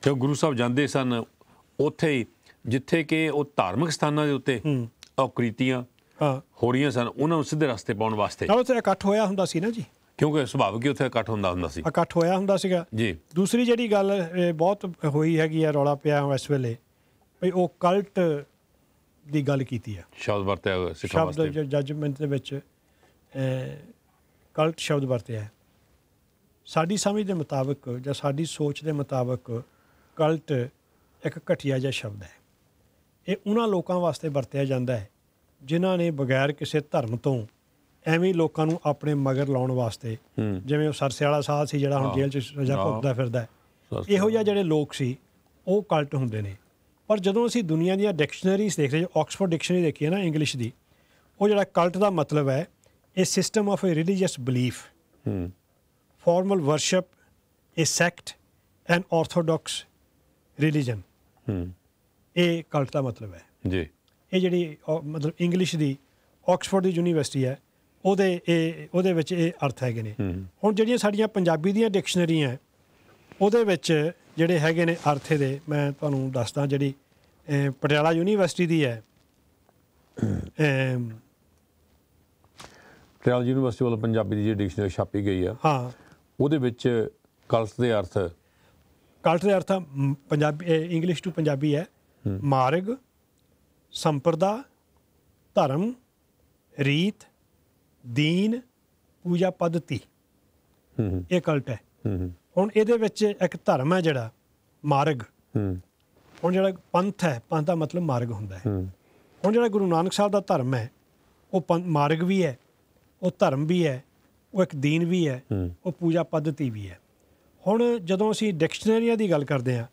ਜੋ ਗੁਰੂ ਸਾਹਿਬ ਜਾਂਦੇ ਸਨ ਉੱਥੇ ਹੀ ਜਿੱਥੇ ਕਿ ਉਹ ਧਾਰਮਿਕ ਸਥਾਨਾਂ ਦੇ ਉੱਤੇ ਔਕ੍ਰਿਤੀਆਂ ਹੋ ਰਹੀਆਂ ਸਨ ਉਹਨਾਂ ਨੂੰ ਸਿੱਧੇ ਰਸਤੇ ਪਾਉਣ ਵਾਸਤੇ ਤਾਂ ਉੱਥੇ ਇਕੱਠ ਹੋਇਆ ਹੁੰਦਾ ਸੀ ਨਾ ਜੀ ਕਿਉਂਕਿ ਸੁਭਾਵਿਕ ਹੀ ਉੱਥੇ ਇਕੱਠ ਹੁੰਦਾ ਹੁੰਦਾ ਸੀ ਇਕੱਠ ਹੋਇਆ ਹੁੰਦਾ ਸੀਗਾ ਜੀ ਦੂਸਰੀ ਜਿਹੜੀ ਗੱਲ ਬਹੁਤ ਹੋਈ ਹੈਗੀ ਆ ਰੌਲਾ ਪਿਆ ਇਸ ਵੇਲੇ ਭਈ ਉਹ ਕਲਟ ਦੀ ਗੱਲ ਕੀਤੀ ਹੈ ਸ਼ਬਦ ਵਰਤਿਆ ਹੋਇਆ ਸਿੱਖਾਂ ਵਾਸਤੇ ਸ਼ਬਦ ਜਜਮੈਂਟ ਦੇ ਵਿੱਚ ਕਲਟ ਸ਼ਬਦ ਵਰਤਿਆ ਹੈ ਸਾਡੀ ਸਮਝ ਦੇ ਮੁਤਾਬਕ ਜਾਂ ਸਾਡੀ ਸੋਚ ਦੇ ਮੁਤਾਬਕ ਕਲਟ ਇੱਕ ਘਟਿਆ ਜਿਹਾ ਸ਼ਬਦ ਹੈ ਇਹ ਉਹਨਾਂ ਲੋਕਾਂ ਵਾਸਤੇ ਵਰਤਿਆ ਜਾਂਦਾ ਹੈ ਜਿਨ੍ਹਾਂ ਨੇ ਬਗੈਰ ਕਿਸੇ ਧਰਮ ਤੋਂ ਐਵੇਂ ਲੋਕਾਂ ਨੂੰ ਆਪਣੇ ਮਗਰ ਲਾਉਣ ਵਾਸਤੇ ਜਿਵੇਂ ਉਹ ਸਰਸੇ ਵਾਲਾ ਸਾਧ ਸੀ ਜਿਹੜਾ ਹੁਣ ਜੇਲ੍ਹ 'ਚ ਸਜ਼ਾ ਭੁਗਤਦਾ ਫਿਰਦਾ ਹੈ ਇਹੋ ਜਿਹੇ ਜਿਹੜੇ ਲੋਕ ਸੀ ਉਹ ਕਲਟ ਹੁੰਦੇ ਨੇ ਪਰ ਜਦੋਂ ਅਸੀਂ ਦੁਨੀਆ ਦੀਆਂ ਡਿਕਸ਼ਨਰੀਜ਼ ਦੇਖਦੇ ਹਾਂ ਆਕਸਫੋਰਡ ਡਿਕਸ਼ਨਰੀ ਦੇਖੀ ਹੈ ਨਾ ਇੰਗਲਿਸ਼ ਦੀ ਉਹ ਜਿਹੜਾ ਕਲਟ ਦਾ ਮਤਲਬ ਹੈ ਇਹ system of a religious belief hmm formal worship a sect an orthodox religion hmm ਇਹ ਕਲਟ ਦਾ ਮਤਲਬ ਹੈ ਜੀ ਇਹ ਜਿਹੜੀ ਮਤਲਬ ਇੰਗਲਿਸ਼ ਦੀ ਆਕਸਫੋਰਡ ਦੀ ਯੂਨੀਵਰਸਿਟੀ ਹੈ ਉਹਦੇ ਇਹ ਉਹਦੇ ਵਿੱਚ ਇਹ ਅਰਥ ਹੈਗੇ ਨੇ ਹੁਣ ਜਿਹੜੀਆਂ ਸਾਡੀਆਂ ਪੰਜਾਬੀ ਦੀਆਂ ਡਿਕਸ਼ਨਰੀਆਂ ਉਹਦੇ ਵਿੱਚ ਜਿਹੜੇ ਹੈਗੇ ਨੇ ਅਰਥੇ ਦੇ ਮੈਂ ਤੁਹਾਨੂੰ ਦੱਸਦਾ ਜਿਹੜੀ ਪਟਿਆਲਾ ਯੂਨੀਵਰਸਿਟੀ ਦੀ ਹੈ ਪਟਿਆਲਾ ਯੂਨੀਵਰਸਿਟੀ ਵੱਲੋਂ ਪੰਜਾਬੀ ਦੀ ਜਿਹੜੀ ਡਿਕਸ਼ਨਰੀ ਛਾਪੀ ਗਈ ਆ ਹਾਂ ਉਹਦੇ ਵਿੱਚ ਕਲਸ ਦੇ ਅਰਥ ਕਲਸ ਦੇ ਅਰਥ ਪੰਜਾਬੀ ਇੰਗਲਿਸ਼ ਟੂ ਪੰਜਾਬੀ ਹੈ ਮਾਰਗ ਸੰਪਰਦਾ ਧਰਮ ਰੀਤ ਦੀਨ ਪੂਜਾ ਹੂੰ ਇਹ ਕਲਟ ਹੈ ਹੁਣ ਇਹਦੇ ਵਿੱਚ ਇੱਕ ਧਰਮ ਹੈ ਜਿਹੜਾ ਮਾਰਗ ਹੂੰ ਹੁਣ ਜਿਹੜਾ ਪੰਥ ਹੈ ਪੰਥ ਦਾ ਮਤਲਬ ਮਾਰਗ ਹੁੰਦਾ ਹੈ ਹੁਣ ਜਿਹੜਾ ਗੁਰੂ ਨਾਨਕ ਸਾਹਿਬ ਦਾ ਧਰਮ ਹੈ ਉਹ ਮਾਰਗ ਵੀ ਹੈ ਉਹ ਧਰਮ ਵੀ ਹੈ ਉਹ ਇੱਕ ਦੀਨ ਵੀ ਹੈ ਉਹ ਪੂਜਾ ਪद्धਤੀ ਵੀ ਹੈ ਹੁਣ ਜਦੋਂ ਅਸੀਂ ਡਿਕਸ਼ਨਰੀਆਂ ਦੀ ਗੱਲ ਕਰਦੇ ਹਾਂ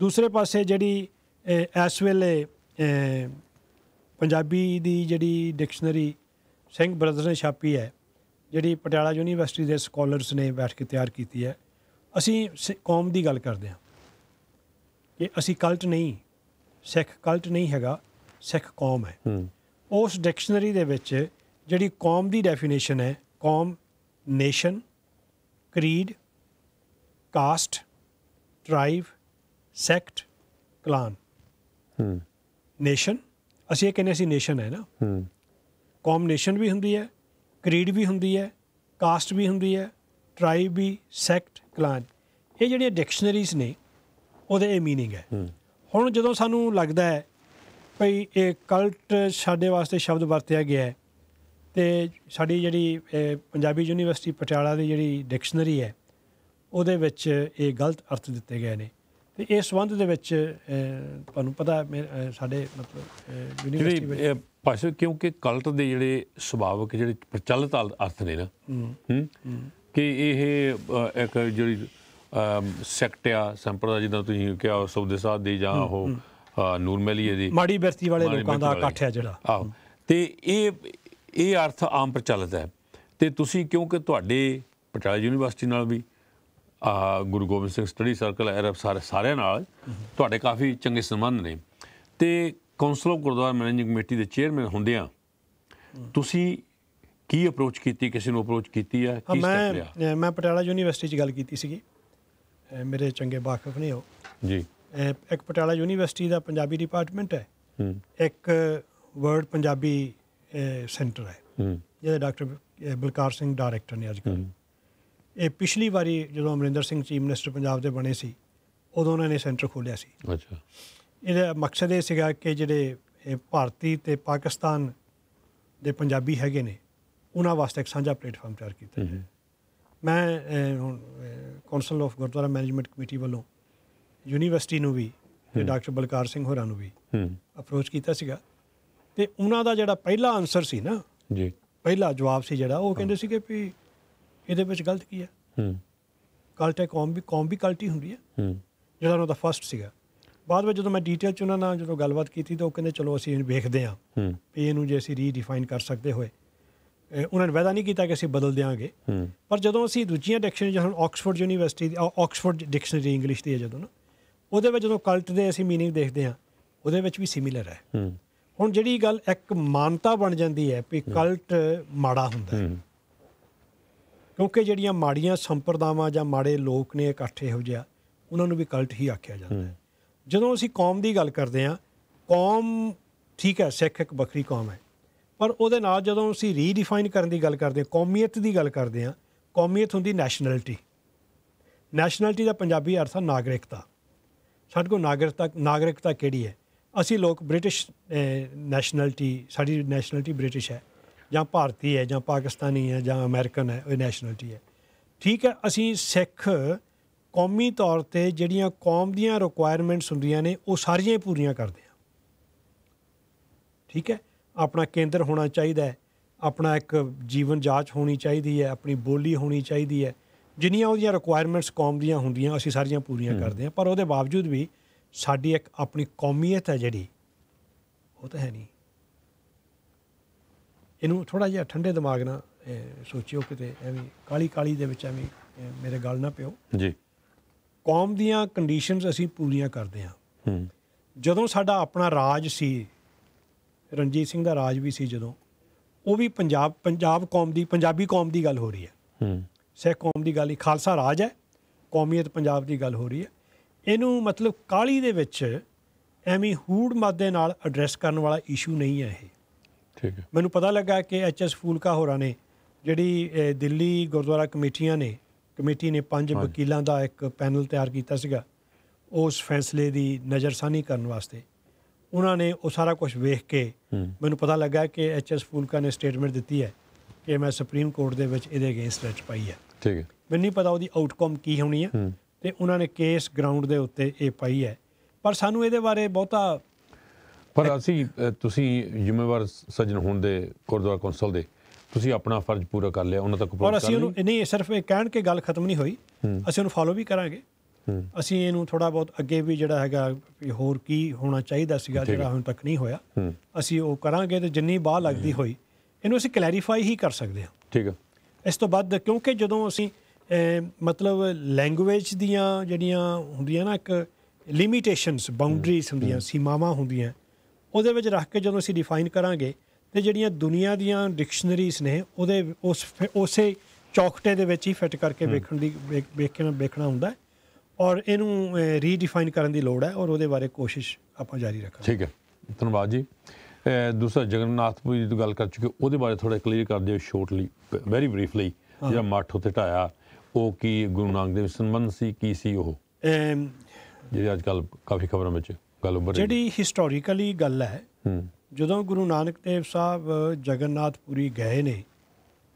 ਦੂਸਰੇ ਪਾਸੇ ਜਿਹੜੀ ਇਸ ਵੇਲੇ ਪੰਜਾਬੀ ਦੀ ਜਿਹੜੀ ਡਿਕਸ਼ਨਰੀ ਸਿੰਘ ਬ੍ਰਦਰਸ ਨੇ ਛਾਪੀ ਹੈ ਜਿਹੜੀ ਪਟਿਆਲਾ ਯੂਨੀਵਰਸਿਟੀ ਦੇ ਸਕਾਲਰਸ ਨੇ ਬੈਠ ਕੇ ਤਿਆਰ ਕੀਤੀ ਹੈ ਅਸੀਂ ਕੌਮ ਦੀ ਗੱਲ ਕਰਦੇ ਹਾਂ ਕਿ ਅਸੀਂ ਕਲਟ ਨਹੀਂ ਸਿੱਖ ਕਲਟ ਨਹੀਂ ਹੈਗਾ ਸਿੱਖ ਕੌਮ ਹੈ ਉਸ ਡਿਕਸ਼ਨਰੀ ਦੇ ਵਿੱਚ ਜਿਹੜੀ ਕੌਮ ਦੀ ਡੈਫੀਨੇਸ਼ਨ ਹੈ ਕੌਮ nation creed caste tribe sect clan hmm nation ਅਸੀਂ ਇਹ ਕਹਿੰਦੇ ਸੀ ਨੇਸ਼ਨ ਹੈ ਨਾ ਹਮ ਕੌਮ ਨੇਸ਼ਨ ਵੀ ਹੁੰਦੀ ਹੈ ਕ੍ਰੀਡ ਵੀ ਹੁੰਦੀ ਹੈ ਕਾਸਟ ਵੀ ਹੁੰਦੀ ਹੈ ਟ੍ਰਾਈਬੀ ਸੈਕਟ ਕਲਾਨ ਇਹ ਜਿਹੜੀਆਂ ਡਿਕਸ਼ਨਰੀਜ਼ ਨੇ ਉਹਦੇ ਇਹ मीनिंग ਹੈ ਹੁਣ ਜਦੋਂ ਸਾਨੂੰ ਲੱਗਦਾ ਹੈ ਭਈ ਇਹ ਕਲਟ ਸਾਡੇ ਵਾਸਤੇ ਸ਼ਬਦ ਵਰਤਿਆ ਗਿਆ ਹੈ ਤੇ ਸਾਡੀ ਜਿਹੜੀ ਪੰਜਾਬੀ ਯੂਨੀਵਰਸਿਟੀ ਪਟਿਆਲਾ ਦੀ ਜਿਹੜੀ ਡਿਕਸ਼ਨਰੀ ਹੈ ਉਹਦੇ ਵਿੱਚ ਇਹ ਗਲਤ ਅਰਥ ਦਿੱਤੇ ਗਏ ਨੇ ਤੇ ਇਸ ਸੰਬੰਧ ਦੇ ਵਿੱਚ ਤੁਹਾਨੂੰ ਪਤਾ ਸਾਡੇ ਮਤਲਬ ਯੂਨੀਵਰਸਿਟੀ ਵਿੱਚ ਭਾਸ਼ਾ ਕਿਉਂਕਿ ਕਲਟ ਦੇ ਜਿਹੜੇ ਸੁਭਾਵਿਕ ਜਿਹੜੇ ਪ੍ਰਚਲਿਤ ਅਰਥ ਨੇ ਨਾ ਹੂੰ ਕਿ ਇਹ ਇੱਕ ਜਿਹੜੀ ਸੈਕਟ ਆ ਸੰਪਰਦਾ ਜਿੱਦਾਂ ਤੁਸੀਂ ਕਿਹਾ ਦੇ ਸਾਧ ਦੀ ਜਾਂ ਉਹ ਨੂਰਮਲੀਏ ਦੀ ਮਾੜੀ ਬਰਤੀ ਵਾਲੇ ਲੋਕਾਂ ਦਾ ਇਕੱਠ ਹੈ ਜਿਹੜਾ ਆਹੋ ਤੇ ਇਹ ਇਹ ਅਰਥ ਆਮ ਪ੍ਰਚਲਿਤ ਹੈ ਤੇ ਤੁਸੀਂ ਕਿਉਂਕਿ ਤੁਹਾਡੇ ਪਟਿਆਲਾ ਯੂਨੀਵਰਸਿਟੀ ਨਾਲ ਵੀ ਆ ਗੁਰੂ ਗੋਬਿੰਦ ਸਿੰਘ ਸਟੱਡੀ ਸਰਕਲ ਐਰਬ ਸਾਰੇ ਸਾਰਿਆਂ ਨਾਲ ਤੁਹਾਡੇ ਕਾਫੀ ਚੰਗੇ ਸੰਬੰਧ ਨੇ ਤੇ council of gurdwara managing committee ਦੇ ਚੇਅਰਮੈਨ ਹੁੰਦੇ ਆ ਤੁਸੀਂ ਕੀ ਅਪਰੋਚ ਕੀਤੀ ਕਿਸੇ ਨੂੰ ਅਪਰੋਚ ਕੀਤੀ ਆ ਕੀ ਸਟੈਪ ਲਿਆ ਮੈਂ ਪਟਿਆਲਾ ਯੂਨੀਵਰਸਿਟੀ 'ਚ ਗੱਲ ਕੀਤੀ ਸੀਗੀ ਮੇਰੇ ਚੰਗੇ ਵਾਕਫ ਨੇ ਉਹ ਜੀ ਇੱਕ ਪਟਿਆਲਾ ਯੂਨੀਵਰਸਿਟੀ ਦਾ ਪੰਜਾਬੀ ਡਿਪਾਰਟਮੈਂਟ ਹੈ ਇੱਕ ਵਰਡ ਪੰਜਾਬੀ ਸੈਂਟਰ ਹੈ ਜਿਹਦੇ ਡਾਕਟਰ ਬਲਕਾਰ ਸਿੰਘ ਡਾਇਰੈਕਟਰ ਨੇ ਅੱਜ ਕੱਲ ਇਹ ਪਿਛਲੀ ਵਾਰੀ ਜਦੋਂ ਅਮਰਿੰਦਰ ਸਿੰਘ ਚੀਫ ਮਿਨਿਸਟਰ ਪੰਜਾਬ ਦੇ ਬਣੇ ਸੀ ਉਦੋਂ ਉਹਨਾਂ ਨੇ ਸੈਂਟਰ ਖੋਲਿਆ ਸੀ ਅੱਛਾ ਇਹਦਾ ਮਕਸਦ ਇਹ ਸੀਗਾ ਕਿ ਜਿਹੜੇ ਭਾਰਤੀ ਤੇ ਪਾਕਿਸਤਾਨ ਦੇ ਪੰਜਾਬੀ ਹੈਗੇ ਨੇ ਉਹਨਾਂ ਵਾਸਤੇ ਇੱਕ ਸਾਂਝਾ ਪਲੇਟਫਾਰਮ ਤਿਆਰ ਕੀਤਾ ਹੈ ਮੈਂ ਹੁਣ council of gurdwara management committee ਵੱਲੋਂ ਯੂਨੀਵਰਸਿਟੀ ਨੂੰ ਵੀ ਤੇ ਡਾਕਟਰ ਬਲਕਾਰ ਸਿੰਘ ਹੋਰਾਂ ਨੂੰ ਵੀ ਅਪਰੋਚ ਕੀਤਾ ਸੀਗਾ ਤੇ ਉਹਨਾਂ ਦਾ ਜਿਹੜਾ ਪਹਿਲਾ ਆਨਸਰ ਸੀ ਨਾ ਜੀ ਪਹਿਲਾ ਜਵਾਬ ਸੀ ਜਿਹੜਾ ਉਹ ਕਹਿੰਦੇ ਸੀਗੇ ਵੀ ਇਹਦੇ ਵਿੱਚ ਗਲਤ ਕੀ ਹੈ ਹੂੰ ਕਲਟ ਹੈ ਕੌਮ ਵੀ ਕੌਮ ਵੀ ਕਲਟੀ ਹੁੰਦੀ ਹੈ ਹੂੰ ਜਿਹੜਾ ਉਹਨਾਂ ਦਾ ਫਸਟ ਸੀਗਾ ਬਾਅਦ ਵਿੱਚ ਜਦੋਂ ਮੈਂ ਡੀਟੇਲ ਚ ਉਹਨਾਂ ਨਾਲ ਜਦੋਂ ਗੱਲਬਾਤ ਕੀਤੀ ਤਾਂ ਉਹ ਕਹਿੰਦੇ ਚਲੋ ਅਸੀਂ ਇਹਨੂੰ ਵੇਖਦੇ ਹਾਂ ਹੂੰ ਵੀ ਇਹਨੂੰ ਜੇ ਅਸੀਂ ਰੀਡਿਫਾਈਨ ਕਰ ਸਕਦੇ ਹੋਏ ਉਹਨਾਂ ਨੇ ਵਾਅਦਾ ਨਹੀਂ ਕੀਤਾ ਕਿ ਅਸੀਂ ਬਦਲ ਦੇਾਂਗੇ ਪਰ ਜਦੋਂ ਅਸੀਂ ਦੂਜੀਆਂ ਡਿਕਸ਼ਨਰੀ ਜਿਵੇਂ ਆਕਸਫੋਰਡ ਯੂਨੀਵਰਸਿਟੀ ਦੀ ਆਕਸਫੋਰਡ ਡਿਕਸ਼ਨਰੀ ਇੰਗਲਿਸ਼ ਦੀ ਹੈ ਜਦੋਂ ਨਾ ਉਹਦੇ ਵਿੱਚ ਜਦੋਂ ਕਲਟ ਦੇ ਅਸੀਂ मीनिंग ਦੇਖਦੇ ਹਾਂ ਉਹਦੇ ਵਿੱਚ ਵੀ ਸਿਮਿਲਰ ਹੈ ਹੁਣ ਜਿਹੜੀ ਗੱਲ ਇੱਕ ਮਾਨਤਾ ਬਣ ਜਾਂਦੀ ਹੈ ਕਿ ਕਲਟ ਮਾੜਾ ਹੁੰਦਾ ਹੈ ਕਿਉਂਕਿ ਜਿਹੜੀਆਂ ਮਾੜੀਆਂ ਸੰਪਰਦਾਵਾਂ ਜਾਂ ਮਾੜੇ ਲੋਕ ਨੇ ਇਕੱਠੇ ਹੋ ਜਿਆ ਉਹਨਾਂ ਨੂੰ ਵੀ ਕਲਟ ਹੀ ਆਖਿਆ ਜਾਂਦਾ ਹੈ ਜਦੋਂ ਅਸੀਂ ਕੌਮ ਦੀ ਗੱਲ ਕਰਦੇ ਹਾਂ ਕੌਮ ਠੀਕ ਹੈ ਸਿੱਖ ਇੱਕ ਬੱਕਰੀ ਕੌਮ ਹੈ ਪਰ ਉਹਦੇ ਨਾਲ ਜਦੋਂ ਅਸੀਂ ਰੀਡਿਫਾਈਨ ਕਰਨ ਦੀ ਗੱਲ ਕਰਦੇ ਹਾਂ ਕੌਮੀਅਤ ਦੀ ਗੱਲ ਕਰਦੇ ਹਾਂ ਕੌਮੀਅਤ ਹੁੰਦੀ ਨੈਸ਼ਨੈਲਿਟੀ ਨੈਸ਼ਨੈਲਿਟੀ ਦਾ ਪੰਜਾਬੀ ਅਰਥ ਹੈ ਨਾਗਰਿਕਤਾ ਸਾਡੇ ਕੋ ਨਾਗਰਿਕਤਾ ਨਾਗਰਿਕਤਾ ਕਿਹੜੀ ਹੈ ਅਸੀਂ ਲੋਕ ਬ੍ਰਿਟਿਸ਼ ਨੈਸ਼ਨੈਲਿਟੀ ਸਾਡੀ ਨੈਸ਼ਨੈਲਿਟੀ ਬ੍ਰਿਟਿਸ਼ ਹੈ ਜਾਂ ਭਾਰਤੀ ਹੈ ਜਾਂ ਪਾਕਿਸਤਾਨੀ ਹੈ ਜਾਂ ਅਮਰੀਕਨ ਹੈ ਉਹ ਨੈਸ਼ਨੈਲਿਟੀ ਹੈ ਠੀਕ ਹੈ ਅਸੀਂ ਸਿੱਖ ਕੌਮੀ ਤੌਰ ਤੇ ਜਿਹੜੀਆਂ ਕੌਮ ਦੀਆਂ ਰਿਕੁਆਇਰਮੈਂਟਸ ਹੁੰਦੀਆਂ ਨੇ ਉਹ ਸਾਰੀਆਂ ਪੂਰੀਆਂ ਕਰਦੇ ਆ ਠੀਕ ਹੈ ਆਪਣਾ ਕੇਂਦਰ ਹੋਣਾ ਚਾਹੀਦਾ ਹੈ ਆਪਣਾ ਇੱਕ ਜੀਵਨ ਜਾਂਚ ਹੋਣੀ ਚਾਹੀਦੀ ਹੈ ਆਪਣੀ ਬੋਲੀ ਹੋਣੀ ਚਾਹੀਦੀ ਹੈ ਜਿੰਨੀਆਂ ਉਹਦੀਆਂ ਰਿਕੁਆਇਰਮੈਂਟਸ ਕੌਮ ਦੀਆਂ ਹੁੰਦੀਆਂ ਅਸੀਂ ਸਾਰੀਆਂ ਪੂਰੀਆਂ ਕਰਦੇ ਹਾਂ ਪਰ ਉਹਦੇ ਬਾਵਜੂਦ ਵੀ ਸਾਡੀ ਇੱਕ ਆਪਣੀ ਕੌਮੀਅਤ ਹੈ ਜਿਹੜੀ ਉਹ ਤਾਂ ਹੈ ਨਹੀਂ ਇਹਨੂੰ ਥੋੜਾ ਜਿਹਾ ਠੰਡੇ ਦਿਮਾਗ ਨਾਲ ਸੋਚਿਓ ਕਿਤੇ ਐਵੇਂ ਕਾਲੀ ਕਾਲੀ ਦੇ ਵਿੱਚ ਐਵੇਂ ਮੇਰੇ ਗੱਲ ਨਾ ਪਿਓ ਜੀ ਕੌਮ ਦੀਆਂ ਕੰਡੀਸ਼ਨਸ ਅਸੀਂ ਪੂਰੀਆਂ ਕਰਦੇ ਹਾਂ ਜਦੋਂ ਸਾਡਾ ਆਪਣਾ ਰਾਜ ਸੀ ਰਣਜੀਤ ਸਿੰਘ ਦਾ ਰਾਜ ਵੀ ਸੀ ਜਦੋਂ ਉਹ ਵੀ ਪੰਜਾਬ ਪੰਜਾਬ ਕੌਮ ਦੀ ਪੰਜਾਬੀ ਕੌਮ ਦੀ ਗੱਲ ਹੋ ਰਹੀ ਹੈ ਹੂੰ ਸਿੱਖ ਕੌਮ ਦੀ ਗੱਲ ਹੀ ਖਾਲਸਾ ਰਾਜ ਹੈ ਕੌਮੀਅਤ ਪੰਜਾਬ ਦੀ ਗੱਲ ਹੋ ਰਹੀ ਹੈ ਇਹਨੂੰ ਮਤਲਬ ਕਾਲੀ ਦੇ ਵਿੱਚ ਐਵੇਂ ਹੂੜ ਮਾਦੇ ਨਾਲ ਐਡਰੈਸ ਕਰਨ ਵਾਲਾ ਇਸ਼ੂ ਨਹੀਂ ਹੈ ਇਹ ਠੀਕ ਹੈ ਮੈਨੂੰ ਪਤਾ ਲੱਗਾ ਕਿ ਐਚਐਸ ਫੂਲਕਾ ਹੋਰਾਂ ਨੇ ਜਿਹੜੀ ਦਿੱਲੀ ਗੁਰਦੁਆਰਾ ਕਮੇਟੀਆਂ ਨੇ ਕਮੇਟੀ ਨੇ ਪੰਜ ਵਕੀਲਾਂ ਦਾ ਇੱਕ ਪੈਨਲ ਤਿਆਰ ਕੀਤਾ ਸੀਗਾ ਉਸ ਫੈਸਲੇ ਦੀ ਨਜ਼ਰਸਾਨੀ ਕਰਨ ਵਾਸਤੇ ਉਹਨਾਂ ਨੇ ਉਹ ਸਾਰਾ ਕੁਝ ਵੇਖ ਕੇ ਮੈਨੂੰ ਪਤਾ ਲੱਗਾ ਕਿ ਐਚ ਐਸ ਫੂਲਕਾ ਨੇ ਸਟੇਟਮੈਂਟ ਦਿੱਤੀ ਹੈ ਕਿ ਮੈਂ ਸੁਪਰੀਮ ਕੋਰਟ ਦੇ ਵਿੱਚ ਇਹਦੇ ਅਗੇਂਸਟ ਰਿਟ ਪਾਈ ਹੈ ਠੀਕ ਹੈ ਮੈਨੂੰ ਨਹੀਂ ਪਤਾ ਉਹਦੀ ਆਊਟਕਮ ਕੀ ਹੋਣੀ ਹੈ ਤੇ ਉਹਨਾਂ ਨੇ ਕੇਸ ਗਰਾਊਂਡ ਦੇ ਉੱਤੇ ਇਹ ਪਾਈ ਹੈ ਪਰ ਸਾਨੂੰ ਇਹਦੇ ਬਾਰੇ ਬਹੁਤਾ ਪਰ ਅਸੀਂ ਤੁਸੀਂ ਜ਼ਿੰਮੇਵਾਰ ਸੱਜਣ ਹੋਣ ਦੇ ਗੁਰਦੁਆਰਾ ਕੌਂਸਲ ਦੇ ਤੁਸੀਂ ਆਪਣਾ ਫਰਜ਼ ਪੂਰਾ ਕਰ ਲਿਆ ਉਹਨਾਂ ਤੱਕ ਪਹੁੰਚ ਕਰ ਲਈ ਅਸੀਂ ਉਹਨੂੰ ਨਹੀਂ ਸਿਰਫ ਇਹ ਕਹਿਣ ਕੇ ਗੱਲ ਖਤਮ ਨਹੀਂ ਹੋਈ ਅਸੀਂ ਉਹਨੂੰ ਫਾਲੋ ਵੀ ਕਰਾਂਗੇ ਅਸੀਂ ਇਹਨੂੰ ਥੋੜਾ ਬਹੁਤ ਅੱਗੇ ਵੀ ਜਿਹੜਾ ਹੈਗਾ ਹੋਰ ਕੀ ਹੋਣਾ ਚਾਹੀਦਾ ਸੀਗਾ ਜਿਹੜਾ ਹੁਣ ਤੱਕ ਨਹੀਂ ਹੋਇਆ ਅਸੀਂ ਉਹ ਕਰਾਂਗੇ ਤੇ ਜਿੰਨੀ ਬਾਹ ਲੱਗਦੀ ਹੋਈ ਇਹਨੂੰ ਅਸੀਂ ਕਲੈਰੀਫਾਈ ਹੀ ਕਰ ਸਕਦੇ ਹਾਂ ਠੀਕ ਹੈ ਇਸ ਤੋਂ ਬਾਅਦ ਕਿਉਂਕਿ ਜਦੋਂ ਅਸੀਂ ਮਤਲਬ ਲੈਂਗੁਏਜ ਦੀਆਂ ਜਿਹੜੀਆਂ ਹੁੰਦੀਆਂ ਨਾ ਇੱਕ ਲਿਮਿਟੇਸ਼ਨਸ ਬਾਉਂਡਰੀਜ਼ ਹੁੰਦੀਆਂ ਸੀਮਾਵਾਂ ਹੁੰਦੀਆਂ ਉਹਦੇ ਵਿੱਚ ਰੱਖ ਕੇ ਜਦੋਂ ਅਸੀਂ ਡਿਫਾਈਨ ਕਰਾਂਗੇ ਤੇ ਜਿਹੜੀਆਂ ਦੁਨੀਆ ਦੀਆਂ ਡਿਕਸ਼ਨਰੀਜ਼ ਨੇ ਉਹਦੇ ਉਸ ਉਸੇ ਚੌਕਟੇ ਦੇ ਵਿੱਚ ਹੀ ਫਿੱਟ ਕਰਕੇ ਵੇਖਣ ਦੀ ਵੇਖਣਾ ਵੇਖਣਾ ਹੁੰਦਾ ਹੈ ਔਰ ਇਹਨੂੰ ਰੀਡਿਫਾਈਨ ਕਰਨ ਦੀ ਲੋੜ ਹੈ ਔਰ ਉਹਦੇ ਬਾਰੇ ਕੋਸ਼ਿਸ਼ ਆਪਾਂ ਜਾਰੀ ਰੱਖਾਂਗੇ ਠੀਕ ਹੈ ਧੰਨਵਾਦ ਜੀ ਦੂਸਰਾ ਜਗਨਨਾਥ ਪੁਰੀ ਦੀ ਗੱਲ ਕਰ ਚੁੱਕੇ ਉਹਦੇ ਬਾਰੇ ਥੋੜਾ ਕਲੀਅਰ ਕਰ ਦਿਓ ਸ਼ੋਰਟਲੀ ਵੈਰੀ ਬਰੀਫਲੀ ਜਿਹੜਾ ਮੱਠ ਉੱਤੇ ਢਾਇਆ ਉਹ ਕੀ ਗੁਰੂ ਨਾਨਕ ਦੇਵ ਸੰਬੰਧ ਸੀ ਕੀ ਸੀ ਉਹ ਜਿਹੜੀ ਅੱਜ ਕੱਲ ਕਾਫੀ ਖਬਰਾਂ ਵਿੱਚ ਗੱਲ ਉੱਭਰ ਜਿਹੜੀ ਹਿਸਟੋਰੀਕਲੀ ਗੱਲ ਹੈ ਜਦੋਂ ਗੁਰੂ ਨਾਨਕ ਦੇਵ ਸਾਹਿਬ ਜਗਨਨਾਥ ਪੁਰੀ ਗਏ ਨੇ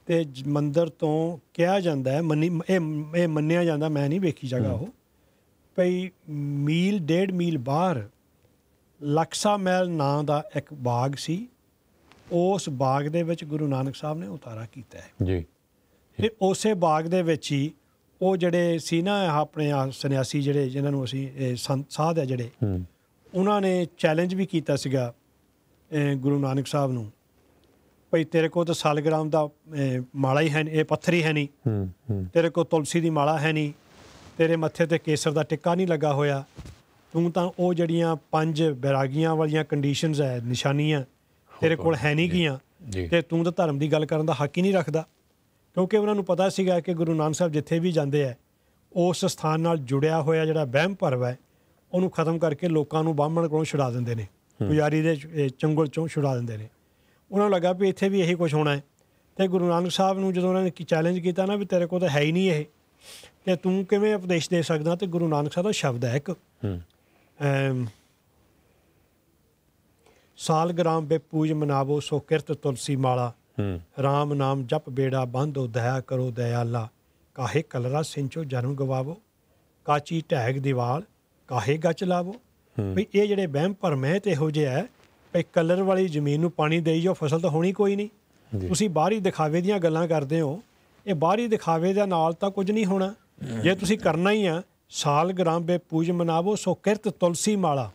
ਤੇ ਮੰਦਰ ਤੋਂ ਕਿਹਾ ਜਾਂਦਾ ਹੈ ਇਹ ਇਹ ਮੰਨਿਆ ਜਾਂਦਾ ਮੈਂ ਨਹੀਂ ਵੇਖੀ ਜਗ੍ਹਾ ਉਹ ਪਈ ਮੀਲ ਡੇਢ ਮੀਲ ਬਾਹਰ ਲਕਸਾ ਮਹਿਲ ਨਾਂ ਦਾ ਇੱਕ ਬਾਗ ਸੀ ਉਸ ਬਾਗ ਦੇ ਵਿੱਚ ਗੁਰੂ ਨਾਨਕ ਸਾਹਿਬ ਨੇ ਉਤਾਰਾ ਕੀਤਾ ਹੈ ਜੀ ਤੇ ਉਸੇ ਬਾਗ ਦੇ ਵਿੱਚ ਹੀ ਉਹ ਜਿਹੜੇ ਸੀ ਨਾ ਆਪਣੇ ਸੰਨਿਆਸੀ ਜਿਹੜੇ ਜਿਨ੍ਹਾਂ ਨੂੰ ਅਸੀਂ ਸੰਤ ਸਾਧ ਹੈ ਜਿਹੜੇ ਉਹਨਾਂ ਨੇ ਚੈਲੰਜ ਵੀ ਕੀਤਾ ਸੀਗਾ ਗੁਰੂ ਨਾਨਕ ਸਾਹਿਬ ਨੂੰ ਭਈ ਤੇਰੇ ਕੋਲ ਤਾਂ ਸਾਲਗ੍ਰਾਮ ਦਾ ਮਾਲਾ ਹੀ ਹੈ ਇਹ ਪੱਥਰ ਹੀ ਹੈ ਨਹੀਂ ਤੇਰੇ ਕੋਲ ਤੁਲਸੀ ਦੀ ਮਾਲਾ ਹੈ ਨਹੀਂ ਤੇਰੇ ਮੱਥੇ ਤੇ ਕੇਸਰ ਦਾ ਟਿੱਕਾ ਨਹੀਂ ਲੱਗਾ ਹੋਇਆ ਤੂੰ ਤਾਂ ਉਹ ਜਿਹੜੀਆਂ ਪੰਜ ਬੈਰਾਗੀਆਂ ਵਾਲੀਆਂ ਕੰਡੀਸ਼ਨਸ ਹੈ ਨਿਸ਼ਾਨੀਆਂ ਤੇਰੇ ਕੋਲ ਹੈ ਨਹੀਂ ਗੀਆਂ ਤੇ ਤੂੰ ਤਾਂ ਧਰਮ ਦੀ ਗੱਲ ਕਰਨ ਦਾ ਹੱਕ ਹੀ ਨਹੀਂ ਰੱਖਦਾ ਕਿਉਂਕਿ ਉਹਨਾਂ ਨੂੰ ਪਤਾ ਸੀਗਾ ਕਿ ਗੁਰੂ ਨਾਨਕ ਸਾਹਿਬ ਜਿੱਥੇ ਵੀ ਜਾਂਦੇ ਆ ਉਸ ਸਥਾਨ ਨਾਲ ਜੁੜਿਆ ਹੋਇਆ ਜਿਹੜਾ ਵਹਿਮ ਭਰਮ ਹੈ ਉਹਨੂੰ ਖਤਮ ਕਰਕੇ ਲੋਕਾਂ ਨੂੰ ਬਾਹਮਣ ਕੋਲੋਂ ਛੁਡਾ ਦਿੰਦੇ ਨੇ ਪੁਜਾਰੀ ਦੇ ਚੰਗਲ ਚੋਂ ਛੁਡਾ ਦਿੰਦੇ ਨੇ ਉਹਨਾਂ ਨੂੰ ਲੱਗਾ ਵੀ ਇੱਥੇ ਵੀ ਇਹੀ ਕੁਝ ਹੋਣਾ ਹੈ ਤੇ ਗੁਰੂ ਨਾਨਕ ਸਾਹਿਬ ਨੂੰ ਜਦੋਂ ਉਹਨਾਂ ਨੇ ਚੈਲੰਜ ਕੀਤਾ ਨਾ ਵੀ ਤੇਰੇ ਕੋਲ ਤਾਂ ਹੈ ਹੀ ਨਹੀਂ ਇਹ ਤੇ ਤੂੰ ਕਿਵੇਂ ਉਪਦੇਸ਼ ਦੇ ਸਕਦਾ ਤੇ ਗੁਰੂ ਨਾਨਕ ਸਾਹਿਬ ਦਾ ਸ਼ਬਦ ਹੈ ਇੱਕ ਸਾਲ ਸਾਲਗ੍ਰਾਮ ਬੇ ਪੂਜ ਮਨਾਵੋ ਸੋ ਕਿਰਤ ਤੁਲਸੀ ਮਾਲਾ ਹਮ ਰਾਮ ਨਾਮ ਜਪ ਬੇੜਾ ਬੰਧੋ ਦਇਆ ਕਰੋ ਦਇਆਲਾ ਕਾਹੇ ਕਲਰਾ ਸਿੰਚੋ ਜਨਮ ਗਵਾਵੋ ਕਾਚੀ ਢੈਗ ਦੀਵਾਲ ਕਾਹੇ ਗੱਚ ਲਾਵੋ ਵੀ ਇਹ ਜਿਹੜੇ ਵਹਿਮ ਭਰਮ ਹੈ ਤੇ ਹੋ ਜਿਆ ਹੈ ਵੀ ਕਲਰ ਵਾਲੀ ਜ਼ਮੀਨ ਨੂੰ ਪਾਣੀ ਦੇਈ ਜੋ ਫਸਲ ਤਾਂ ਹੋਣੀ ਕੋਈ ਨਹੀਂ ਤੁਸੀਂ ਬਾਹਰੀ ਦਿਖਾਵੇ ਦੀਆਂ ਗੱਲਾਂ ਕਰਦੇ ਹੋ ਇਹ ਬਾਹਰੀ ਦਿਖਾਵੇ ਦੇ ਨਾਲ ਤਾਂ ਕੁਝ ਨਹੀਂ ਹੋਣਾ ਜੇ ਤੁਸੀਂ ਕਰਨਾ ਹੀ ਆ ਸਾਲ ਗ੍ਰਾਮ ਬੇ ਪੂਜ ਮਨਾਵੋ ਸੋ ਕਿਰਤ ਤੁਲਸੀ ਮਾਲਾ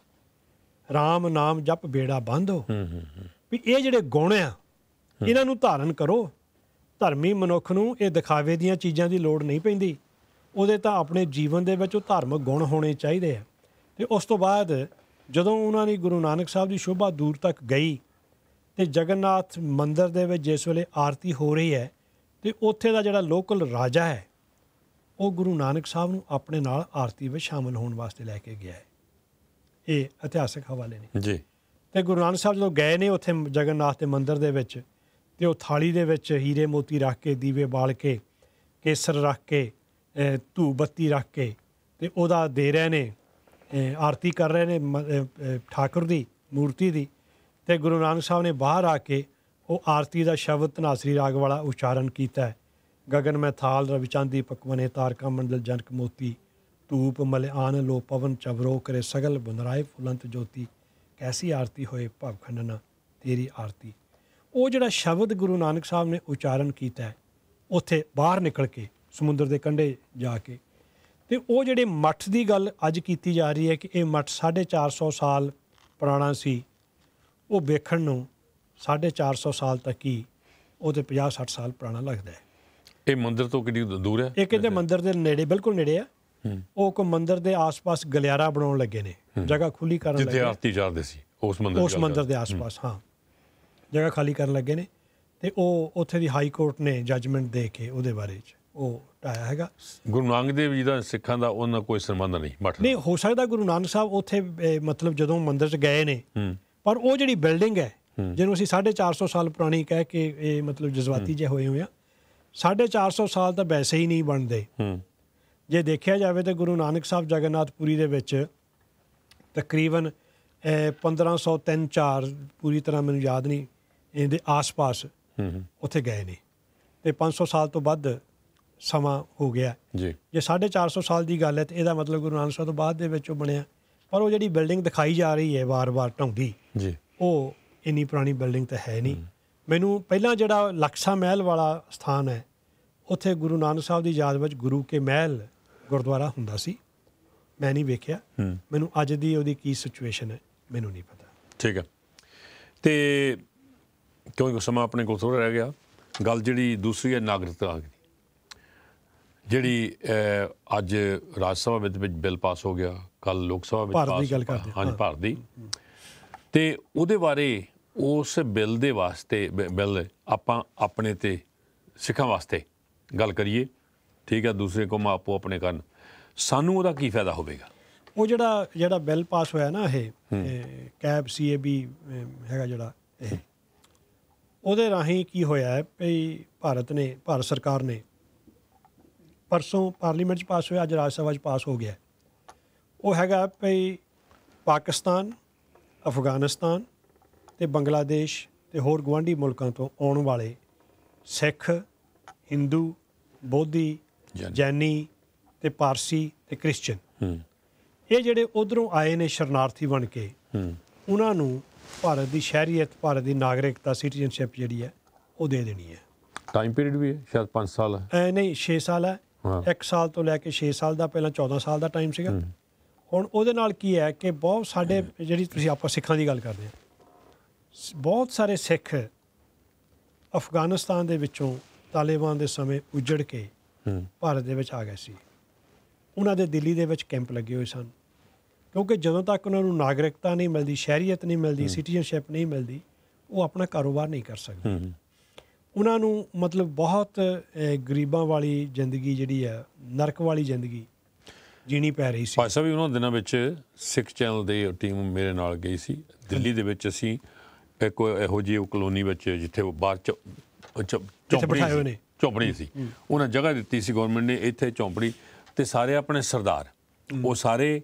RAM ਨਾਮ ਜਪ ਬੇੜਾ ਬੰਧੋ ਵੀ ਇਹ ਜਿਹੜੇ ਗੁਣ ਆ ਇਹਨਾਂ ਨੂੰ ਧਾਰਨ ਕਰੋ ਧਰਮੀ ਮਨੁੱਖ ਨੂੰ ਇਹ ਦਿਖਾਵੇ ਦੀਆਂ ਚੀਜ਼ਾਂ ਦੀ ਲੋੜ ਨਹੀਂ ਪੈਂਦੀ ਉਹਦੇ ਤਾਂ ਆਪਣੇ ਜੀਵਨ ਦੇ ਵਿੱਚ ਉਹ ਧਾਰਮਿਕ ਗੁਣ ਹੋਣੇ ਚਾਹੀਦੇ ਆ ਤੇ ਉਸ ਤੋਂ ਬਾਅਦ ਜਦੋਂ ਉਹਨਾਂ ਦੀ ਗੁਰੂ ਨਾਨਕ ਸਾਹਿਬ ਦੀ ਸ਼ੋਭਾ ਦੂਰ ਤੱਕ ਗਈ ਤੇ ਜਗਨਨਾਥ ਮੰਦਿਰ ਦੇ ਵਿੱਚ ਜਿਸ ਵੇਲੇ ਆਰਤੀ ਹੋ ਰਹੀ ਹੈ ਤੇ ਉੱਥੇ ਦਾ ਜਿਹੜਾ ਲੋਕਲ ਰਾਜਾ ਹੈ ਉਹ ਗੁਰੂ ਨਾਨਕ ਸਾਹਿਬ ਨੂੰ ਆਪਣੇ ਨਾਲ ਆਰਤੀ ਵਿੱਚ ਸ਼ਾਮਲ ਹੋਣ ਵਾਸਤੇ ਲੈ ਕੇ ਗਿਆ ਹੈ ਇਹ ਇਤਿਹਾਸਕ ਹਵਾਲੇ ਨੇ ਜੀ ਤੇ ਗੁਰੂ ਨਾਨਕ ਸਾਹਿਬ ਜਦੋਂ ਗਏ ਨੇ ਉੱਥੇ ਜਗਨਨਾਥ ਦੇ ਮੰਦਿਰ ਦੇ ਵਿੱਚ ਤੇ ਉਹ ਥਾਲੀ ਦੇ ਵਿੱਚ ਹੀਰੇ ਮੋਤੀ ਰੱਖ ਕੇ ਦੀਵੇ ਬਾਲ ਕੇ ਕੇਸਰ ਰੱਖ ਕੇ ਧੂ ਬੱਤੀ ਰੱਖ ਕੇ ਤੇ ਉਹਦਾ ਦੇ ਰਹੇ ਨੇ ਆਰਤੀ ਕਰ ਰਹੇ ਨੇ ਠਾਕੁਰ ਦੀ ਮੂਰਤੀ ਦੀ ਤੇ ਗੁਰੂ ਨਾਨਕ ਸਾਹਿਬ ਨੇ ਬਾਹਰ ਆ ਕੇ ਉਹ ਆਰਤੀ ਦਾ ਸ਼ਬਦ ਤਨਾਸਰੀ ਰਾਗ ਵਾਲਾ ਉਚਾਰਨ ਕੀਤਾ ਹੈ ਗगन ਰਵੀ ਰਵਿਚਾਂਦੀ ਪਕਵਨੇ ਤਾਰਕਾ ਮੰਡਲ ਜਨਕ ਮੋਤੀ ਧੂਪ ਮਲਿਆਨ ਲੋ ਪਵਨ ਚਵਰੋ ਕਰੇ ਸਗਲ ਬੁਨਰਾਏ ਫੁਲੰਤ ਜੋਤੀ ਕੈਸੀ ਆਰਤੀ ਹੋਏ ਭਵ ਖੰਡਨ ਤੇਰੀ ਆਰਤੀ ਉਹ ਜਿਹੜਾ ਸ਼ਬਦ ਗੁਰੂ ਨਾਨਕ ਸਾਹਿਬ ਨੇ ਉਚਾਰਨ ਕੀਤਾ ਹੈ ਉੱਥੇ ਬਾਹਰ ਨਿਕਲ ਕੇ ਸਮੁੰਦਰ ਦੇ ਕੰਢੇ ਜਾ ਕੇ ਤੇ ਉਹ ਜਿਹੜੇ ਮੱਠ ਦੀ ਗੱਲ ਅੱਜ ਕੀਤੀ ਜਾ ਰਹੀ ਹੈ ਕਿ ਇਹ ਮੱਠ 450 ਸਾਲ ਪੁਰਾਣਾ ਸੀ ਉਹ ਵੇਖਣ ਨੂੰ 450 ਸਾਲ ਤੱਕ ਹੀ ਉਹਦੇ 50 60 ਸਾਲ ਪੁਰਾਣਾ ਲੱਗਦਾ ਹੈ ਇਹ ਮੰਦਿਰ ਤੋਂ ਕਿੰਨੀ ਦੂਰ ਹੈ ਇਹ ਕਿਤੇ ਮੰਦਿਰ ਦੇ ਨੇੜੇ ਬਿਲਕੁਲ ਨੇੜੇ ਆ ਉਹ ਕੋ ਮੰਦਿਰ ਦੇ ਆਸ-ਪਾਸ ਗਲਿਆਰਾ ਬਣਾਉਣ ਲੱਗੇ ਨੇ ਜਗ੍ਹਾ ਖੁੱਲੀ ਕਰਨ ਲੱਗੇ ਜਿੱਥੇ ਆਰਤੀ ਜਾਂਦੇ ਸੀ ਉਸ ਮੰਦਿਰ ਉਸ ਮੰਦਿਰ ਦੇ ਆਸ-ਪਾਸ ਹਾਂ ਜਗ੍ਹਾ ਖਾਲੀ ਕਰਨ ਲੱਗੇ ਨੇ ਤੇ ਉਹ ਉੱਥੇ ਦੀ ਹਾਈ ਕੋਰਟ ਨੇ ਜੱਜਮੈਂਟ ਦੇ ਕੇ ਉਹਦੇ ਬਾਰੇ ਚ ਉਹ ਟਾਇਆ ਹੈਗਾ ਗੁਰੂ ਨਾਨਕ ਦੇਵ ਜੀ ਦਾ ਸਿੱਖਾਂ ਦਾ ਉਹਨਾਂ ਕੋਈ ਸੰਬੰਧ ਨਹੀਂ ਮਠ ਨਹੀਂ ਹੋ ਸਕਦਾ ਗੁਰੂ ਨਾਨਕ ਸਾਹਿਬ ਉੱਥੇ ਮਤਲਬ ਜਦੋਂ ਮੰਦਿਰ ਚ ਗਏ ਨੇ ਪਰ ਉਹ ਜਿਹੜੀ ਬਿਲਡਿੰਗ ਹੈ ਜਿਹਨੂੰ ਅਸੀਂ 450 ਸਾਲ ਪੁਰਾਣੀ ਕਹਿ ਕੇ ਇਹ ਮਤਲਬ ਜਜ਼ਬਾਤੀ ਜੇ ਹੋਏ ਹੋਇਆ 450 ਸਾਲ ਤਾਂ ਵੈਸੇ ਹੀ ਨਹੀਂ ਬਣਦੇ ਹੂੰ ਜੇ ਦੇਖਿਆ ਜਾਵੇ ਤਾਂ ਗੁਰੂ ਨਾਨਕ ਸਾਹਿਬ ਜਗਨਨਾਥ ਪੁਰੀ ਦੇ ਵਿੱਚ ਤਕਰੀਬਨ 1503-4 ਪੂਰੀ ਤਰ੍ਹਾਂ ਮੈਨੂੰ ਯਾਦ ਨਹੀਂ ਇਹਦੇ ਆਸ-ਪਾਸ ਹੂੰ ਉੱਥੇ ਗਏ ਨੇ ਤੇ 500 ਸਾਲ ਤੋਂ ਵੱਧ ਸਮਾਂ ਹੋ ਗਿਆ ਜੀ ਜੇ 450 ਸਾਲ ਦੀ ਗੱਲ ਹੈ ਤੇ ਇਹਦਾ ਮਤਲਬ ਗੁਰੂ ਨਾਨਕ ਸਾਹਿਬ ਤੋਂ ਬਾਅਦ ਦੇ ਵਿੱਚ ਉਹ ਬਣਿਆ ਪਰ ਉਹ ਜਿਹੜੀ ਬਿਲਡਿੰਗ ਦਿਖਾਈ ਜਾ ਰਹੀ ਹੈ ਵਾਰ-ਵਾਰ ਢੌਂਦੀ ਜੀ ਉਹ ਇੰਨੀ ਪੁਰਾਣੀ ਬਿਲਡਿੰਗ ਤਾਂ ਹੈ ਨਹੀਂ ਮੈਨੂੰ ਪਹਿਲਾਂ ਜਿਹੜਾ ਲਕਸ਼ਾ ਮਹਿਲ ਵਾਲਾ ਸਥਾਨ ਹੈ ਉੱਥੇ ਗੁਰੂ ਨਾਨਕ ਸਾਹਿਬ ਦੀ ਯਾਦ ਵਿੱਚ ਗੁਰੂ ਕੇ ਮਹਿਲ ਗੁਰਦੁਆਰਾ ਹੁੰਦਾ ਸੀ ਮੈਂ ਨਹੀਂ ਵੇਖਿਆ ਮੈਨੂੰ ਅੱਜ ਦੀ ਉਹਦੀ ਕੀ ਸਿਚੁਏਸ਼ਨ ਹੈ ਮੈਨੂੰ ਨਹੀਂ ਪਤਾ ਠੀਕ ਹੈ ਤੇ ਕਿਉਂਕਿ ਸਮਾਂ ਆਪਣੇ ਕੋਲ ਥੋੜਾ ਰਹਿ ਗਿਆ ਗੱਲ ਜਿਹੜੀ ਦੂਸਰੀ ਹੈ ਨਾਗਰਿਕਤਾ ਦੀ ਜਿਹੜੀ ਅੱਜ ਰਾਜ ਸਭਾ ਵਿੱਚ ਵਿੱਚ ਬਿੱਲ ਪਾਸ ਹੋ ਗਿਆ ਕੱਲ ਲੋਕ ਸਭਾ ਵਿੱਚ ਪਾਸ ਭਾਰਤ ਦੀ ਗੱਲ ਕਰਦੇ ਹਾਂ ਭਾਰਤ ਦੀ ਤੇ ਉਹਦੇ ਬਾਰੇ ਉਸ ਬਿੱਲ ਦੇ ਵਾਸਤੇ ਬਿੱਲ ਆਪਾਂ ਆਪਣੇ ਤੇ ਸਿੱਖਾਂ ਵਾਸਤੇ ਗੱਲ ਕਰੀਏ ਠੀਕ ਹੈ ਦੂਸਰੇ ਕੋ ਮਾਪੋ ਆਪਣੇ ਕਰਨ ਸਾਨੂੰ ਉਹਦਾ ਕੀ ਫਾਇਦਾ ਹੋਵੇਗਾ ਉਹ ਜਿਹੜਾ ਜਿਹੜਾ ਬਿੱਲ ਪਾਸ ਹੋਇਆ ਨਾ ਇਹ ਕੈਬ ਸੀਏਬੀ ਹੈਗਾ ਜਿਹੜਾ ਇਹ ਉਹਦੇ ਰਾਹੀਂ ਕੀ ਹੋਇਆ ਹੈ ਭਈ ਭਾਰਤ ਨੇ ਭਾਰਤ ਸਰਕਾਰ ਨੇ ਪਰਸੋਂ ਪਾਰਲੀਮੈਂਟ 'ਚ ਪਾਸ ਹੋਇਆ ਅੱਜ ਰਾਜ ਸਭਾ 'ਚ ਪਾਸ ਹੋ ਗਿਆ ਉਹ ਹੈਗਾ ਭਈ ਪਾਕਿਸਤਾਨ ਅਫਗਾਨਿਸਤਾਨ ਤੇ ਬੰਗਲਾਦੇਸ਼ ਤੇ ਹੋਰ ਗਵਾਂਢੀ ਮੁਲਕਾਂ ਤੋਂ ਆਉਣ ਵਾਲੇ ਸਿੱਖ Hindu ਬੋਧੀ ਜੈਨੀ ਤੇ ਪਾਰਸੀ ਤੇ ਕ੍ਰਿਸਚੀਅਨ ਇਹ ਜਿਹੜੇ ਉਧਰੋਂ ਆਏ ਨੇ ਸ਼ਰਨਾਰਥੀ ਬਣ ਕੇ ਉਹਨਾਂ ਨੂੰ ਭਾਰਤ ਦੀ ਸ਼ਹਿਰੀਅਤ ਭਾਰਤ ਦੀ ਨਾਗਰਿਕਤਾ ਸਿਟੀਜ਼ਨਸ਼ਿਪ ਜਿਹੜੀ ਹੈ ਉਹ ਦੇ ਦੇਣੀ ਹੈ ਟਾਈਮ ਪੀਰੀਅਡ ਵੀ ਹੈ ਸ਼ਾਇਦ 5 ਸਾਲ ਹੈ ਨਹੀਂ 6 ਸਾਲ ਹੈ 1 ਸਾਲ ਤੋਂ ਲੈ ਕੇ 6 ਸਾਲ ਦਾ ਪਹਿਲਾਂ 14 ਸਾਲ ਦਾ ਟਾਈਮ ਸੀਗਾ ਹੁਣ ਉਹਦੇ ਨਾਲ ਕੀ ਹੈ ਕਿ ਬਹੁਤ ਸਾਡੇ ਜਿਹੜੀ ਤੁਸੀਂ ਆਪਾਂ ਸਿੱਖਾਂ ਦੀ ਗੱਲ ਕਰਦੇ ਆ ਬਹੁਤ ਸਾਰੇ ਸਿੱਖ ਅਫਗਾਨਿਸਤਾਨ ਦੇ ਵਿੱਚੋਂ ਤਾਲਿਬਾਨ ਦੇ ਸਮੇਂ ਉਜੜ ਕੇ ਭਾਰਤ ਦੇ ਵਿੱਚ ਆ ਗਏ ਸੀ ਉਹਨਾਂ ਦੇ ਦਿੱਲੀ ਦੇ ਵਿੱਚ ਕੈਂਪ ਲੱਗੇ ਹੋਏ ਸਨ ਕਿਉਂਕਿ ਜਦੋਂ ਤੱਕ ਉਹਨਾਂ ਨੂੰ ਨਾਗਰਿਕਤਾ ਨਹੀਂ ਮਿਲਦੀ ਸ਼ਹਿਰੀਅਤ ਨਹੀਂ ਮਿਲਦੀ ਸਿਟੀਜ਼ਨਸ਼ਿਪ ਨਹੀਂ ਮਿਲਦੀ ਉਹ ਆਪਣਾ ਕਾਰੋਬਾਰ ਨਹੀਂ ਕਰ ਸਕਦੇ ਉਹਨਾਂ ਨੂੰ ਮਤਲਬ ਬਹੁਤ ਗਰੀਬਾਂ ਵਾਲੀ ਜ਼ਿੰਦਗੀ ਜਿਹੜੀ ਹੈ ਨਰਕ ਵਾਲੀ ਜ਼ਿੰਦਗੀ ਜੀਣੀ ਪੈ ਰਹੀ ਸੀ ਭਾਈ ਸਾਹਿਬ ਉਹਨਾਂ ਦਿਨਾਂ ਵਿੱਚ ਸਿੱਖ ਚੈਨਲ ਦੇ ਟੀਮ ਮੇਰੇ ਨਾਲ ਗਈ ਸੀ ਦਿੱਲੀ ਦੇ ਵਿੱਚ ਅਸੀਂ ਇੱਕ ਇਹੋ ਜਿਹੀ ਕਲੋਨੀ ਵਿੱਚ ਜਿੱਥੇ ਉਹ ਬਾਹਰ ਝੌਂਪੜੀ ਸੀ ਝੌਂਪੜੀ ਸੀ ਉਹਨਾਂ ਜਗ੍ਹਾ ਦਿੱਤੀ ਸੀ ਗਵਰਨਮੈਂਟ ਨੇ ਇੱਥੇ ਝੌਂਪੜੀ ਤੇ ਸਾਰੇ ਆਪਣੇ ਸਰਦਾਰ ਉਹ ਸਾਰੇ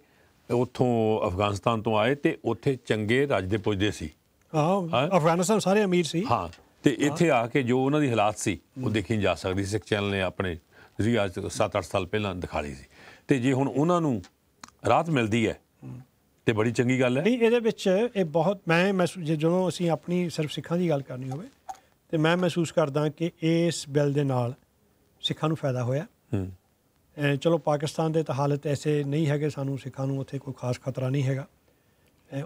ਉੱਥੋਂ ਅਫਗਾਨਿਸਤਾਨ ਤੋਂ ਆਏ ਤੇ ਉੱਥੇ ਚੰਗੇ ਦੇ ਪੁੱਜਦੇ ਸੀ ਹਾਂ ਅਫਗਾਨਿਸਤਾਨ ਸਾਰੇ ਅਮੀਰ ਸੀ ਹਾਂ ਤੇ ਇੱਥੇ ਆ ਕੇ ਜੋ ਉਹਨਾਂ ਦੀ ਹਾਲਾਤ ਸੀ ਉਹ ਦੇਖੀ ਜਾ ਸਕਦੀ ਸਿੱਖ ਚੈਨਲ ਨੇ ਆਪਣੇ ਜਿਹੜੀ ਅੱਜ 7-8 ਸਾਲ ਪਹਿਲਾਂ ਦਿਖਾਈ ਸੀ ਤੇ ਜੇ ਹੁਣ ਉਹਨਾਂ ਨੂੰ ਰਾਤ ਮਿਲਦੀ ਹੈ ਤੇ ਬੜੀ ਚੰਗੀ ਗੱਲ ਹੈ ਨਹੀਂ ਇਹਦੇ ਵਿੱਚ ਇਹ ਬਹੁਤ ਮੈਂ ਜਦੋਂ ਅਸੀਂ ਆਪਣੀ ਸਿਰਫ ਸਿੱਖਾਂ ਦੀ ਗੱਲ ਕਰਨੀ ਹੋਵੇ ਤੇ ਮੈਂ ਮਹਿਸੂਸ ਕਰਦਾ ਕਿ ਇਸ ਬਿੱਲ ਦੇ ਨਾਲ ਸਿੱਖਾਂ ਨੂੰ ਫਾਇਦਾ ਹੋਇਆ ਹੂੰ ਚਲੋ ਪਾਕਿਸਤਾਨ ਦੇ ਤਾਂ ਹਾਲਤ ਐਸੇ ਨਹੀਂ ਹੈਗੇ ਸਾਨੂੰ ਸਿੱਖਾਂ ਨੂੰ ਉੱਥੇ ਕੋਈ ਖਾਸ ਖਤਰਾ ਨਹੀਂ ਹੈਗਾ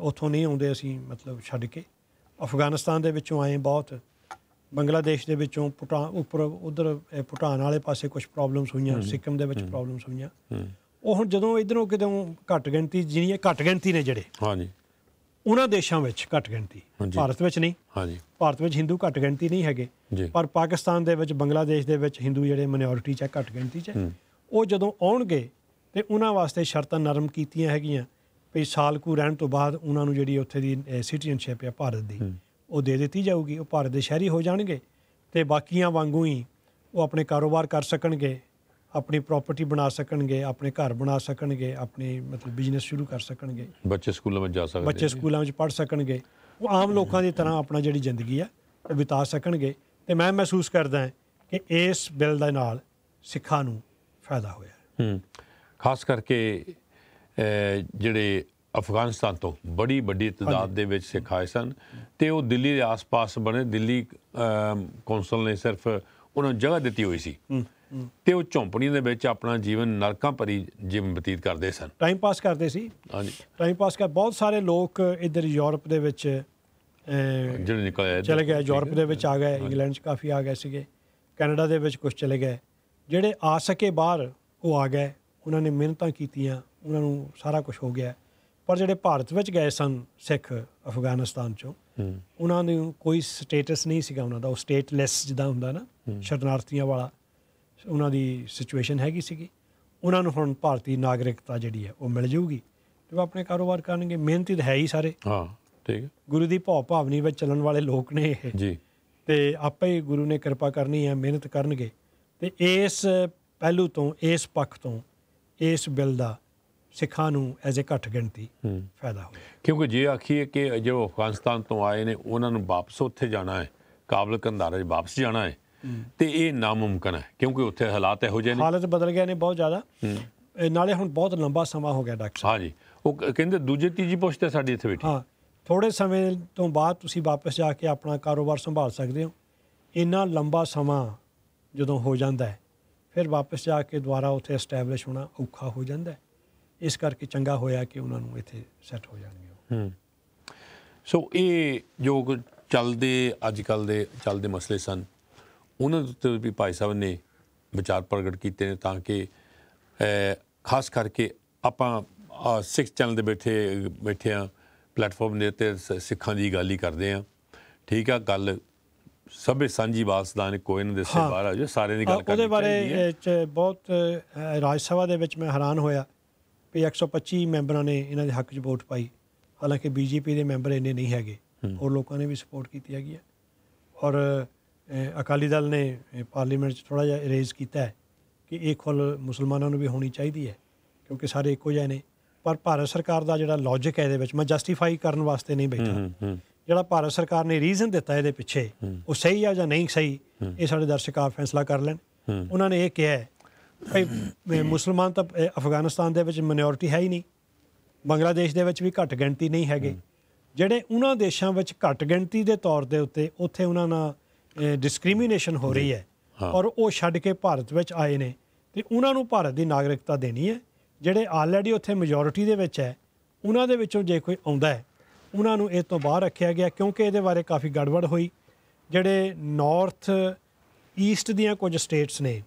ਉੱਥੋਂ ਨਹੀਂ ਆਉਂਦੇ ਅਸੀਂ ਮਤਲਬ ਛੱਡ ਕੇ ਅਫਗਾਨਿਸਤਾਨ ਦੇ ਵਿੱਚੋਂ ਆਏ ਬਹੁਤ ਬੰਗਲਾਦੇਸ਼ ਦੇ ਵਿੱਚੋਂ ਭੂਟਾਨ ਉੱਪਰ ਉਧਰ ਪੁਟਾਨ ਵਾਲੇ ਪਾਸੇ ਕੁਝ ਪ੍ਰੋਬਲਮਸ ਹੋਈਆਂ ਸਿੱਕਮ ਦੇ ਵਿੱਚ ਪ੍ਰੋਬਲਮਸ ਹੋਈਆਂ ਉਹ ਹੁਣ ਜਦੋਂ ਇਧਰੋਂ ਕਿਦੋਂ ਘੱਟ ਗਿਣਤੀ ਜਿਹੜੀਆਂ ਘੱਟ ਗਿਣਤੀ ਨੇ ਜਿਹੜੇ ਹਾਂਜੀ ਉਹਨਾਂ ਦੇਸ਼ਾਂ ਵਿੱਚ ਘੱਟ ਗਿਣਤੀ ਭਾਰਤ ਵਿੱਚ ਨਹੀਂ ਹਾਂਜੀ ਭਾਰਤ ਵਿੱਚ ਹਿੰਦੂ ਘੱਟ ਗਿਣਤੀ ਨਹੀਂ ਹੈਗੇ ਪਰ ਪਾਕਿਸਤਾਨ ਦੇ ਵਿੱਚ ਬੰਗਲਾਦੇਸ਼ ਦੇ ਵਿੱਚ ਹਿੰਦੂ ਜਿਹੜੇ ਮਿਨੋਰਿਟੀ ਚ ਘੱਟ ਗਿਣਤੀ ਚ ਉਹ ਜਦੋਂ ਆਉਣਗੇ ਤੇ ਉਹਨਾਂ ਵਾਸਤੇ ਸ਼ਰਤਾਂ ਨਰਮ ਕੀਤੀਆਂ ਹੈਗੀਆਂ ਵੀ ਸਾਲ ਕੁ ਰਹਿਣ ਤੋਂ ਬਾਅਦ ਉਹਨਾਂ ਨੂੰ ਜਿਹੜੀ ਉੱਥੇ ਦੀ ਸਿਟੀਜ਼ਨਸ਼ਿਪ ਹੈ ਭਾਰਤ ਦੀ ਉਹ ਦੇ ਦਿੱਤੀ ਜਾਊਗੀ ਉਹ ਭਾਰਤ ਦੇ ਸ਼ਹਿਰੀ ਹੋ ਜਾਣਗੇ ਤੇ ਬਾਕੀਆਂ ਵਾਂਗੂ ਹੀ ਉਹ ਆਪਣੇ ਕਾਰੋਬਾਰ ਕਰ ਸਕਣਗੇ ਆਪਣੀ ਪ੍ਰਾਪਰਟੀ ਬਣਾ ਸਕਣਗੇ ਆਪਣੇ ਘਰ ਬਣਾ ਸਕਣਗੇ ਆਪਣੀ ਮਤਲਬ ਬਿਜ਼ਨਸ ਸ਼ੁਰੂ ਕਰ ਸਕਣਗੇ ਬੱਚੇ ਸਕੂਲਾਂ ਵਿੱਚ ਜਾ ਸਕਦੇ ਬੱਚੇ ਸਕੂਲਾਂ ਵਿੱਚ ਪੜ੍ਹ ਸਕਣਗੇ ਉਹ ਆਮ ਲੋਕਾਂ ਦੀ ਤਰ੍ਹਾਂ ਆਪਣਾ ਜਿਹੜੀ ਜ਼ਿੰਦਗੀ ਆ ਉਹ ਬਿਤਾ ਸਕਣਗੇ ਤੇ ਮੈਂ ਮਹਿਸੂਸ ਕਰਦਾ ਕਿ ਇਸ ਬਿੱਲ ਦੇ ਨਾਲ ਸਿੱਖਾਂ ਨੂੰ ਫਾਇਦਾ ਹੋਇਆ ਹੂੰ ਖਾਸ ਕਰਕੇ ਜਿਹੜੇ ਅਫਗਾਨਿਸਤਾਨ ਤੋਂ ਬੜੀ ਵੱਡੀ ਤਦਾਦ ਦੇ ਵਿੱਚ ਸਿੱਖ ਆਏ ਸਨ ਤੇ ਉਹ ਦਿੱਲੀ ਦੇ ਆਸ-ਪਾਸ ਬਣੇ ਦਿੱਲੀ ਕੌਂਸਲ ਨੇ ਸਿਰਫ ਉਹਨਾਂ ਜਗ੍ਹਾ ਦਿੱਤੀ ਹੋਈ ਸੀ ਤੇ ਉਹ ਝੌਂਪੜੀਆਂ ਦੇ ਵਿੱਚ ਆਪਣਾ ਜੀਵਨ ਨਰਕਾਂ ਭਰੀ ਜਿਵੇਂ ਬਤੀਤ ਕਰਦੇ ਸਨ ਟਾਈਮ ਪਾਸ ਕਰਦੇ ਸੀ ਹਾਂਜੀ ਟਾਈਮ ਪਾਸ ਕਰ ਬਹੁਤ ਸਾਰੇ ਲੋਕ ਇਧਰ ਯੂਰਪ ਦੇ ਵਿੱਚ ਜਿਹੜੇ ਨਿਕਲ ਆਏ ਚਲੇ ਗਏ ਯੂਰਪ ਦੇ ਵਿੱਚ ਆ ਗਏ ਇੰਗਲੈਂਡ 'ਚ ਕਾਫੀ ਆ ਗਏ ਸੀਗੇ ਕੈਨੇਡਾ ਦੇ ਵਿੱਚ ਕੁਝ ਚਲੇ ਗਏ ਜਿਹੜੇ ਆ ਸਕੇ ਬਾਹਰ ਉਹ ਆ ਗਏ ਉਹਨਾਂ ਨੇ ਮਿਹਨਤਾਂ ਕੀਤੀਆਂ ਉਹਨਾਂ ਨੂੰ ਸਾਰਾ ਕੁਝ ਹੋ ਗਿਆ ਪਰ ਜਿਹੜੇ ਭਾਰਤ ਵਿੱਚ ਗਏ ਸਨ ਸਿੱਖ ਅਫਗਾਨਿਸਤਾਨ 'ਚੋਂ ਉਹਨਾਂ ਨੂੰ ਕੋਈ ਸਟੇਟਸ ਨਹੀਂ ਸੀਗਾ ਉਹਨਾਂ ਦਾ ਉਹ ਸਟੇਟਲੈਸ ਜਿਦਾ ਹੁੰਦਾ ਨਾ ਸ਼ਰਨਾਰਥੀਆਂ ਵਾਲਾ ਉਹਨਾਂ ਦੀ ਸਿਚੁਏਸ਼ਨ ਹੈਗੀ ਸੀਗੀ ਉਹਨਾਂ ਨੂੰ ਹੁਣ ਭਾਰਤੀ ਨਾਗਰਿਕਤਾ ਜਿਹੜੀ ਹੈ ਉਹ ਮਿਲ ਜਾਊਗੀ ਤੇ ਉਹ ਆਪਣੇ ਕਾਰੋਬਾਰ ਕਰਨਗੇ ਮਿਹਨਤੀ ਤਾਂ ਹੈ ਹੀ ਸਾਰੇ ਹਾਂ ਠੀਕ ਹੈ ਗੁਰੂ ਦੀ ਭੌ ਭਾਵਨੀ ਵਿੱਚ ਚੱਲਣ ਵਾਲੇ ਲੋਕ ਨੇ ਇਹ ਜੀ ਤੇ ਆਪੇ ਹੀ ਗੁਰੂ ਨੇ ਕਿਰਪਾ ਕਰਨੀ ਹੈ ਮਿਹਨਤ ਕਰਨਗੇ ਤੇ ਇਸ ਪਹਿਲੂ ਤੋਂ ਇਸ ਪੱਖ ਤੋਂ ਇਸ ਬਿੱਲ ਦਾ ਸਿੱਖਾਂ ਨੂੰ ਐਜ਼ ਅ ਘੱਟ ਗਿਣਤੀ ਫਾਇਦਾ ਹੋਵੇ ਕਿਉਂਕਿ ਜੇ ਆਖੀਏ ਕਿ ਜੋ ਅਫਗਾਨਿਸਤਾਨ ਤੋਂ ਆਏ ਨੇ ਉਹਨਾਂ ਨੂੰ ਵਾਪਸ ਉੱਥੇ ਜਾਣਾ ਹੈ ਕਾਬਲ ਕੰਧਾਰਾ 'ਚ ਵਾਪਸ ਜਾਣਾ ਹੈ ਤੇ ਇਹ ਨਾਮੁਮਕਨ ਹੈ ਕਿਉਂਕਿ ਉੱਥੇ ਹਾਲਾਤ ਇਹੋ ਜਿਹੇ ਨੇ ਹਾਲਾਤ ਬਦਲ ਗਏ ਨੇ ਬਹੁਤ ਜ਼ਿਆਦਾ ਨਾਲੇ ਹੁਣ ਬਹੁਤ ਲੰਬਾ ਸਮਾਂ ਹੋ ਗਿਆ ਡਾਕਟਰ ਹਾਂਜੀ ਉਹ ਕਹਿੰਦੇ ਦੂਜੇ ਤੀਜੀ ਪੁਸ਼ਤ ਤੇ ਸਾਡੀ ਇੱਥੇ ਬੈਠੀ ਹਾਂ ਥੋੜੇ ਸਮੇਂ ਤੋਂ ਬਾਅਦ ਤੁਸੀਂ ਵਾਪਸ ਜਾ ਕੇ ਆਪਣਾ ਕਾਰੋਬਾਰ ਸੰਭਾਲ ਸਕਦੇ ਹੋ ਇੰਨਾ ਲੰਬਾ ਸਮਾਂ ਜਦੋਂ ਹੋ ਜਾਂਦਾ ਹੈ ਫਿਰ ਵਾਪਸ ਜਾ ਕੇ ਦੁਬਾਰਾ ਉੱਥੇ ਐਸਟੈਬਲਿਸ਼ ਹੋਣਾ ਔਖਾ ਹੋ ਜਾਂਦਾ ਹੈ ਇਸ ਕਰਕੇ ਚੰਗਾ ਹੋਇਆ ਕਿ ਉਹਨਾਂ ਨੂੰ ਇੱਥੇ ਸੈੱਟ ਹੋ ਜਾਣਗੇ ਹੂੰ ਸੋ ਇਹ ਜੋ ਚੱਲਦੇ ਅੱਜ ਕੱਲ ਦੇ ਚੱਲਦੇ ਮਸਲੇ ਸਨ ਉਹਨਾਂ ਦੇ ਉੱਤੇ ਵੀ ਭਾਈ ਸਾਹਿਬ ਨੇ ਵਿਚਾਰ ਪ੍ਰਗਟ ਕੀਤੇ ਨੇ ਤਾਂ ਕਿ ਖਾਸ ਕਰਕੇ ਆਪਾਂ ਸਿੱਖ ਚੈਨਲ ਦੇ ਬੈਠੇ ਬੈਠੇ ਆ ਪਲੇਟਫਾਰਮ ਦੇ ਉੱਤੇ ਸਿੱਖਾਂ ਦੀ ਗੱਲ ਹੀ ਕਰਦੇ ਆ ਠੀਕ ਆ ਗੱਲ ਸਭੇ ਸਾਂਝੀ ਵਾਸਦਾਨ ਕੋਈ ਨਾ ਦੱਸੇ ਬਾਹਰ ਆ ਜਾ ਸਾਰੇ ਦੀ ਗੱਲ ਕਰਦੇ ਆ ਉਹਦੇ ਬਾਰੇ ਬਹੁਤ ਰਾਜ ਸਭਾ ਦੇ ਵਿੱਚ ਮੈਂ ਹੈਰਾਨ ਹੋਇਆ ਵੀ 125 ਮੈਂਬਰਾਂ ਨੇ ਇਹਨਾਂ ਦੇ ਹੱਕ 'ਚ ਵੋਟ ਪਾਈ ਹਾਲਾਂਕਿ ਬੀਜੇਪੀ ਦੇ ਮੈਂਬਰ ਇੰਨੇ ਨਹੀਂ ਹੈਗੇ ਹੋਰ ਲੋਕਾਂ ਨੇ ਵੀ ਸਪੋਰਟ ਕੀਤੀ ਹੈਗੀ ਹੈ ਔਰ ਅਕਾਲੀ ਦਲ ਨੇ ਪਾਰਲੀਮੈਂਟ 'ਚ ਥੋੜਾ ਜਿਹਾ ਰੇਜ਼ ਕੀਤਾ ਹੈ ਕਿ ਇਹ ਖੁੱਲ ਮੁਸਲਮਾਨਾਂ ਨੂੰ ਵੀ ਹੋਣੀ ਚਾਹੀਦੀ ਹੈ ਕਿਉਂਕਿ ਸਾਰੇ ਇੱਕੋ ਜਿਹੇ ਨੇ ਪਰ ਭਾਰਤ ਸਰਕਾਰ ਦਾ ਜਿਹੜਾ ਲੌਜੀਕ ਹੈ ਇਹਦੇ ਵਿੱਚ ਮੈਂ ਜਸਟੀਫਾਈ ਕਰਨ ਵਾਸਤੇ ਨਹੀਂ ਬੈਠਾ ਜਿਹੜਾ ਭਾਰਤ ਸਰਕਾਰ ਨੇ ਰੀਜ਼ਨ ਦਿੱਤਾ ਇਹਦੇ ਪਿੱਛੇ ਉਹ ਸਹੀ ਆ ਜਾਂ ਨਹੀਂ ਸਹੀ ਇਹ ਸਾਡੇ ਦਰਸ਼ਕਾਂ ਫੈਸਲਾ ਕਰ ਲੈਣ ਉਹਨਾਂ ਨੇ ਇਹ ਕਿਹਾ ਮੁਸਲਮਾਨ ਤਾਂ ਅਫਗਾਨਿਸਤਾਨ ਦੇ ਵਿੱਚ ਮਿਨੋਰਟੀ ਹੈ ਹੀ ਨਹੀਂ ਬੰਗਲਾਦੇਸ਼ ਦੇ ਵਿੱਚ ਵੀ ਘੱਟ ਗਿਣਤੀ ਨਹੀਂ ਹੈਗੇ ਜਿਹੜੇ ਉਹਨਾਂ ਦੇਸ਼ਾਂ ਵਿੱਚ ਘੱਟ ਗਿਣਤੀ ਦੇ ਤੌਰ ਦੇ ਉੱਤੇ ਉੱਥੇ ਉਹਨਾਂ ਨਾਲ ਡਿਸਕ੍ਰਿਮੀਨੇਸ਼ਨ ਹੋ ਰਹੀ ਹੈ ਔਰ ਉਹ ਛੱਡ ਕੇ ਭਾਰਤ ਵਿੱਚ ਆਏ ਨੇ ਤੇ ਉਹਨਾਂ ਨੂੰ ਭਾਰਤ ਦੀ ਨਾਗਰਿਕਤਾ ਦੇਣੀ ਹੈ ਜਿਹੜੇ ਆਲਰੇਡੀ ਉੱਥੇ ਮੈਜੋਰਿਟੀ ਦੇ ਵਿੱਚ ਹੈ ਉਹਨਾਂ ਦੇ ਵਿੱਚੋਂ ਜੇ ਕੋਈ ਆਉਂਦਾ ਹੈ ਉਹਨਾਂ ਨੂੰ ਇਹ ਤੋਂ ਬਾਹਰ ਰੱਖਿਆ ਗਿਆ ਕਿਉਂਕਿ ਇਹਦੇ ਬਾਰੇ ਕਾਫੀ ਗੜਬੜ ਹੋਈ ਜਿਹੜੇ ਨਾਰਥ ਈਸਟ ਦੀਆਂ ਕੁਝ ਸਟੇਟਸ ਨੇ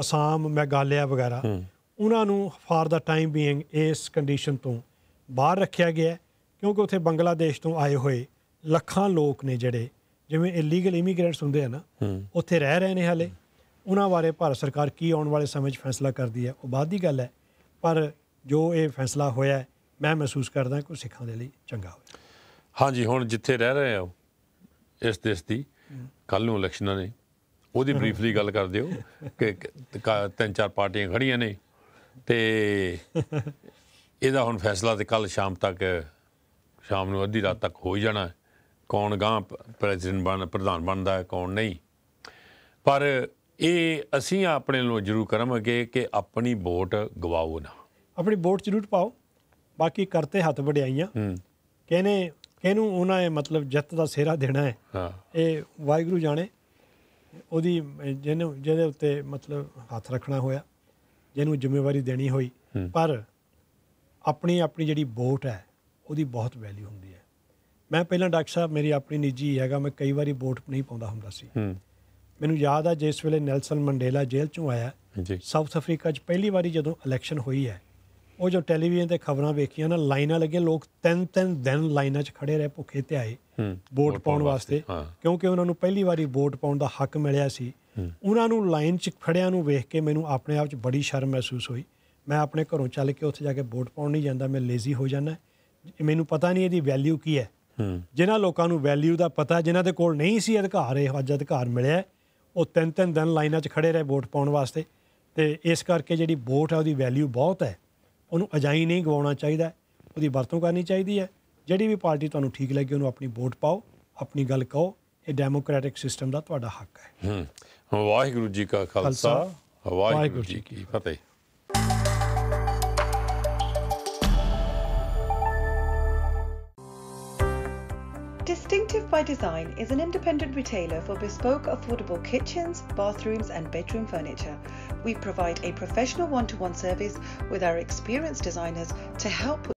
ਅਸਾਮ ਮੇਗਾਲਿਆ ਵਗੈਰਾ ਉਹਨਾਂ ਨੂੰ ਫਾਰ ਦਾ ਟਾਈਮ ਬੀਇੰਗ ਇਸ ਕੰਡੀਸ਼ਨ ਤੋਂ ਬਾਹਰ ਰੱਖਿਆ ਗਿਆ ਕਿਉਂਕਿ ਉੱਥੇ ਬੰਗਲਾਦੇਸ਼ ਤੋਂ ਆਏ ਹੋਏ ਲੱਖਾਂ ਲੋਕ ਨੇ ਜਿਹੜੇ ਜਿਵੇਂ ਇਲੀਗਲ ਇਮੀਗ੍ਰੈਂਟਸ ਹੁੰਦੇ ਆ ਨਾ ਉੱਥੇ ਰਹਿ ਰਹੇ ਨੇ ਹਾਲੇ ਉਹਨਾਂ ਬਾਰੇ ਭਾਰਤ ਸਰਕਾਰ ਕੀ ਆਉਣ ਵਾਲੇ ਸਮੇਂ 'ਚ ਫੈਸਲਾ ਕਰਦੀ ਹੈ ਉਹ ਬਾਅਦ ਦੀ ਗੱਲ ਹੈ ਪਰ ਜੋ ਇਹ ਫੈਸਲਾ ਹੋਇਆ ਮੈਂ ਮਹਿਸੂਸ ਕਰਦਾ ਕਿ ਸਿੱਖਾਂ ਦੇ ਲਈ ਚੰਗਾ ਹੋਇਆ ਹਾਂਜੀ ਹੁਣ ਜਿੱਥੇ ਰਹਿ ਰਹੇ ਆ ਉਹ ਇਸ ਦੇਸ਼ ਦੀ ਕੱਲ ਨੂੰ ਇਲੈਕਸ਼ਨਾਂ ਨੇ ਉਹਦੀ ਬਰੀਫਲੀ ਗੱਲ ਕਰ ਦਿਓ ਕਿ ਤਿੰਨ ਚਾਰ ਪਾਰਟੀਆਂ ਖੜੀਆਂ ਨੇ ਤੇ ਇਹਦਾ ਹੁਣ ਫੈਸਲਾ ਤੇ ਕੱਲ ਸ਼ਾਮ ਤੱਕ ਸ਼ਾਮ ਨੂੰ ਅੱਧੀ ਰਾਤ ਤੱਕ ਹੋ ਹੀ ਜਾਣਾ ਕੌਣ ਗਾਂ ਪ੍ਰੈਜ਼ੀਡੈਂਟ ਬਣ ਪ੍ਰਧਾਨ ਬਣਦਾ ਹੈ ਕੌਣ ਨਹੀਂ ਪਰ ਇਹ ਅਸੀਂ ਆਪਣੇ ਨੂੰ ਜ਼ਰੂਰ ਕਰਾਂਗੇ ਕਿ ਆਪਣੀ ਵੋਟ ਗਵਾਓ ਨਾ ਆਪਣੀ ਵੋਟ ਜ਼ਰੂਰ ਪਾਓ ਬਾਕੀ ਕਰਤੇ ਹੱਥ ਵਡਿਆਈਆਂ ਕਹਿੰਦੇ ਕਿਹਨੂੰ ਉਹਨਾਂ ਨੇ ਮਤਲਬ ਜਿੱਤ ਦਾ ਸਿਹਰਾ ਦੇਣਾ ਹੈ ਹਾਂ ਇਹ ਵਾਹਿਗੁਰੂ ਜਾਣੇ ਉਹਦੀ ਜਿਹਨੂੰ ਜਿਹਦੇ ਉੱਤੇ ਮਤਲਬ ਹੱਥ ਰੱਖਣਾ ਹੋਇਆ ਜਿਹਨੂੰ ਜ਼ਿੰਮੇਵਾਰੀ ਦੇਣੀ ਹੋਈ ਪਰ ਆਪਣੀ ਆਪਣੀ ਜਿਹੜੀ ਵੋਟ ਹੈ ਉਹਦੀ ਬਹੁਤ ਵੈਲਿਊ ਹੁੰਦੀ ਹੈ ਮੈਂ ਪਹਿਲਾਂ ਡਾਕਟਰ ਸਾਹਿਬ ਮੇਰੀ ਆਪਣੀ ਨਿੱਜੀ ਹੈਗਾ ਮੈਂ ਕਈ ਵਾਰੀ ਵੋਟ ਨਹੀਂ ਪਾਉਂਦਾ ਹੁੰਦਾ ਸੀ ਮੈਨੂੰ ਯਾਦ ਆ ਜਿਸ ਵੇਲੇ ਨੈਲਸਨ ਮੰਡੇਲਾ ਜੇਲ੍ਹ ਚੋਂ ਆਇਆ ਜੀ ਸਾਊਥ ਅਫਰੀਕਾ 'ਚ ਪਹਿਲੀ ਵਾਰੀ ਜਦੋਂ ਇਲੈਕਸ਼ਨ ਹੋਈ ਹੈ ਉਹ ਜੋ ਟੈਲੀਵਿਜ਼ਨ ਤੇ ਖਬਰਾਂ ਵੇਖੀਆਂ ਨਾ ਲਾਈਨਾਂ ਲੱਗੀਆਂ ਲੋਕ ਤਿੰਨ ਤਿੰਨ ਦਿਨ ਲਾਈਨਾਂ 'ਚ ਖੜੇ ਰਹੇ ਭੁੱਖੇ ਤੇ ਆਏ ਵੋਟ ਪਾਉਣ ਵਾਸਤੇ ਕਿਉਂਕਿ ਉਹਨਾਂ ਨੂੰ ਪਹਿਲੀ ਵਾਰੀ ਵੋਟ ਪਾਉਣ ਦਾ ਹੱਕ ਮਿਲਿਆ ਸੀ ਉਹਨਾਂ ਨੂੰ ਲਾਈਨ 'ਚ ਖੜਿਆਂ ਨੂੰ ਵੇਖ ਕੇ ਮੈਨੂੰ ਆਪਣੇ ਆਪ 'ਚ ਬੜੀ ਸ਼ਰਮ ਮਹਿਸੂਸ ਹੋਈ ਮੈਂ ਆਪਣੇ ਘਰੋਂ ਚੱਲ ਕੇ ਉੱਥੇ ਜਾ ਕੇ ਵੋਟ ਪਾਉਣ ਨਹੀਂ ਜਾਂਦਾ ਮੈਂ ਲੇਜ਼ੀ ਹੋ ਜਾਂਦਾ ਮੈਨੂੰ ਪਤਾ ਨਹੀਂ ਇਹਦੀ ਵੈਲਿਊ ਕੀ ਹੈ ਜਿਨ੍ਹਾਂ ਲੋਕਾਂ ਨੂੰ ਵੈਲਿਊ ਦਾ ਪਤਾ ਜਿਨ੍ਹਾਂ ਦੇ ਕੋਲ ਨਹੀਂ ਸੀ ਅਧਿਕਾਰ ਇਹ ਅੱਜ ਅਧਿਕਾਰ ਮਿਲਿਆ ਉਹ ਤਿੰਨ ਤਿੰਨ ਦਿਨ ਲਾਈਨਾਂ 'ਚ ਖੜੇ ਰਹੇ ਵੋਟ ਪਾਉਣ ਵਾਸਤੇ ਤੇ ਇਸ ਕਰਕੇ ਜਿਹੜੀ ਵੋਟ ਆ ਉਹਦੀ ਵੈਲਿਊ ਬਹੁਤ ਹੈ ਉਹਨੂੰ ਅਜਾਈ ਨਹੀਂ ਗਵਾਉਣਾ ਚਾਹੀਦਾ ਉਹਦੀ ਵਰਤੋਂ ਕਰਨੀ ਚਾਹੀਦੀ ਹੈ ਜਿਹੜੀ ਵੀ ਪਾਰਟੀ ਤੁਹਾਨੂੰ ਠੀਕ ਲੱਗੇ ਉਹਨੂੰ ਆਪਣੀ ਵੋਟ ਪਾਓ ਆਪਣੀ ਗੱਲ ਕਹੋ ਇਹ ਡੈਮੋਕ੍ਰੈਟਿਕ ਸਿਸਟਮ ਦਾ ਤੁਹਾਡਾ ਹੱਕ ਹੈ ਹੂੰ ਵਾਹਿਗੁਰੂ ਜੀ ਕਾ ਖਾਲਸਾ ਵਾਹਿਗੁਰੂ ਜੀ ਕੀ ਫਤਿਹ by Design is an independent retailer for bespoke, affordable kitchens, bathrooms, and bedroom furniture. We provide a professional one to one service with our experienced designers to help